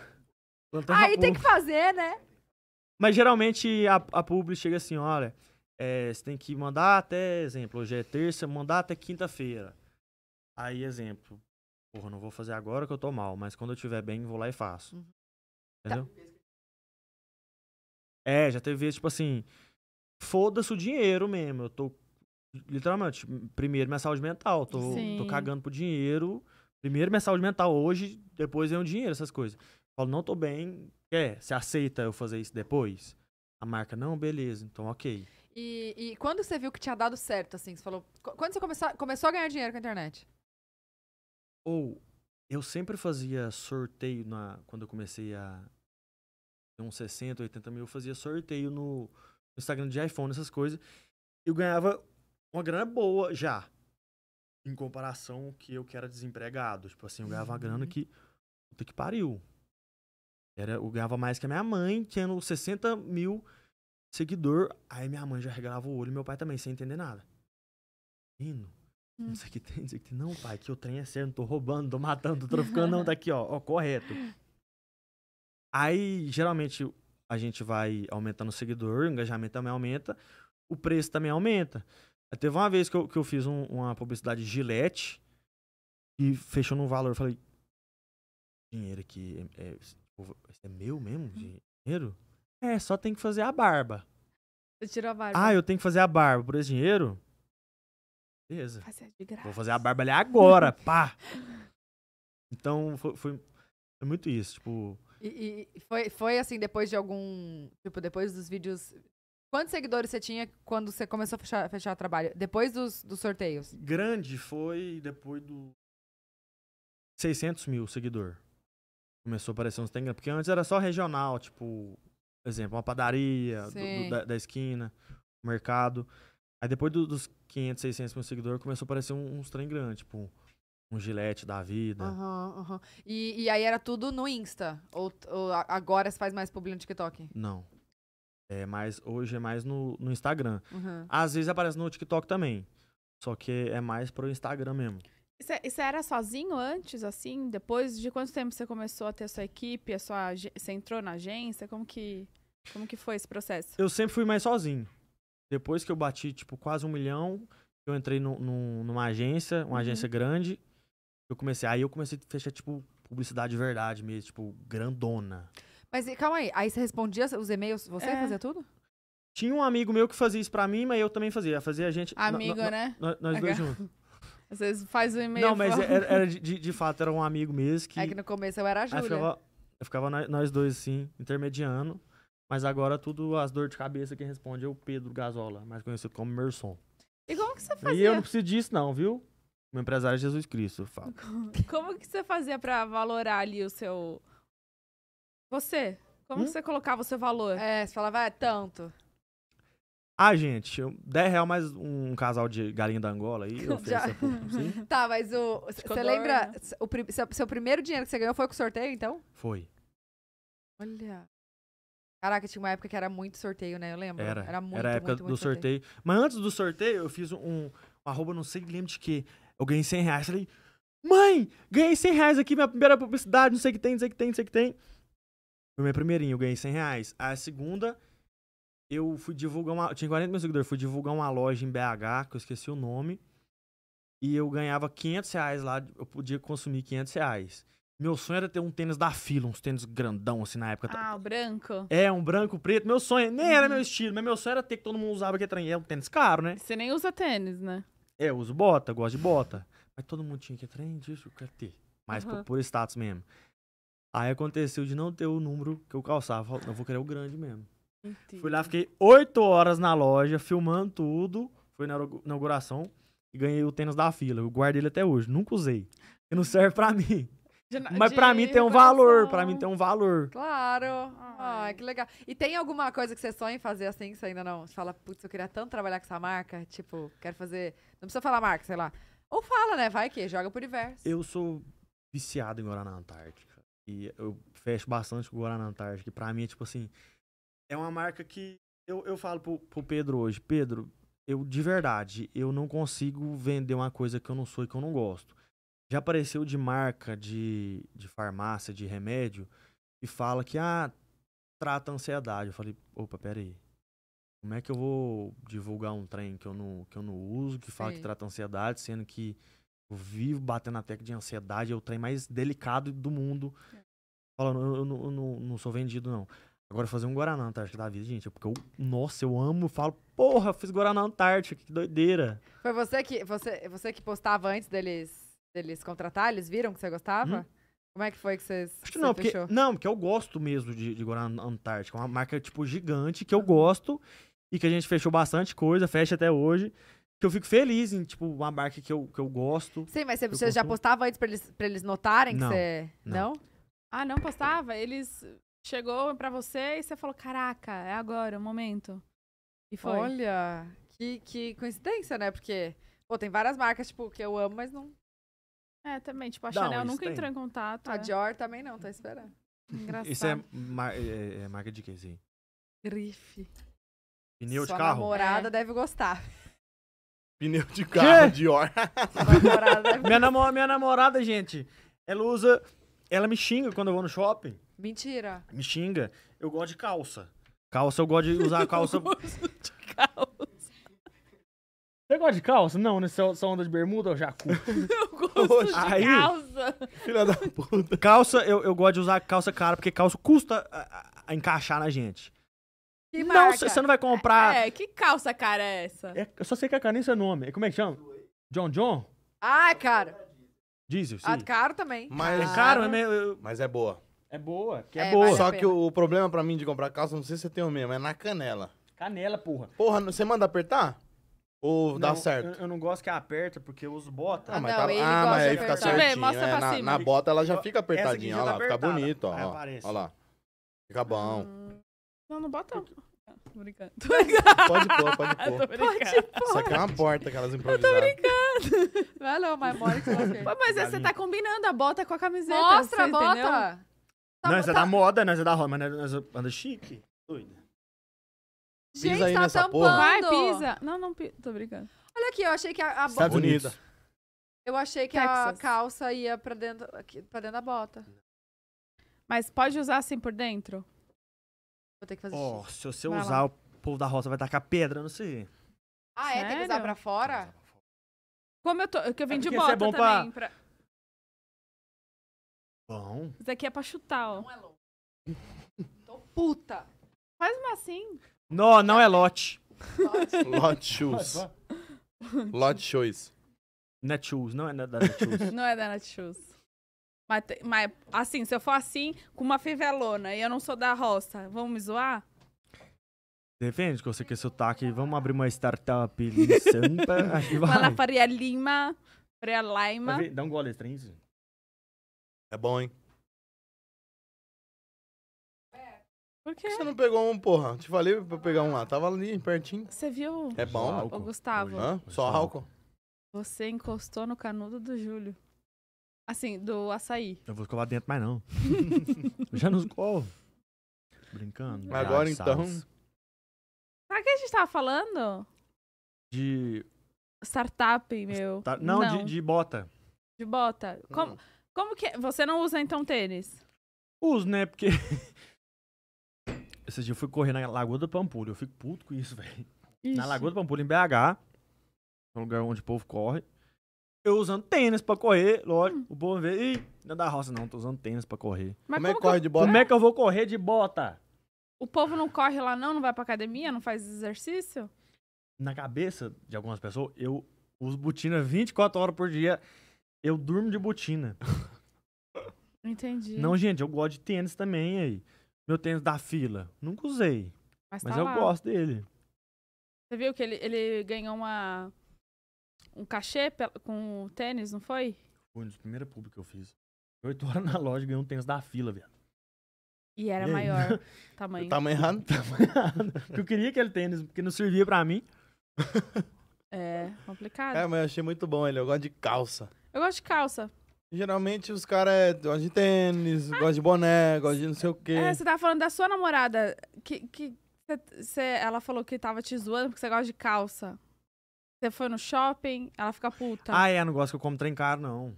Aí tem que fazer, né? Mas geralmente a, a publi chega assim, olha, é, você tem que mandar até, exemplo, hoje é terça, mandar até quinta-feira. Aí, exemplo, porra, não vou fazer agora que eu tô mal, mas quando eu tiver bem, vou lá e faço. Uhum. Entendeu? Tá. É, já teve vezes, tipo assim, foda-se o dinheiro mesmo, eu tô literalmente, primeiro minha saúde mental. Tô, tô cagando pro dinheiro. Primeiro minha saúde mental hoje, depois vem o dinheiro, essas coisas. falo, não tô bem. É, você aceita eu fazer isso depois? A marca, não, beleza, então ok. E, e, quando você viu que tinha dado certo, assim, você falou. Quando você começou, começou a ganhar dinheiro com a internet? Ou eu sempre fazia sorteio na, quando eu comecei a ter uns 60, 80 mil, eu fazia sorteio no Instagram de iPhone, essas coisas. Eu ganhava uma grana boa já. Em comparação que eu que era desempregado. Tipo assim, eu ganhava grana uhum. que. Puta que pariu. Era, eu ganhava mais que a minha mãe, tendo 60 mil seguidor. Aí minha mãe já regalava o olho e meu pai também, sem entender nada. Menino, hum. o que tem, o que tem. Não, pai, que o trem é sério, não tô roubando, tô matando, tô traficando, não, tá aqui, ó, ó, correto. Aí, geralmente, a gente vai aumentando o seguidor, o engajamento também aumenta, o preço também aumenta. Teve uma vez que eu, que eu fiz um, uma publicidade Gillette e fechou num valor. Eu falei, dinheiro aqui é, é, é meu mesmo? Uhum. Dinheiro? É, só tem que fazer a barba. Você tirou a barba. Ah, eu tenho que fazer a barba por esse dinheiro? Beleza. Fazer de graça. Vou fazer a barba ali agora, pá! Então, foi, foi, foi muito isso, tipo... E, e, foi, foi assim, depois de algum... Tipo, depois dos vídeos Quantos seguidores você tinha quando você começou a fechar, fechar o trabalho? Depois dos, dos sorteios? Grande foi depois do. 600 mil seguidor. Começou a aparecer uns Instagram. Porque antes era só regional, tipo, por exemplo, uma padaria do, do, da, da, esquina, mercado. Aí depois do, dos 500, 600 mil seguidor, começou a aparecer uns, uns trem grande, tipo, um gilete da vida. Uhum, uhum. E, e aí era tudo no Insta? Ou, ou agora você faz mais publi no TikTok? Não. É hoje é mais no, no Instagram. Uhum. Às vezes aparece no TikTok também. Só que é mais pro Instagram mesmo. E você era sozinho antes, assim? Depois de quanto tempo você começou a ter a sua equipe, a sua, você entrou na agência? Como que, como que foi esse processo? Eu sempre fui mais sozinho. Depois que eu bati, tipo, quase um milhão, eu entrei no, no, numa agência, uma uhum. agência grande. Eu comecei, aí eu comecei a fechar, tipo, publicidade de verdade mesmo, tipo, grandona. Mas calma aí, aí você respondia os e-mails, você é. fazia tudo? Tinha um amigo meu que fazia isso pra mim, mas eu também fazia. Fazia a gente. Amigo, né? nós dois juntos. Vocês faz o e-mail. Não, mas era, era de, de, fato, era um amigo mesmo. Que... É que no começo eu era a Júlia. Ficava, eu ficava nós dois, assim, intermediando. Mas agora tudo as dores de cabeça quem responde é o Pedro Gasola, mais conhecido como Merson. E como que você fazia? E eu não preciso disso, não, viu? Meu empresário é Jesus Cristo, eu falo. Como que você fazia pra valorar ali o seu você, como hum? você colocava o seu valor? É, você falava, é tanto. Ah, gente, 10 reais mais um casal de galinha da Angola aí, eu Já... Tá, mas o. Você lembra? Né? O, seu, seu primeiro dinheiro que você ganhou foi com sorteio, então? Foi. Olha. Caraca, tinha uma época que era muito sorteio, né? Eu lembro. Era. Era muito, Era a época muito, muito, do sorteio. sorteio. Mas antes do sorteio, eu fiz um, um arroba, não sei, lembro de que. Eu ganhei 100 reais. Falei, mãe, ganhei 100 reais aqui, minha primeira publicidade, não sei o que tem, não sei o que tem, não sei o que tem. Foi minha primeirinha, eu ganhei 100 reais. A segunda, eu fui divulgar uma. Eu tinha 40 mil seguidores, fui divulgar uma loja em BH, que eu esqueci o nome. E eu ganhava 500 reais lá, eu podia consumir 500 reais. Meu sonho era ter um tênis da fila, uns tênis grandão, assim, na época. Ah, o branco? É, um branco, preto. Meu sonho, nem uhum. era meu uhum. estilo, mas meu sonho era ter que todo mundo usava que trem. É um tênis caro, né? Você nem usa tênis, né? É, eu uso bota, gosto de bota. mas todo mundo tinha que trem disso, eu quero ter. Mas uhum. por, por status mesmo. Aí aconteceu de não ter o número que eu calçava. Falei, não, vou querer o grande mesmo. Entendi. Fui lá, fiquei oito horas na loja, filmando tudo. Foi na inauguração e ganhei o tênis da fila. Eu guardei ele até hoje. Nunca usei. Ele não serve pra mim. De, Mas pra mim tem um coração. valor, pra mim tem um valor. Claro. Ah, Ai, que legal. E tem alguma coisa que você sonha em fazer assim, que você ainda não? Você fala, putz, eu queria tanto trabalhar com essa marca. Tipo, quero fazer. Não precisa falar marca, sei lá. Ou fala, né? Vai que joga pro universo. Eu sou viciado em morar na Antártica. E eu fecho bastante com o Guaraná Antártica, que pra mim é tipo assim. É uma marca que eu, eu falo pro, pro Pedro hoje: Pedro, eu de verdade, eu não consigo vender uma coisa que eu não sou e que eu não gosto. Já apareceu de marca de, de farmácia, de remédio, e fala que ah, trata ansiedade. Eu falei, opa, peraí. Como é que eu vou divulgar um trem que eu não, que eu não uso, que fala que trata ansiedade, sendo que eu vivo batendo na tecla de ansiedade, é o trem mais delicado do mundo. Falando, eu, eu, eu, eu não, sou vendido, não. Agora fazer um Guaraná Antártica da vida, gente, porque eu, nossa, eu amo, falo, porra, eu fiz Guaraná Antártica, que doideira. Foi você que, você, você que postava antes deles, deles contratar? Eles viram que você gostava? Hum? Como é que foi que vocês Acho que não, porque, fechou? não, porque eu gosto mesmo de, de Guaraná Antártica, é uma marca, tipo, gigante, que eu gosto e que a gente fechou bastante coisa, fecha até hoje que eu fico feliz em, tipo, uma marca que eu, que eu gosto. Sim, mas você, você já postava antes pra eles, pra eles notarem não, que você. Não. não? Ah, não postava? Eles. Chegou pra você e você falou: caraca, é agora, é o momento. E foi. Olha, que, que coincidência, né? Porque, pô, tem várias marcas, tipo, que eu amo, mas não. É, também. Tipo, a não, Chanel nunca tem. entrou em contato. A é. Dior também não, tá esperando. Engraçado. Isso é, mar é, é, é marca de que, assim? Grife. Pneu Sua de carro? Sua namorada é. deve gostar. Pneu de carro, Dior. minha, minha namorada, gente, ela usa. Ela me xinga quando eu vou no shopping. Mentira. Me xinga. Eu gosto de calça. Calça, eu gosto de usar calça. eu gosto de calça. Você gosta de calça? Não, né? Só onda de bermuda ou jacu? Eu gosto de Aí, calça. Filha da puta. Calça, eu, eu gosto de usar calça cara, porque calça custa a, a encaixar na gente. Que não, você não vai comprar. É, que calça cara é essa? É, eu só sei que a camisa é nome. Como é que chama? John John? Ah, é caro. Diesel, ah, sim. Ah, caro também. Mas, é caro, é ah. meio... Mas é boa. É boa, que é, é boa. Só que o, problema pra mim de comprar calça, não sei se você tem o mesmo, é na canela. Canela, porra. Porra, você manda apertar? Ou não, dá certo? Eu, eu, não gosto que aperta, porque eu uso bota. Ah, mas, não, tá, ah, mas aí fica certinho. Mostra é, pra na, cima. na bota ela já fica apertadinha, já tá ó lá, fica bonito, ó. Ó, ó lá. Fica bom. Hum. Não, não bota. Tô brincando. Tô brincando. Pode pôr, pode pôr. Pode pôr. Só que é uma porta que elas improvisaram. Eu tô brincando. Vai lá, mas que você Mas é, você tá combinando a bota com a camiseta. Mostra a bota. Entendeu? Tá, é nós né? tá... é da moda, nós é da Roma, nós é chique. Doida. Pisa Gente, aí tá nessa tampando. porra. Vai, pisa. Não, não, pisa. tô brincando. Olha aqui, eu achei que a, a bota... Estados Eu achei que Texas. a calça ia pra dentro, aqui, pra dentro da bota. Mas pode usar assim por dentro? Vou ter que fazer oh, xixi. se você vai usar, lá. o povo da roça vai tacar pedra, não sei. Ah, é? Sério? Tem que usar pra fora? Como eu tô. É que eu vendi é bota é bom também. Pra... pra... Bom. Isso daqui é pra chutar, ó. Não é louco. tô puta. Faz uma assim. Não, não é lote. Lot shoes. Lot shoes. shoes não é da não é da shoes. Mas, mas, assim, se eu for assim, com uma fivelona e eu não sou da roça, vamos me zoar? Depende, que você quer sotaque, vamos abrir uma startup em Sampa. aí Faria Lima, Faria Lima. Dá um gole estranho É bom, hein? É. Por quê? Por que você não pegou um, porra? Te falei pra pegar um lá. Tava ali, pertinho. Você viu? É bom. Gustavo, Hã? Só álcool? você encostou no canudo do Júlio. Assim, do açaí. Eu vou escovar dentro mais não. eu já não escovo. Brincando. Agora então. Sabe o que a gente tava falando? De. Startup, meu. Star... Não, não. De, de, bota. De bota. Como, hum. como que. Você não usa então tênis? Uso, né? Porque. Esse dia eu fui correr na Lagoa do Pampulho. Eu fico puto com isso, velho. Na Lagoa do Pampulho, em BH. É um lugar onde o povo corre. Eu usando tênis pra correr, lógico. Hum. O povo vê, ih, não é da roça não, tô usando tênis pra correr. Mas como, é que corre de bota? Como é que eu vou correr de bota? O povo não corre lá não, não vai pra academia, não faz exercício? Na cabeça de algumas pessoas, eu uso botina 24 horas por dia. Eu durmo de botina. Entendi. Não, gente, eu gosto de tênis também aí. Meu tênis da fila. Nunca usei. Mas, mas tá eu lá. gosto dele. Você viu que ele, ele ganhou uma um cachê com tênis, não foi? Foi um dos primeiros públicos que eu fiz. Oito horas na loja, ganhei um tênis da fila, velho. E era e maior tamanho. Tamanho errado, tamanho errado. Porque eu queria aquele tênis, porque não servia pra mim. É, complicado. É, mas eu achei muito bom ele. Eu gosto de calça. Eu gosto de calça. Geralmente os caras é, gostam de tênis, ah. gostam de boné, gostam de não sei o quê. É, você tava falando da sua namorada, que, que cê, cê, ela falou que tava te zoando porque você gosta de calça. Você foi no shopping, ela fica puta. Ah, é, não gosta que eu como trem caro, não.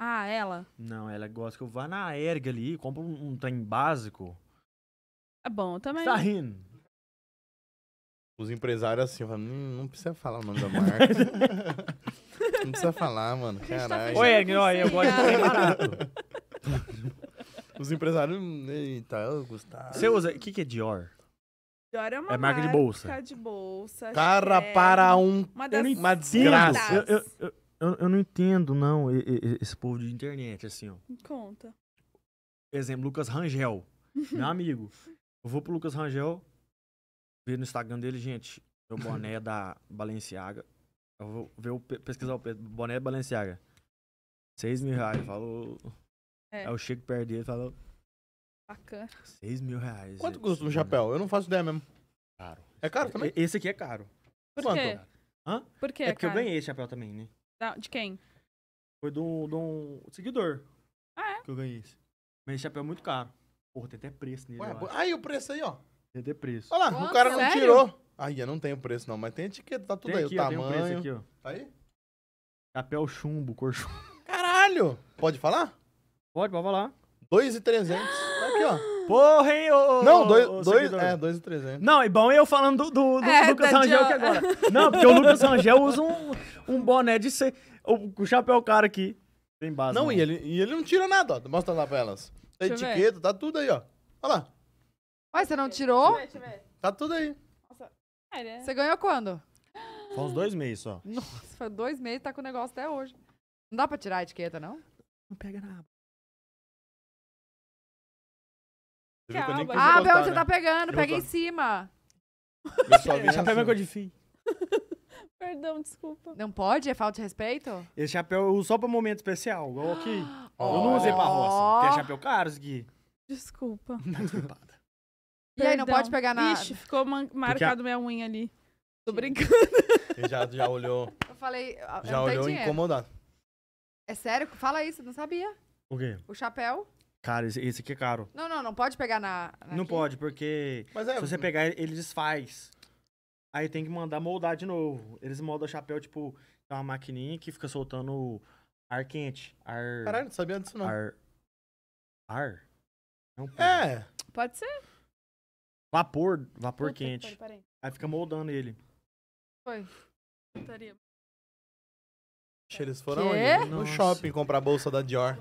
Ah, ela? Não, ela gosta que eu vá na erga ali, compro um, um trem básico. É bom também. Tá rindo. Os empresários assim, falam, hum, não precisa falar o nome da marca. não precisa falar, mano. Tá caralho. Tá Oi, Erg, ó, eu gosto de trem barato. Os empresários. Hum, eita, eu gostava. Você usa. O que, que é Dior? é uma é marca, de bolsa. de bolsa. Cara, é para um. Uma, das eu não uma desgraça. Eu, eu, eu, eu, não entendo, não, esse povo de internet, assim, ó. Conta. Exemplo, Lucas Rangel. meu amigo. Eu vou pro Lucas Rangel, ver no Instagram dele, gente, meu boné é da Balenciaga. Eu vou ver o, pesquisar o Boné da Balenciaga. Seis mil reais. Falou. É. Aí eu chego perto dele e falo, Bacana. 6 mil reais. Quanto custa um chapéu? Eu não faço ideia mesmo. Caro. É caro também? Esse aqui é caro. Por Quanto? quê? Hã? Por quê? É porque eu ganhei esse chapéu também, né? De quem? Foi de um, seguidor Ah, é? que eu ganhei esse. Mas esse chapéu é muito caro. Porra, tem até preço nele. Ué, aí o preço aí, ó. Tem até preço. Olha lá, o cara não Sério? tirou. Aí, eu não tenho preço não, mas tem etiqueta, tá tudo Tem aí, aqui, o ó, tem um preço tamanho. aqui, ó. Tá aí? Chapéu chumbo, cor chumbo. Caralho! Pode falar? Pode, pode falar. 2,300 ó. Porra, hein, ô, Não, dois, ô, dois, é, dois e é. Não, e bom é eu falando do, do, do É, Lucas tá de- Rangel aqui agora. Não, porque o Lucas Rangel usa um, um boné de ser. O, o chapéu cara aqui. Tem base. Não, né? e ele, e ele não tira nada, ó. Mostra lá pra elas. Tá ver. etiqueta, tá tudo aí, ó. Olha lá. Ué, você não tirou? Deixa eu ver. Tá tudo aí. É, né? Você ganhou quando? Foi uns dois meses só. Nossa, foi dois meses, tá com o negócio até hoje. Não dá pra tirar a etiqueta, não? Não pega nada. Calma, eu nem ah, Bel, você né? tá pegando, pega em cima. Eu só vi chapéu é coisa de fim. Perdão, desculpa. Não pode? É falta de respeito? Esse chapéu eu uso só pra momento especial, igual aqui. Oh. Eu não usei pra roça, porque é chapéu caro, Gui. Desculpa. Tá e aí, não pode pegar nada? Ixi, ficou marcado a... minha unha ali. Tô brincando. Ele já, já olhou. Eu falei. Eu já olhou incomodado. É sério? Fala isso, não sabia. O quê? O chapéu. Cara, esse, esse aqui é caro. Não, não, não pode pegar na. na não aqui. pode, porque é, se você hum. pegar, ele desfaz. Aí tem que mandar moldar de novo. Eles moldam chapéu, tipo, tem uma maquininha que fica soltando ar quente. Ar. Caralho, não sabia disso não. Ar. Ar? Não, é. Pode ser. Vapor, vapor Puta, quente. Pera, pera aí. fica moldando ele. Foi. Putaria. Eles foram no shopping comprar a bolsa da Dior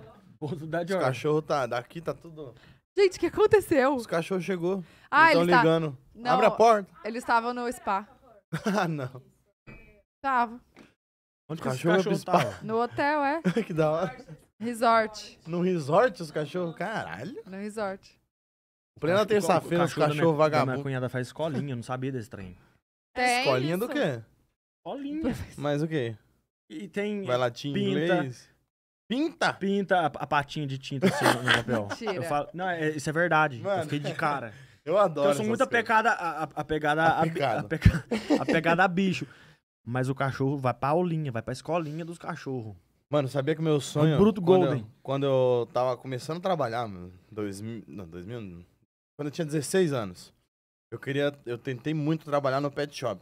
da Os cachorros tá, daqui tá tudo. Gente, o que aconteceu? Os cachorros chegou. Ah, Estão ele tá- ligando. Não. Abre a porta. Eles estavam no spa. ah, não. Tava. Onde que cachorro, cachorro cachorro é tá? No hotel, é. que da hora. Resort. No resort os cachorros? Caralho. No resort. Plena terça-feira os cachorros Minha cunhada faz escolinha, eu não sabia desse trem. Tem é Escolinha do quê? Escolinha. Mas o quê? E tem Vai latim, pinta, inglês? Pinta? Pinta a, a patinha de tinta assim, no papel. Mentira. Eu falo, não, é, isso é verdade. Mano. Eu fiquei de cara. Eu adoro. Então, eu sou muito apegada a, pegada a, a, pegada a bicho. Mas o cachorro vai pra aulinha, vai pra escolinha dos cachorros. Mano, sabia que meu sonho. Um bruto quando Golden. Eu, quando eu tava começando a trabalhar, meu, 2000. Não, 2000. Quando eu tinha 16 anos, eu queria. Eu tentei muito trabalhar no pet shop.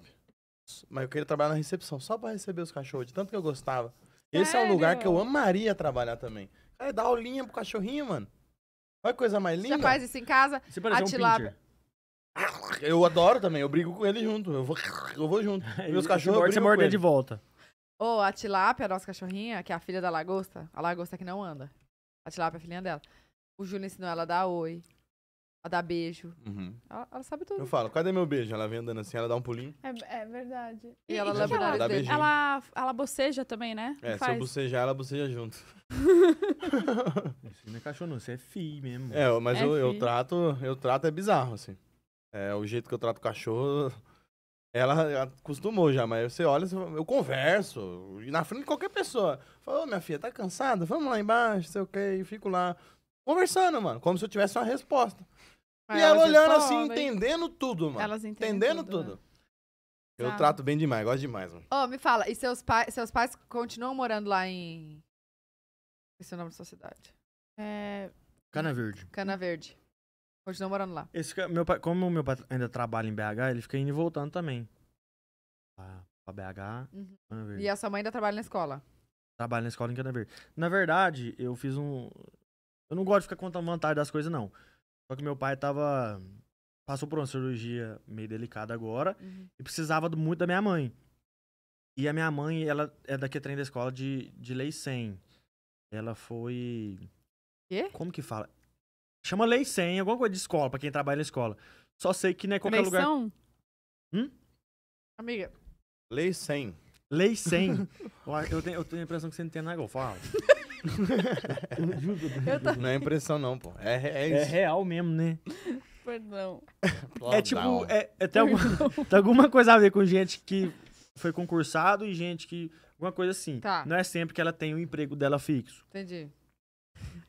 Mas eu queria trabalhar na recepção, só pra receber os cachorros, de tanto que eu gostava. Esse é um lugar que eu amaria trabalhar também. Cara, dá aulinha pro cachorrinho, mano. Olha que coisa mais linda. Você faz isso em casa? Você parece atilab... um pincher. Eu adoro também, eu brigo com ele junto. Eu vou, eu vou junto. Meus cachorros. Você morder de volta. Ô, oh, a tilápia, a nossa cachorrinha, que é a filha da lagosta, a lagosta que não anda. A tilápia é a filhinha dela. O Júlio ensinou ela a dar oi a dar beijo. Uhum. Ela, ela, sabe tudo. Eu falo, cadê meu beijo? Ela vem andando assim, ela dá um pulinho. É, é verdade. E, e ela, ela, ela, Ela, ela boceja também, né? É, se eu bocejar, ela boceja junto. Isso não é cachorro, não. Isso é fi mesmo. É, mas é eu, eu, trato, eu trato é bizarro, assim. É, o jeito que eu trato o cachorro... Ela, acostumou já, mas você olha, eu converso, na frente de qualquer pessoa. Falou, oh, minha filha, tá cansada? Vamos lá embaixo, sei o quê, e fico lá conversando, mano, como se eu tivesse uma resposta. E ela, olhando assim, entendendo tudo, mano. Elas entendem entendendo tudo. tudo. Né? Eu tá. trato bem demais, gosto demais, mano. Ô, oh, me fala, e seus, pai, seus pais continuam morando lá em. Esse é o nome da sua cidade? É. Cana Verde. Cana Verde. Continuam morando lá. Esse, meu pai, como meu pai ainda trabalha em BH, ele fica indo e voltando também. Pra, pra BH, uhum. Cana Verde. E a sua mãe ainda trabalha na escola? Trabalha na escola em Cana Verde. Na verdade, eu fiz um. Eu não gosto de ficar contando vantagem das coisas, não. Só que meu pai tava. Passou por uma cirurgia meio delicada agora uhum. e precisava muito da minha mãe. E a minha mãe, ela é daqui a trem da escola de, de Lei 100. Ela foi. Quê? Como que fala? Chama Lei 100, alguma coisa de escola, pra quem trabalha na escola. Só sei que não é qualquer Eleição? lugar. Hum? Amiga. Lei 100. Lei 100. eu, tenho, eu tenho a impressão que você não entende nada que eu falo. eu tô... Não é impressão, não, pô. É, é, é real mesmo, né? Perdão. É tipo, é, é tem, alguma, tem alguma coisa a ver com gente que foi concursado e gente que. Alguma coisa assim. Tá. Não é sempre que ela tem o um emprego dela fixo. Entendi.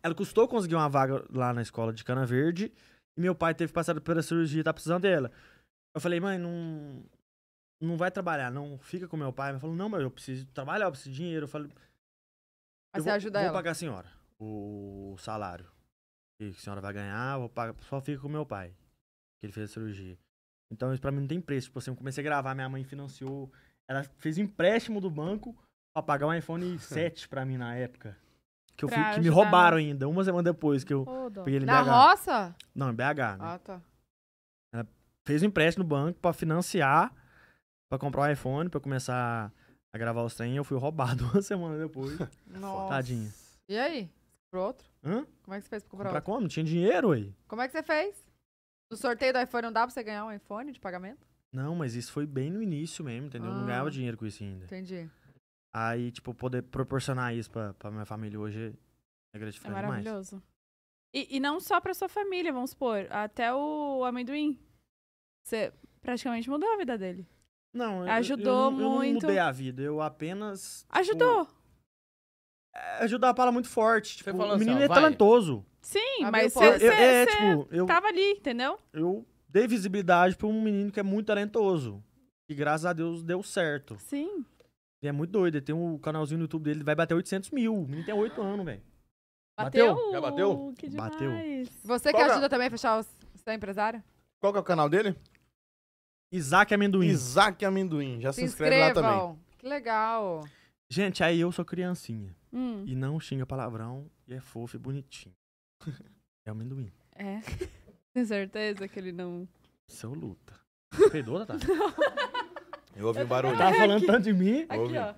Ela custou conseguir uma vaga lá na escola de Cana Verde e meu pai teve passado pela cirurgia e tá precisando dela. Eu falei, mãe, não. Não vai trabalhar, não. Fica com meu pai. Ele falou, não, mas eu preciso trabalhar, eu preciso de dinheiro. Eu falei, mas você vou, ajuda vou ela? Vou pagar a senhora o salário que a senhora vai ganhar, vou pagar, só fica com meu pai, que ele fez a cirurgia. Então isso pra mim não tem preço. Tipo assim, eu comecei a gravar, minha mãe financiou, ela fez empréstimo do banco pra pagar um iPhone 7 pra mim na época. Que, eu fui, que me roubaram ainda, uma semana depois que eu oh, peguei ele Na BH. roça? Não, em BH, né? Ah, tá. Ela fez um empréstimo no banco pra financiar, pra comprar um iPhone, pra começar a gravar os trem e eu fui roubado uma semana depois. Nossa. Tadinho. E aí? Pro outro? Hã? Como é que você fez pra comprar, comprar outro? como? Não tinha dinheiro aí. Como é que você fez? No sorteio do iPhone não dá pra você ganhar um iPhone de pagamento? Não, mas isso foi bem no início mesmo, entendeu? Ah. Eu não ah. ganhava dinheiro com isso ainda. Entendi. Aí, tipo, poder proporcionar isso pra, pra minha família hoje é gratificante é demais. É maravilhoso. E, e, não só pra sua família, vamos supor, até o amendoim. Você praticamente mudou a vida dele. Não, ajudou eu, eu muito. Eu não mudei a vida, eu apenas. Tipo, ajudou! Tipo, é, ajudar a palavra muito forte. Tipo, o assim, menino assim, é vai. talentoso. Sim, mas você é, é tipo, eu, tava ali, entendeu? Eu dei visibilidade pra um menino que é muito talentoso. E graças a Deus deu certo. Sim. Ele é muito doido. Ele tem um canalzinho no YouTube dele, vai bater 800 mil. O menino tem 8 anos, velho. Bateu? bateu? Já bateu? Que Bateu. Você Qual que é? ajuda é? também a fechar os... Você é empresário? Qual que é o canal dele? Isaac Amendoim. Isaac Amendoim. Já se, se inscreve lá também. Que legal. Gente, aí eu sou criancinha. Hum. E não xinga palavrão. E é fofo e bonitinho. é amendoim. É. Tem certeza que ele não. Seu luta. Peidou, tá? Eu ouvi um barulho. Tá falando tanto de mim. Aqui, ó.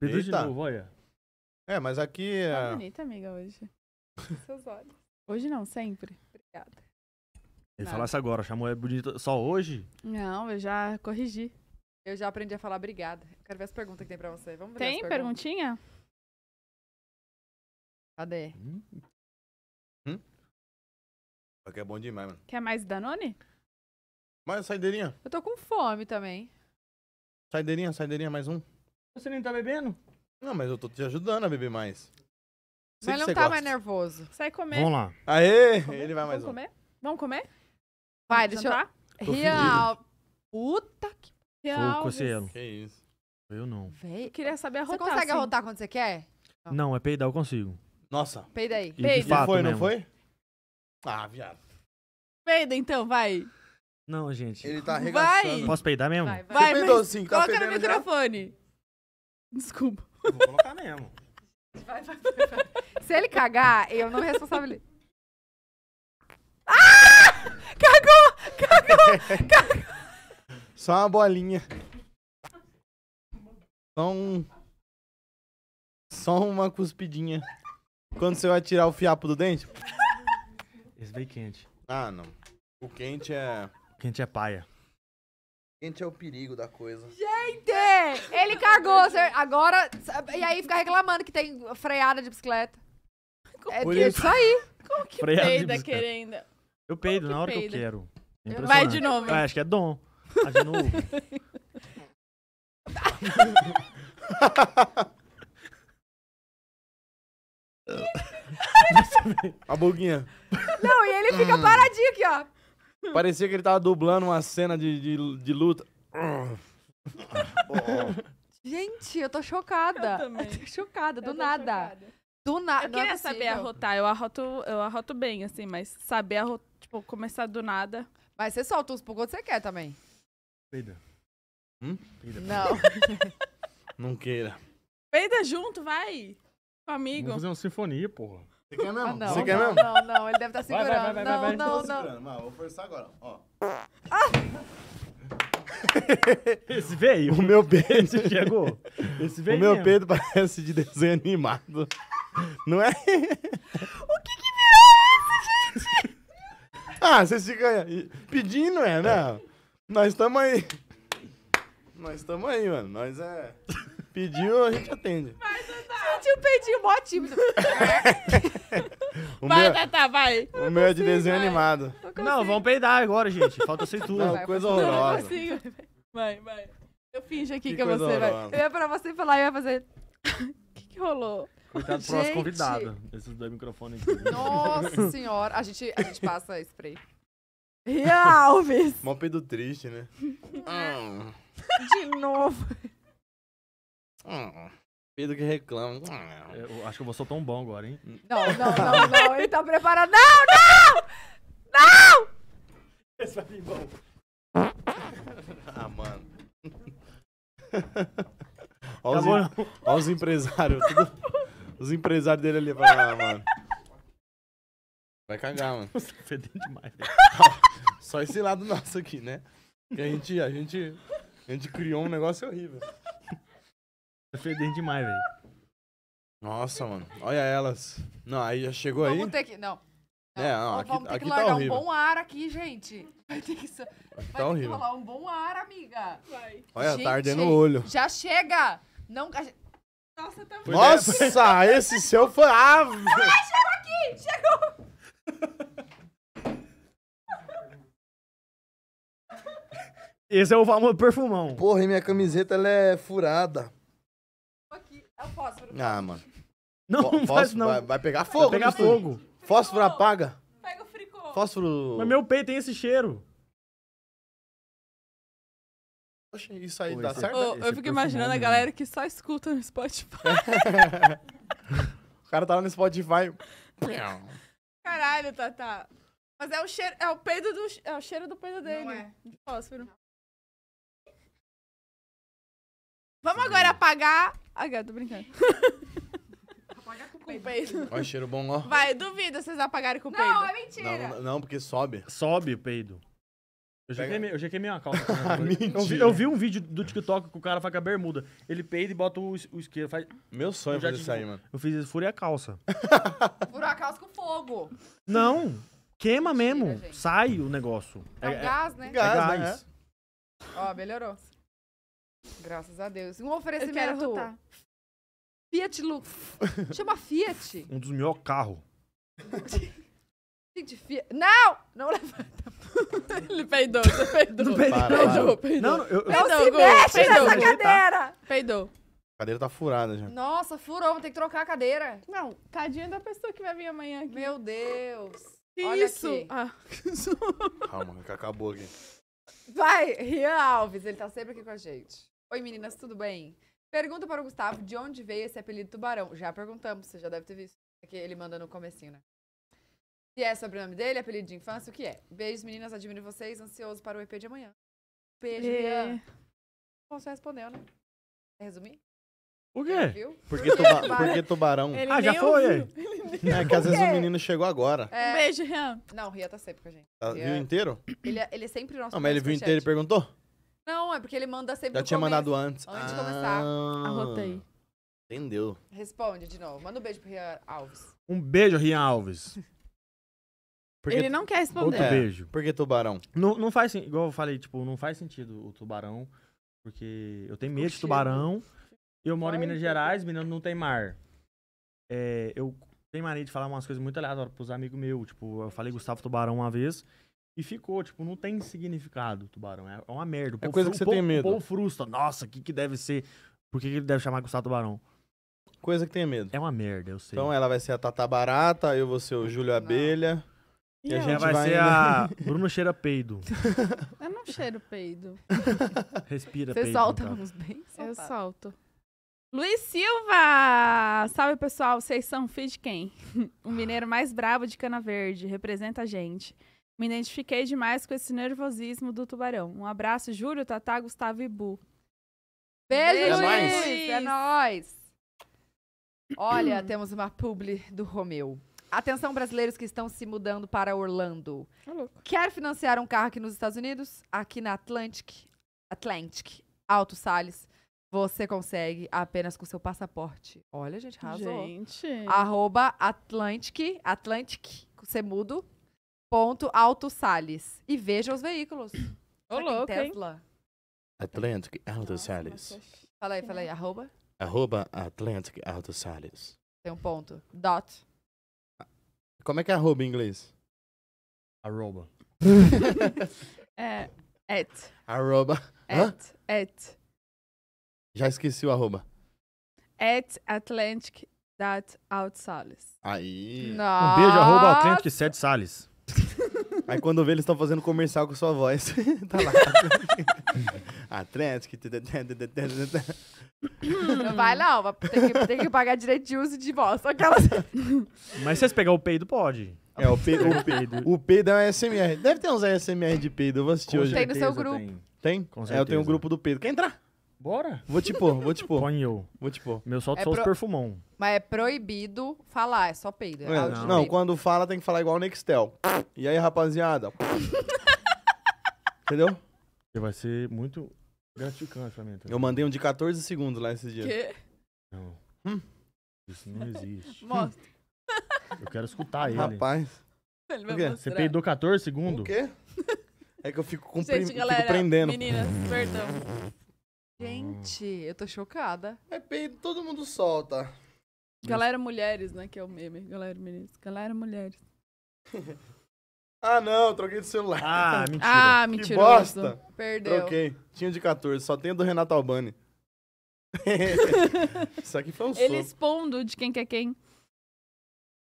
Peidou de novo, olha. É, mas aqui. Tá é... bonita, amiga, hoje. Seus olhos. Hoje não, sempre. Obrigada. Ele tá. falasse agora, chamou é bonita só hoje? Não, eu já corrigi. Eu já aprendi a falar obrigada. Quero ver as perguntas que tem pra você. Vamos ver Tem perguntinha? Cadê? Hum? Hum? Aqui é bom demais, mano. Quer mais Danone? Mais saideirinha. Eu tô com fome também. Saideirinha, saideirinha, mais um. Você nem tá bebendo? Não, mas eu tô te ajudando a beber mais. Sei mas não tá gosta. mais nervoso. Sai comer. Vamos lá. Aê! comer? Ele vai mais Vamos um. comer? Vamos comer? Vai, deixa eu. Real. Puta que. Real. Que isso. Eu não. Véi, queria saber arrotar. Você consegue arrotar quando você quer? Não. é peidar, eu consigo. Nossa. Peida aí. E Peida. Não foi, mesmo. não foi? Ah, viado. Peida então, vai. Não, gente. Ele tá arregaçando. Vai. Posso peidar mesmo? Vai, vai. Você peidou sim. Tá coloca no microfone. Já? Desculpa. vou colocar mesmo. Vai, vai, vai. Se ele cagar, eu não me responsabilizo. ah! Cagou! Cagou! Cagou! Só uma bolinha. Só um. Só uma cuspidinha. Quando você vai tirar o fiapo do dente? Esse veio quente. Ah, não. O quente é. Quente é paia. Quente é o perigo da coisa. Gente! Ele cagou. Agora. E aí fica reclamando que tem freada de bicicleta. Como é, é isso aí. Como que Freada de peida bicicleta. querendo? Eu peido que na hora que eu quero. Vai de novo. Ah, acho que é dom. Tá de novo. A boquinha. Não, e ele fica paradinho aqui, ó. Parecia que ele tava dublando uma cena de, de, de luta. Gente, eu tô chocada. Eu também. Eu tô chocada, do nada. Chocada. Do nada. Eu é queria é saber arrotar. Eu arroto, eu arroto bem, assim, mas saber arrotar, tipo, começar do nada. Mas você solta uns por quanto você quer também. Peida. Hum? Peida. Não. Não queira. Peida junto, vai. Com amigo. Vamos fazer uma sinfonia, porra. Você quer mesmo? Ah, não, Você quer não, mesmo? Não, não, ele deve estar tá segurando. Vai, vai, vai, não, não, tá não. Mas vou forçar agora, ó. Ah! Esse veio. O meu peito chegou. Esse veio. O meu mesmo. peito parece de desenho animado. Não é? O que que virou isso, gente? Ah, vocês ficam pedindo, é, né? Nós estamos aí. Nós estamos aí, mano. Nós é. Pediu, a gente atende. Vai, Tatá. Senti o peitinho mó tímido. o vai, meu, Tatá, vai. O eu meu é de desenho vai. animado. Não, vamos peidar agora, gente. Falta sem tudo. Não, vai, coisa vai, horrorosa. Não, Vai, vai. Eu finjo aqui que, que é você, horrorosa. vai. Eu ia pra você falar e eu ia fazer. O que, que rolou? Coitado pro nosso convidado. Esses dois microfones aqui. Nossa senhora. A gente, a gente passa spray. Alves! Mó pedo triste, né? De novo. Pedro que reclama. Eu acho que eu vou soltar um bom agora, hein? Não, não, não, não. Ele tá preparado. Não, não! Não! Esse vai vir bom. Ah, mano. Tá olha os, em... os empresários. Tudo... Os empresários dele ali vai ah, mano. Vai cagar, mano. Nossa, tá fedendo demais, velho. Né? Só esse lado nosso aqui, né? Que a gente, a gente, a gente criou um negócio horrível. Tá fedendo demais, velho. Nossa, mano. Olha elas. Não, aí já chegou vamos aí. Vamos ter que... Não. não. É, não, aqui, ter aqui que tá largar tá horrível. um bom ar aqui, gente. Vai ter que, Vai tá ter tá horrível. que rolar um bom ar, amiga. Vai. Olha, gente, tá ardendo o olho. Já chega! Não... Nossa, tá Nossa, esse seu foi. Ah, Ai, chegou aqui! Chegou! Esse é o valor perfumão. Porra, e minha camiseta ela é furada. Aqui, é o fósforo. Ah, mano. Não, não faz fósforo não. Vai, vai pegar fogo. Vai pegar fogo. Fósforo apaga. Pega o fricô. Fósforo. Mas meu peito tem esse cheiro isso aí Pô, dá é esse, certo? eu fico imaginando a galera que só escuta no Spotify. o cara tá lá no Spotify. Caralho, Tata. Mas é o cheiro, é o peido do, é o cheiro do peido dele. Não é. De fósforo. Vamos agora apagar. Ah, tô brincando. Apagar com o peido. Olha o cheiro bom, ó. Vai, duvido vocês apagarem com o peido. Não, é mentira. Não, não, porque sobe. Sobe o peido. Eu já, queimei, eu já queimei uma calça. Ah, eu, vi, eu vi um vídeo do TikTok que o cara faz com a bermuda. Ele peida e bota o, o isqueiro. Faz... Meu sonho é fazer isso aí, mano. Eu fiz isso, furei a calça. Furou a calça com fogo. Não, queima mesmo. Sai o negócio. É, é, é, gás, né? É gás, é né? gás. Né? Ó, melhorou. Graças a Deus. Um oferecimento. Eu quero Fiat Lux. Chama Fiat. Um dos melhores carros. Científica. Não! Não levanta. Ele peidou, você peidou. Não peidou, peidou, peidou. Não, eu, eu... Não peidou, se mexe peidou, nessa cadeira! Peidou. A cadeira tá furada já. Nossa, furou, vou ter que trocar a cadeira. Não, tadinha da pessoa que vai vir amanhã aqui. Meu Deus. Que Olha isso? Aqui. Ah. Calma, que acabou aqui. Vai, Rian Alves, ele tá sempre aqui com a gente. Oi, meninas, tudo bem? Pergunta para o Gustavo de onde veio esse apelido tubarão. Já perguntamos, você já deve ter visto. É que ele manda no comecinho, né? Se é sobrenome dele, apelido de infância, o que é? Beijos, meninas, admiro vocês, ansioso para o EP de amanhã. Beijo, e... Ian. Você respondeu, né? Quer resumir? O quê? Viu? tuba que tubarão. Ele ah, já foi? É que às vezes o menino chegou agora. É... Um beijo, Rian. Não, o Rian tá sempre com a gente. Ah, Rian... Viu inteiro? Ele é, ele é sempre nosso. Não, ah, mas ele viu inteiro e perguntou? Não, é porque ele manda sempre. Já tinha começo, mandado antes. Antes ah... de começar. Arrotei. Entendeu. Responde de novo. Manda um beijo pro Rian Alves. Um beijo, Rian Alves. Porque ele não quer responder. Outro é. beijo. Por que tubarão? Não, não faz sentido. Igual eu falei, tipo, não faz sentido o tubarão. Porque eu tenho medo de tubarão. Eu moro em Minas que... Gerais, Minas não tem mar. É, eu tenho mania de falar umas coisas muito aleatórias pros amigos meus. Tipo, eu falei Gustavo Tubarão uma vez. E ficou, tipo, não tem significado tubarão. É, é uma merda. É coisa que você tem medo. O povo frustra. Nossa, o que, que deve ser? Por que, que ele deve chamar Gustavo Tubarão? Coisa que tem medo. É uma merda, eu sei. Então ela vai ser a Tata Barata, eu vou ser o Júlio Abelha. E a é gente vai, vai ser ainda. a Bruno cheira peido. Eu não cheiro peido. Respira Você peido. Você solta então. uns bem? Eu solto. Luiz Silva! Salve, pessoal. Vocês são filho de quem? O mineiro mais bravo de Cana Verde. Representa a gente. Me identifiquei demais com esse nervosismo do tubarão. Um abraço, Júlio, Tatá, Gustavo e Bu. Beijo, Beijo é Luiz! É nóis! É nóis. Olha, temos uma publi do Romeu. Atenção brasileiros que estão se mudando para Orlando. Tá Quer financiar um carro aqui nos Estados Unidos? Aqui na Atlantic, Atlantic, Alto Sales, você consegue apenas com seu passaporte. Olha, gente, arrasou. Gente. Arroba Atlantic, Atlantic, você mudo, ponto Alto Sales. E veja os veículos. Ô, louco, Tesla. Hein? Atlantic, Alto Sales. Fala aí, fala aí, arroba. Arroba Atlantic, Alto Sales. Tem um ponto. Dot. Como é que é arroba em inglês? Arroba. é, at. Arroba. At, at. Já esqueci o arroba. At Atlantic that out Sales. Aí. Nossa. Um beijo, arroba Atlantic 7 Sales. Aí quando vê, eles estão fazendo comercial com sua voz. tá lá. Atlantic. Não vai, não. Vai ter que, que pagar direito de uso de voz. Aquelas... Mas se vocês pegar o peido, pode. É, o peido. o peido, o peido é um SMR. Deve ter uns SMR de peido. Eu vou assistir Com hoje. Tem no seu grupo. Tem? tem? Com É, eu tenho um grupo do peido. Quer entrar? Bora. Vou te pôr, vou te pôr. Põe eu. Vou te pôr. Meu solto é só pro... os perfumão. Mas é proibido falar, é só peido. É é, não. não, quando fala tem que falar igual o Nextel. E aí, rapaziada? Entendeu? Vai ser muito Gratificante pra mim. Também. Tá eu mandei um de 14 segundos lá esse dia. Quê? Não. Hum? Isso não existe. Mostra. Eu quero escutar ele. Rapaz. Ele vai Você peidou 14 segundos? O quê? É que eu fico, compreendendo. Gente, galera, fico prendendo. Meninas, perdão. Gente, hum. eu tô chocada. É peido, todo mundo solta. Galera mulheres, né? Que é o meme. Galera meninas. Galera mulheres. Ah, não, troquei de celular. Ah, mentira. Ah, mentira. bosta. Perdeu. Troquei. Tinha de 14, só tem do Renato Albani. Isso aqui foi um Ele expondo de quem quer é quem.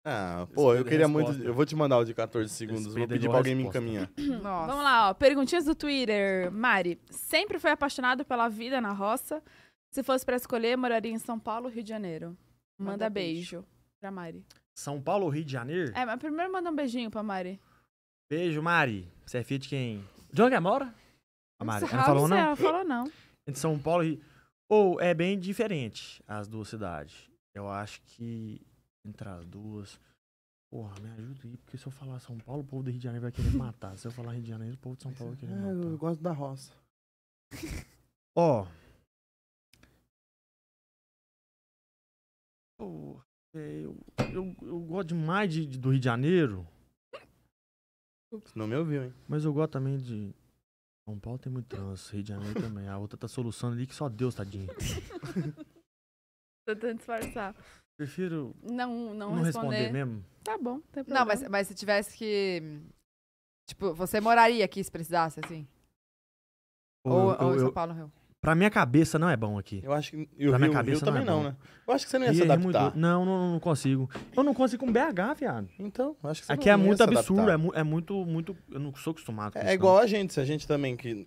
Ah, pô, eu queria muito. Eu vou te mandar o de 14 segundos. Vou pedir pra alguém me encaminhar. Nossa. Vamos lá, ó. Perguntinhas do Twitter. Mari, sempre foi apaixonado pela vida na roça. Se fosse pra escolher, moraria em São Paulo, Rio de Janeiro. Manda, manda beijo. beijo pra Mari. São Paulo, ou Rio de Janeiro? É, mas primeiro manda um beijinho pra Mari. Beijo, Mari. Você é filho de quem? De onde é mora? A Mari. Ela não falou, não? Ela falou, não. Entre é São Paulo e. Ou oh, é bem diferente as duas cidades. Eu acho que entre as duas. Porra, me ajuda aí, porque se eu falar São Paulo, o povo do Rio de Janeiro vai querer me matar. Se eu falar Rio de Janeiro, o povo de São Paulo vai querer me é, matar. eu gosto da roça. Ó. oh. eu, eu, eu gosto demais de, de, do Rio de Janeiro. Não me ouviu, hein? Mas eu gosto também de. São Paulo tem muito trans, Rio de Janeiro também. A outra tá soluçando ali que só Deus, tadinho. Tentando disfarçar. Prefiro não, não, não responder. responder mesmo. Tá bom, tem problema. Não, mas, mas se tivesse que. Tipo, você moraria aqui se precisasse, assim? Ou, ou, eu, ou São Paulo, Rio? Pra minha cabeça não é bom aqui. Eu acho que. Eu, pra minha cabeça é também não, não, né? Eu acho que você não ia e se adaptar. É muito... não, não, não, consigo. Eu não consigo com BH, viado. Então, acho que você Aqui não é muito absurdo, é, é, muito, muito. Eu não sou acostumado com é, isso. É igual não. a gente, se a gente também que,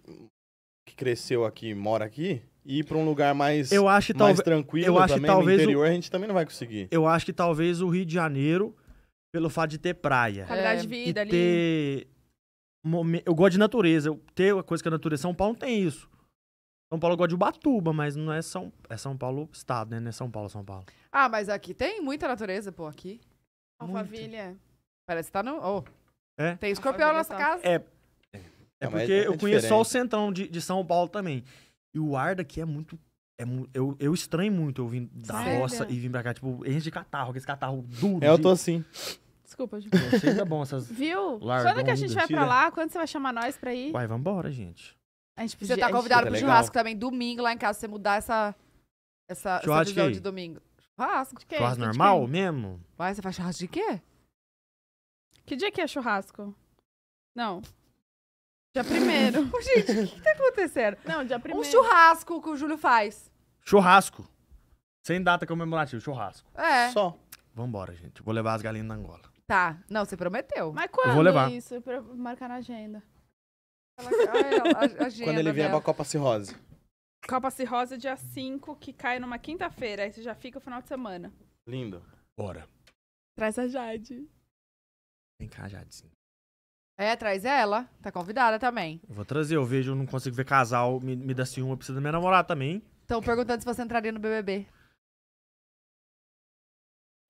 que cresceu aqui, mora aqui, ir pra um lugar mais, eu acho mais tranquilo eu acho também, que talvez no interior, o... a gente também não vai conseguir. Eu acho que talvez o Rio de Janeiro, pelo fato de ter praia. Qualidade de vida e ali. Ter... Eu gosto de natureza. Eu ter a coisa que a natureza. São Paulo não tem isso. São Paulo gosta de Ubatuba, mas não é São, é São Paulo estado, né? Não é São Paulo, é São Paulo. Ah, mas aqui tem muita natureza, pô, aqui. família. Parece que tá no... Oh. É? Tem escorpião na nossa casa. É, é, é porque é eu conheço só o centrão de, de São Paulo também. E o ar daqui é muito. É, eu, eu estranho muito eu vim da Sério? roça e vim pra cá, tipo, enche de catarro, esse catarro duro. É, de... eu tô assim. Desculpa, gente. Chega bom essas. Viu? Quando que a gente vai pra lá? Quando você vai chamar nós pra ir? Vai, vambora, gente. A gente podia, você tá convidado pro churrasco legal. também domingo lá em casa, você mudar essa, essa, churrasco essa de, de domingo. Churrasco de quê? Churrasco normal mesmo? Vai, você faz churrasco de quê? Que dia que é churrasco? Não. Dia primeiro. gente, o que, que tá acontecendo? Não, dia primeiro. Um churrasco que o Júlio faz. Churrasco. Sem data comemorativa, churrasco. É. Só. Vambora, gente. Vou levar as galinhas na Angola. Tá. Não, você prometeu. Mas quando eu vou levar. isso? Pra marcar na agenda. Ela, é a, a Quando ele vier é dela. pra Copa Cirrose. Copa Cirrose dia 5, que cai numa quinta-feira. Aí você já fica o final de semana. Lindo. Bora. Traz a Jade. Vem cá, Jade. É, traz ela. Tá convidada também. Eu vou trazer, eu vejo, eu não consigo ver casal, me, me dá ciúme, eu preciso da minha namorada também. Estão perguntando se você entraria no BBB.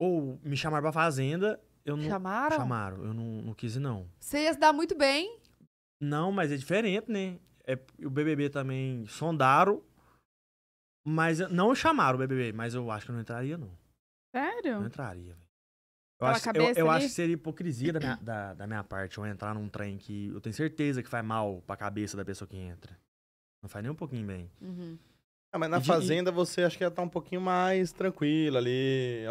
Ou me chamaram pra fazenda, eu não... Chamaram? Chamaram, eu não, não quis ir não. Você ia se dar muito bem. Não, mas é diferente, né? É, o BBB também sondaram, mas não chamaram o BBB, mas eu acho que não entraria, não. Sério? Não entraria, Eu, acho, eu, eu acho, que seria hipocrisia da minha, da, da minha parte eu entrar num trem que eu tenho certeza que faz mal pra cabeça da pessoa que entra. Não faz nem um pouquinho bem. Uhum. Ah, mas na e fazenda de... você acha que ia estar tá um pouquinho mais tranquila ali,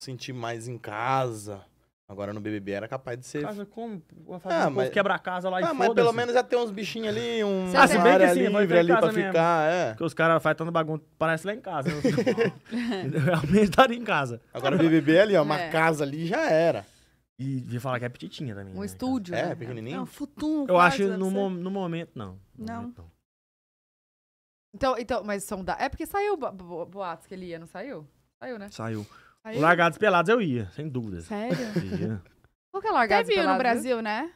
sentir mais em casa. Agora no BBB era capaz de ser. Casa como? Ah, um mas... quebra a casa lá ah, e mas pelo menos já tem uns bichinhos ali, um. Ah, se bem que sim, livre ali pra mesmo. ficar, é. Porque os caras fazem tanto bagunça, parece lá em casa. realmente né? realmente estaria em casa. Agora o BBB ali, ó, é. uma casa ali já era. E devia falar que é petitinha também. Um né, estúdio. É, né? É, pequenininho. Não, futum. Eu acho no, mo no momento, não. No não. Momento, não. Então, então, mas são da. É porque saiu bo bo boatos que ele ia, não saiu? Saiu, né? Saiu. Aí... Largados Pelados eu ia, sem dúvida. Sério? Ia. Qual que é Largados Teve Pelados? no Brasil, né?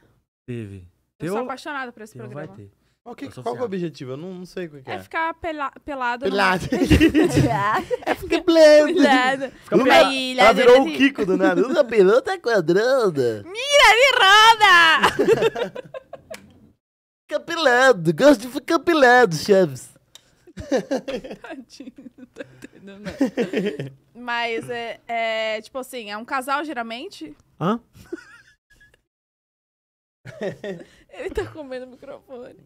Teve. Eu sou apaixonada por esse Teu programa. Vai ter. Qual, que, qual que é o objetivo? Eu não, não sei o que, é. É ficar pela, pelado. Pelado. é ficar pelado. Fica Numa ilha. Ela virou o Kiko do nada. Uma pelota quadrada. Mira de roda! fica pelado. Gosto de ficar pelado, Chaves. Tadinho, não tá entendendo nada. Mas é, é, tipo assim, é um casal geralmente? Hã? ele tá comendo o microfone.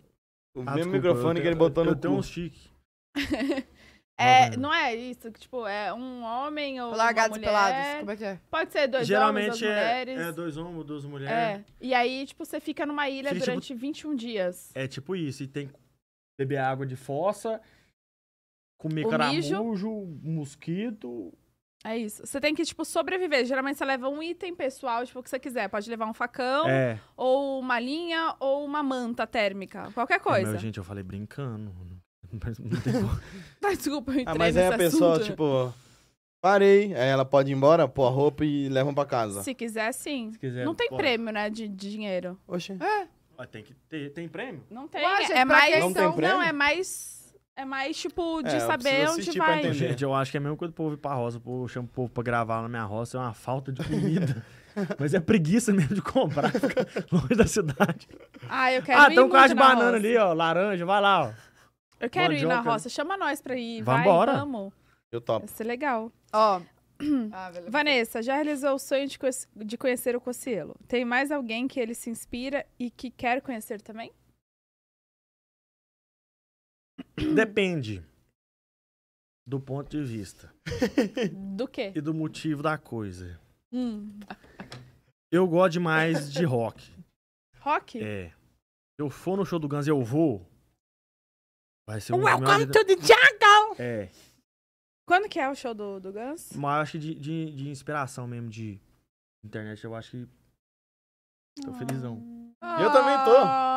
O ah, mesmo desculpa, microfone que ele botou no. teu um chique. É, não é isso, que, tipo, é um homem ou Largados uma mulher. pelados, como é que é? Pode ser dois Geralmente homens, duas é, mulheres. é dois homens, duas é, mulheres. É, e aí, tipo, você fica numa ilha fica, tipo, durante tipo, 21 dias. É tipo isso, e tem que beber água de fossa, comer o caramujo, mijo. mosquito, é isso. Você tem que, tipo, sobreviver. Geralmente você leva um item pessoal, tipo, o que você quiser. Pode levar um facão, é. ou uma linha, ou uma manta térmica. Qualquer coisa. É, meu, gente, eu falei brincando. Não tem... tá, desculpa, eu ah, entrei Ah, mas aí a pessoa, assunto. tipo... Parei. Aí ela pode ir embora, pôr a roupa e leva pra casa. Se quiser, sim. Se quiser, não tem prêmio, né, de, de dinheiro. Oxê. É. tem que ter. Tem prêmio? Não tem. É, é mais... Não, tem prêmio? não, é mais é mais, tipo, de é, saber onde vai. vai. Gente, eu acho que é mesmo quando o povo ir pra roça. Eu chamo o povo pra gravar na minha roça, é uma falta de comida. Mas é preguiça mesmo de comprar, longe da cidade. Ah, eu quero ah, ir. Ah, tem um carro de banana roça. ali, ó, laranja, vai lá, ó. Eu quero Bom, ir na roça, chama nós pra ir. Vambora. Vai, vamos. Eu topo. Vai ser legal. Ó. ah, Vanessa, já realizou o sonho de, de conhecer o Cocielo? Tem mais alguém que ele se inspira e que quer conhecer também? Depende do ponto de vista. Do quê? E do motivo da coisa. Hum. Eu gosto demais de rock. Rock? É. Se eu for no show do Guns, eu vou. Vai ser um Welcome to the jungle! É. Quando que é o show do, do Guns? Mas acho que de, de, de inspiração mesmo, de internet, eu acho que. Tô felizão. Ah. Eu também tô. Ah.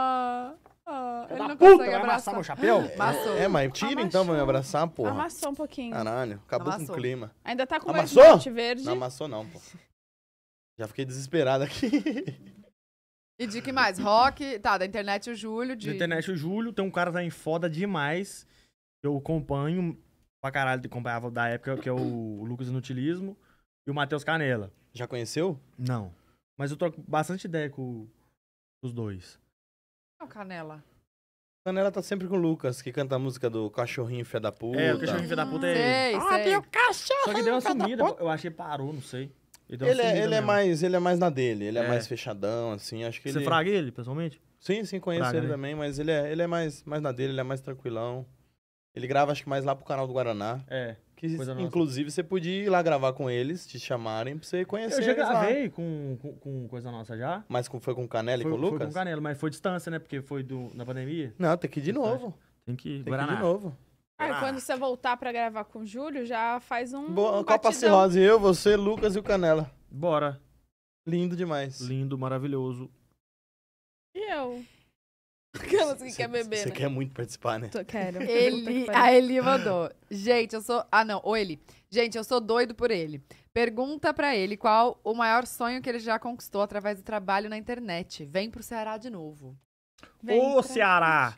Ele da não puta, vai meu chapéu? Amassou. É, mas tira então, Amassou. então, pra me abraçar, porra. Amassou um pouquinho. Caralho, acabou Amassou. com o clima. Ainda tá com o mais verde. Não amassou não, pô. Já fiquei desesperado aqui. E de que mais? Rock, tá, da internet o Júlio. De... Da internet o Júlio, tem um cara também foda demais. Eu acompanho pra caralho, acompanhava da época, que é o Lucas Inutilismo e o Matheus Canela. Já conheceu? Não. Mas eu troco bastante ideia com os dois. É o Canela. Canela tá sempre com o Lucas, que canta a música do Cachorrinho Fé da Puta. É, o Cachorrinho Fé da Puta é ele. Ah, meu cachorro! Só que deu uma sumida, eu achei que parou, não sei. Ele, ele, é, ele é, mais, ele é mais na dele, ele é, é mais fechadão, assim, acho que Você ele... fraga ele, pessoalmente? Sim, sim, conheço fraga, ele né? também, mas ele é, ele é mais, mais na dele, ele é mais tranquilão. Ele grava, acho que mais lá pro canal do Guaraná. É. Que, inclusive, nossa. você podia ir lá gravar com eles, te chamarem pra você conhecer. Eu já gravei com, com, com, coisa nossa já. Mas com, foi com o Canelo foi, e com o Lucas? Foi com o Canelo, mas foi distância, né? Porque foi do, na pandemia. Não, tem que ir de novo. Tem que ir, tem que ir de novo. Ah, ah, quando você voltar pra gravar com o Júlio, já faz um. Boa, um Copa Cirrose, eu, você, Lucas e o Canela. Bora. Lindo demais. Lindo, maravilhoso. E eu? cê, quer é beber. Você né? quer muito participar, né? Tô, quero. a Eli mandou. Gente, eu sou. Ah, não, Oi, Eli. Gente, eu sou doido por ele. Pergunta para ele qual o maior sonho que ele já conquistou através do trabalho na internet. Vem pro Ceará de novo. Vem Ô, Ceará!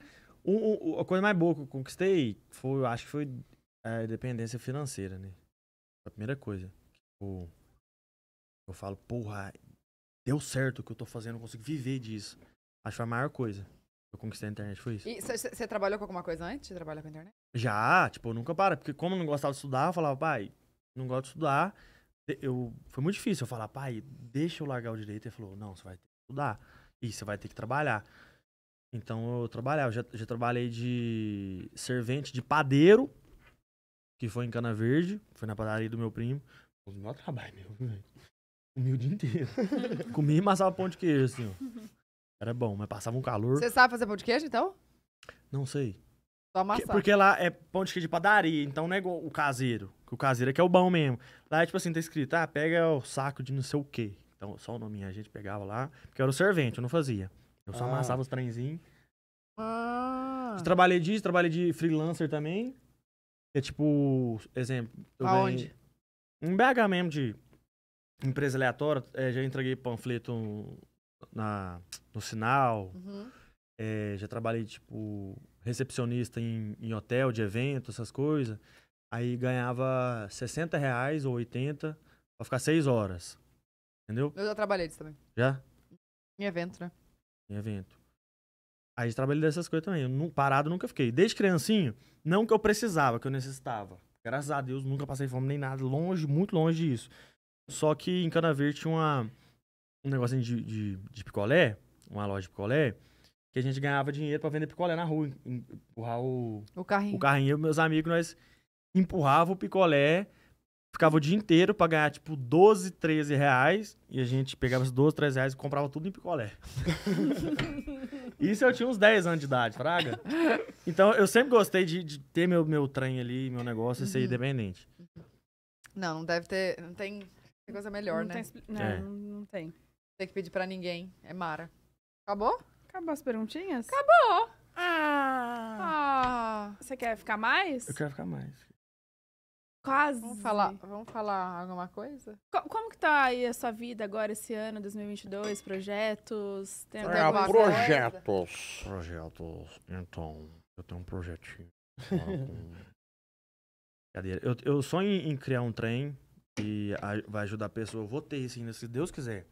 a coisa mais boa que eu conquistei foi, acho que foi a é, independência financeira, né? A primeira coisa. Eu, tipo, eu falo, porra, deu certo o que eu tô fazendo, eu consigo viver disso. Acho que foi a maior coisa. Eu conquistei a internet, foi isso. E você trabalhou com alguma coisa antes de trabalhar com a internet? Já, tipo, eu nunca para. Porque como eu não gostava de estudar, eu falava, pai, não gosto de estudar. Eu, foi muito difícil eu falar, pai, deixa eu largar o direito. Ele falou, não, você vai ter que estudar. E você vai ter que trabalhar. Então eu trabalhava. Já, já trabalhei de servente de padeiro, que foi em Cana Verde. Foi na padaria do meu primo. Foi o meu trabalho, meu. Comi o dia inteiro. Comi e massava pão de queijo, assim, ó. Era bom, mas passava um calor. Você sabe fazer pão de queijo, então? Não sei. Só Que- Porque lá é pão de queijo de padaria, então não é igual o caseiro. Que o caseiro é que é o bom mesmo. Lá é tipo assim, tá escrito, ah, pega o saco de não sei o quê. Então, só o nome a gente pegava lá, porque eu era o servente, eu não fazia. Eu só Ah. amassava os trenzinhos. Ah, Trabalhei disso, trabalhei de freelancer também. É tipo, exemplo, Aonde? Em BH mesmo, de empresa aleatória, é, já entreguei panfleto na, no sinal. Uhum. É, já trabalhei, tipo, recepcionista em, em hotel, de evento, essas coisas. Aí ganhava 60 reais ou 80 pra ficar 6 horas. Entendeu? Eu já trabalhei disso também. Já? Em evento, né? Em evento. Aí trabalhei dessas coisas também. Eu, não, parado nunca fiquei. Desde criancinho, não que eu precisava, que eu necessitava. Graças a Deus, nunca passei fome nem nada. Longe, muito longe disso. Só que em Cana Verde tinha uma um negocinho de, de, de picolé, uma loja de picolé, que a gente ganhava dinheiro para vender picolé na rua. Empurrar o, o carrinho. O carrinho, meus amigos, nós empurrava o picolé, ficava o dia inteiro pra ganhar, tipo, 12, 13 reais. E a gente pegava esses 12, 13 reais e comprava tudo em picolé. Isso eu tinha uns 10 anos de idade, fraga. Então eu sempre gostei de, de ter meu, meu trem ali, meu negócio e ser uhum. independente. Não, não deve ter. Não tem coisa melhor, não né? Tem, não, é. não tem. Tem que pedir pra ninguém. É Mara. Acabou? Acabou as perguntinhas? Acabou! Ah! ah. Você quer ficar mais? Eu quero ficar mais. Quase. Vamos falar, vamos falar alguma coisa? Co como que tá aí a sua vida agora, esse ano, 2022? Projetos? Tem é, projetos. Coisa? Projetos. Então, eu tenho um projetinho. Brincadeira. Com... eu, eu sonho em criar um trem que vai ajudar a pessoa. Eu vou ter, sim, se Deus quiser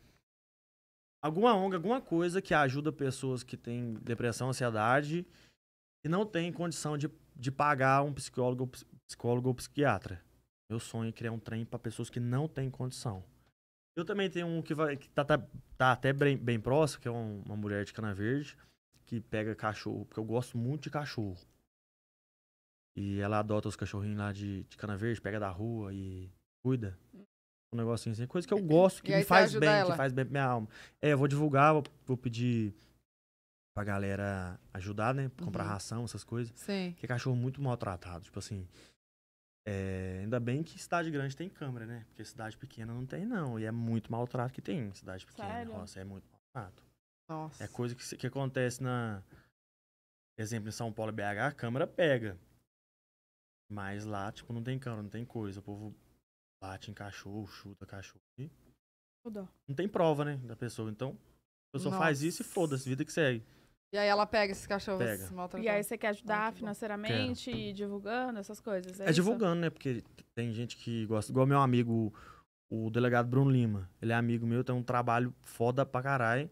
alguma ONG, alguma coisa que ajuda pessoas que têm depressão, ansiedade e não têm condição de, de pagar um psicólogo, psicólogo ou psiquiatra. Meu sonho é criar um trem para pessoas que não têm condição. Eu também tenho um que, vai, que tá, tá, tá até bem, bem, próximo, que é um, uma mulher de Cana Verde, que pega cachorro, porque eu gosto muito de cachorro. E ela adota os cachorrinhos lá de, de Cana Verde, pega da rua e cuida um negocinho assim, coisa que eu gosto, que e me faz bem, ela. que faz bem pra minha alma. É, eu vou divulgar, vou, vou pedir pra galera ajudar, né? Comprar uhum. ração, essas coisas. Sim. Que é cachorro muito maltratado, tipo assim. É, ainda bem que cidade grande tem câmera, né? Porque cidade pequena não tem, não. E é muito maltrato que tem cidade pequena. Sério? Nossa, é muito maltrato. Nossa. É coisa que, que acontece na. Exemplo, em São Paulo BH, a câmera pega. Mas lá, tipo, não tem câmera, não tem coisa. O povo Bate em cachorro, chuta cachorro. E... Não tem prova, né, da pessoa. Então, a pessoa Nossa. faz isso e foda-se, vida que segue. E aí ela pega esses cachorros pega. E aí você quer ajudar ah, que financeiramente e divulgando essas coisas? É, é divulgando, né? Porque tem gente que gosta. Igual meu amigo, o delegado Bruno Lima. Ele é amigo meu, tem um trabalho foda pra caralho.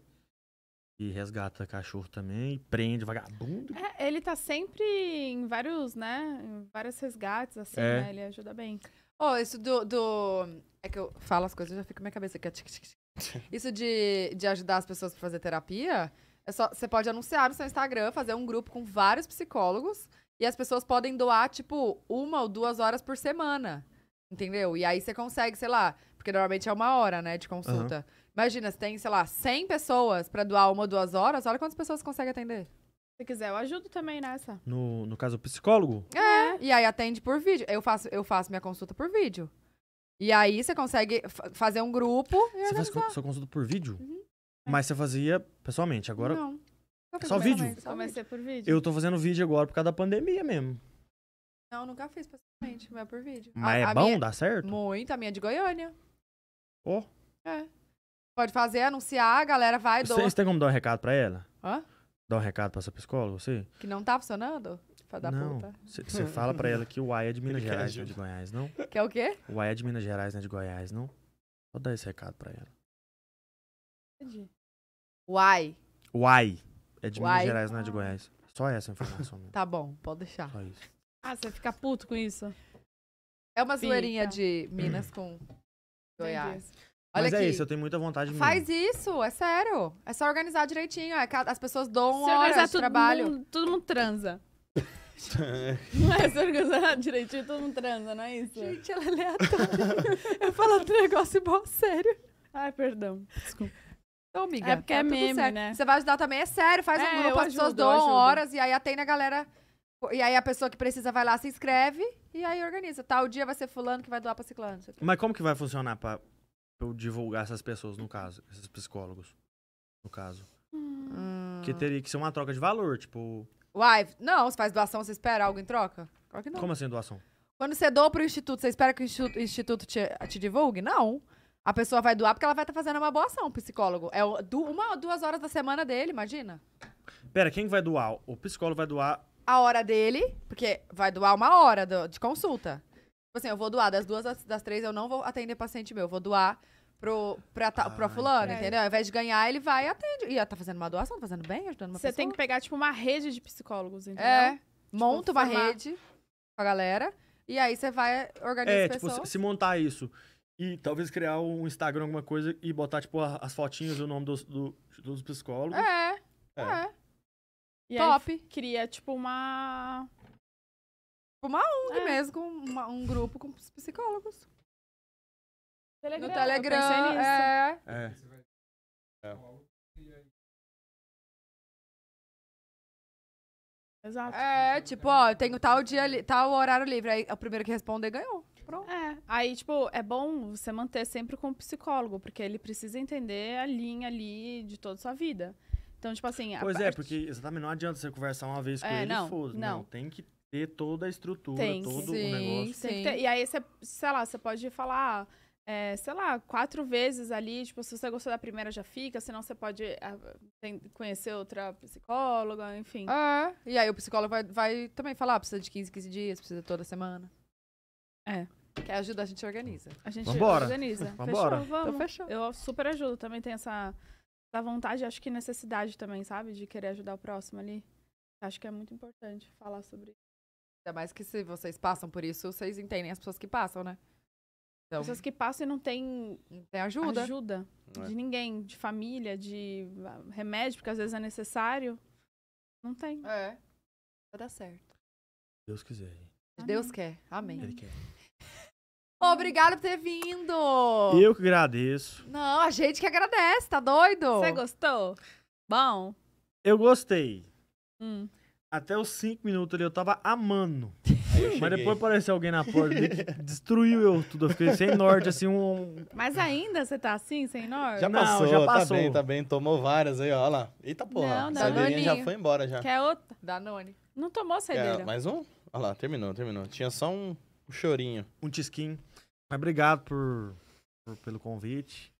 E resgata cachorro também, e prende vagabundo. É, ele tá sempre em vários, né? Em vários resgates, assim, é. né? Ele ajuda bem. Oh, isso do, do. É que eu falo as coisas e já fico na minha cabeça aqui. Isso de, de ajudar as pessoas pra fazer terapia, é só, você pode anunciar no seu Instagram, fazer um grupo com vários psicólogos e as pessoas podem doar, tipo, uma ou duas horas por semana. Entendeu? E aí você consegue, sei lá, porque normalmente é uma hora, né, de consulta. Uhum. Imagina, você tem, sei lá, 100 pessoas para doar uma ou duas horas, olha quantas pessoas você consegue atender. Se quiser, eu ajudo também nessa. No, no caso, o psicólogo? É, e aí atende por vídeo. Eu faço, eu faço minha consulta por vídeo. E aí você consegue fazer um grupo. você faz sua consulta por vídeo? Uhum. Mas você fazia pessoalmente, agora. Não. É só vídeo? só Comecei por vídeo. Eu tô fazendo vídeo agora por causa da pandemia mesmo. Não, nunca fiz pessoalmente, mas é por vídeo. Mas a, é a bom? Minha... Dá certo? Muito, a minha é de Goiânia. Oh. É. Pode fazer, anunciar, a galera vai... Você, Você tem como dar um recado pra ela? Hã? Dá um recado pra essa psicóloga, você? Que não tá funcionando? não. puta. Você fala pra ela que o AI é, né, é de Minas Gerais, não é de Goiás, não? Que é o quê? O AI é de Minas Gerais, não é de Goiás, não? Vou dar esse recado pra ela. Entendi. Uai. Uai. É de Uai. Minas Gerais, não é de Goiás. Só essa informação. Mesmo. Tá bom, pode deixar. Só isso. Ah, você fica puto com isso? É uma zoeirinha de Minas com Goiás. Entendi. Olha Mas é aqui. é isso, eu tenho muita vontade mesmo. Faz isso, é sério. É só organizar direitinho. é que As pessoas doam Se horas de todo trabalho. mundo- todo mundo transa. Não é se organizar direitinho, todo mundo transa, não é isso? Gente, ela é aleatória. eu falo do negócio igual a sério. Ai, perdão. Desculpa. Então, amiga. É porque tá é tudo meme, certo. né? Você vai ajudar também, é sério. Faz É, um grupo, as pessoas doam horas e aí atende a galera. E aí a pessoa que precisa vai lá, se inscreve e aí organiza. Tal dia vai ser fulano que vai doar pra ciclano. Mas como que vai funcionar pra, eu divulgar essas pessoas, no caso, esses psicólogos, no caso. Hum. Que teria que ser uma troca de valor, tipo. Uai, não, você faz doação, você espera algo em troca? Claro que não. Como assim doação? Quando você doa pro instituto, você espera que o instituto, o instituto te, te, divulgue? Não. A pessoa vai doar porque ela vai estar tá fazendo uma boa ação, o psicólogo. É uma ou duas horas da semana dele, imagina. Pera, quem vai doar? O psicólogo vai doar. A hora dele, porque vai doar uma hora do, de consulta. Tipo assim, eu vou doar das duas das três, eu não vou atender paciente meu, eu vou doar pro, pra, ah, pra fulano, é. entendeu? Ao invés de ganhar, ele vai e atende. E tá fazendo uma doação, tá fazendo bem, ajudando uma Você pessoa. tem que pegar, tipo, uma rede de psicólogos, é, entendeu? É. Tipo, monta uma rede com a galera. E aí você vai organizar é, tipo, se montar isso. E talvez criar um Instagram, alguma coisa, e botar, tipo, as fotinhas o nome dos, do, dos psicólogos. É. É. é. Top. Aí, cria, tipo, uma Tipo, uma ONG é. mesmo, uma, um grupo com psicólogos. Telegram, no Telegram, é. é. é. Exato. É, tipo, ó, tenho tal dia, tal horário livre. Aí o primeiro que responder ganhou. Pronto. É. Aí, tipo, é bom você manter sempre com o psicólogo, porque ele precisa entender a linha ali de toda a sua vida. Então, tipo assim. Pois é, porque exatamente não adianta você conversar uma vez com é, ele não, e foda. Não. não, tem que ter toda a estrutura, tem, todo sim, o negócio. Tem que ter. E aí você, sei lá, você pode falar. É, sei lá, quatro vezes ali, tipo, se você gostou da primeira, já fica, senão você pode ah, tem, conhecer outra psicóloga, enfim. Ah, e aí o psicólogo vai, vai também falar, ah, precisa de 15, 15 dias, precisa toda semana. É. Quer ajudar, a gente organiza. A gente Vambora. organiza. Vambora. Fechou, vamos. Então, fechou. Eu super ajudo, também tem essa, essa vontade, acho que necessidade também, sabe? De querer ajudar o próximo ali. Acho que é muito importante falar sobre isso. Ainda mais que se vocês passam por isso, vocês entendem as pessoas que passam, né? Então, pessoas que passam e não têm tem ajuda. Ajuda é. de ninguém, de família, de ah, remédio, porque às vezes é necessário. Não tem. É. Vai dar certo. Deus quiser. Deus quer. Amém. Ele quer. Obrigada por ter vindo. Eu que agradeço. Não, a gente que agradece, tá doido? Você gostou? Bom. Eu gostei. Hum. Até os 5 minutos ali eu tava amando. Mas depois apareceu alguém na porta, destruiu eu tudo. Eu fiquei sem norte, assim, um. Mas ainda você tá assim, sem norte? Já Não, passou, já passou. Tá bem, tá bem. Tomou várias aí, ó lá. Eita porra, Não, não, Danone. já foi embora já. Quer outra? Danone. Não tomou cedeira. Quer é, mais um? Olha lá, terminou, terminou. Tinha só um, um chorinho. Um tisquinho. Mas obrigado por, por, pelo convite.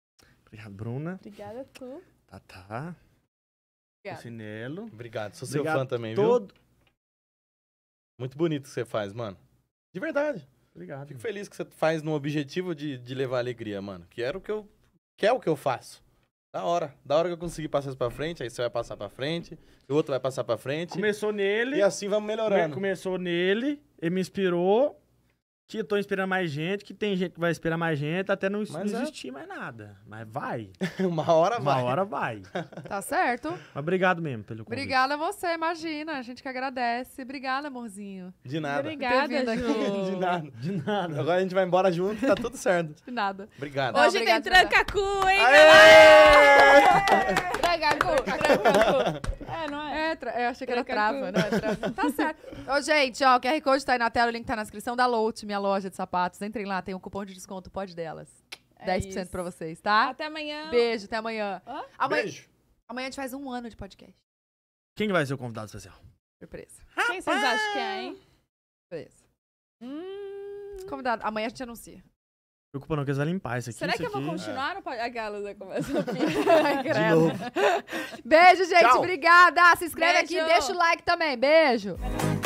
Obrigado, Bruna. Obrigada a tu. Tá, tá. Obrigado. Obrigado. Sou Obrigado seu fã também, todo... viu? Muito bonito o que você faz, mano. De verdade. Obrigado. Fico feliz que você faz no objetivo de, de levar alegria, mano. Que era o que eu. Que é o que eu faço. Da hora. Da hora que eu conseguir passar isso pra frente, aí você vai passar pra frente, o outro vai passar pra frente. Começou nele. E assim vamos melhorando. Começou nele, ele me inspirou, que eu tô esperando mais gente, que tem gente que vai esperar mais gente, até não, não é. existir mais nada. Mas vai. Uma hora vai. Uma hora vai. tá certo. Mas obrigado mesmo pelo convite. Obrigada a você, imagina. A gente que agradece. Obrigada, amorzinho. De nada. Obrigada, De nada. De nada. Agora a gente vai embora junto, tá tudo certo. De nada. Obrigado. Hoje tem tranca-cu, hein, Tranca-cu, tranca-cu. É, não é? é tra... Eu achei que era trava, não é trava. tá certo. Ô, gente, ó, o QR Code tá aí na tela, o link tá na descrição da Lout, minha minha loja de sapatos. Entrem lá, tem um cupom de desconto, pode delas. É 10% isso. pra vocês, tá? Até amanhã. Beijo, até amanhã. Hã? amanhã. Beijo. Amanhã a gente faz um ano de podcast. Quem vai ser o convidado especial? Surpresa. Rapaz. Quem vocês acham que é, hein? Surpresa. Hum. Convidado, amanhã a gente anuncia. Preocupa não, que eles vão limpar isso aqui. Será isso que eu vou continuar? É. Ou pode... A Galo já começou Beijo, gente. Tchau. Obrigada. Se inscreve Beijo. aqui. Deixa o like também. Beijo.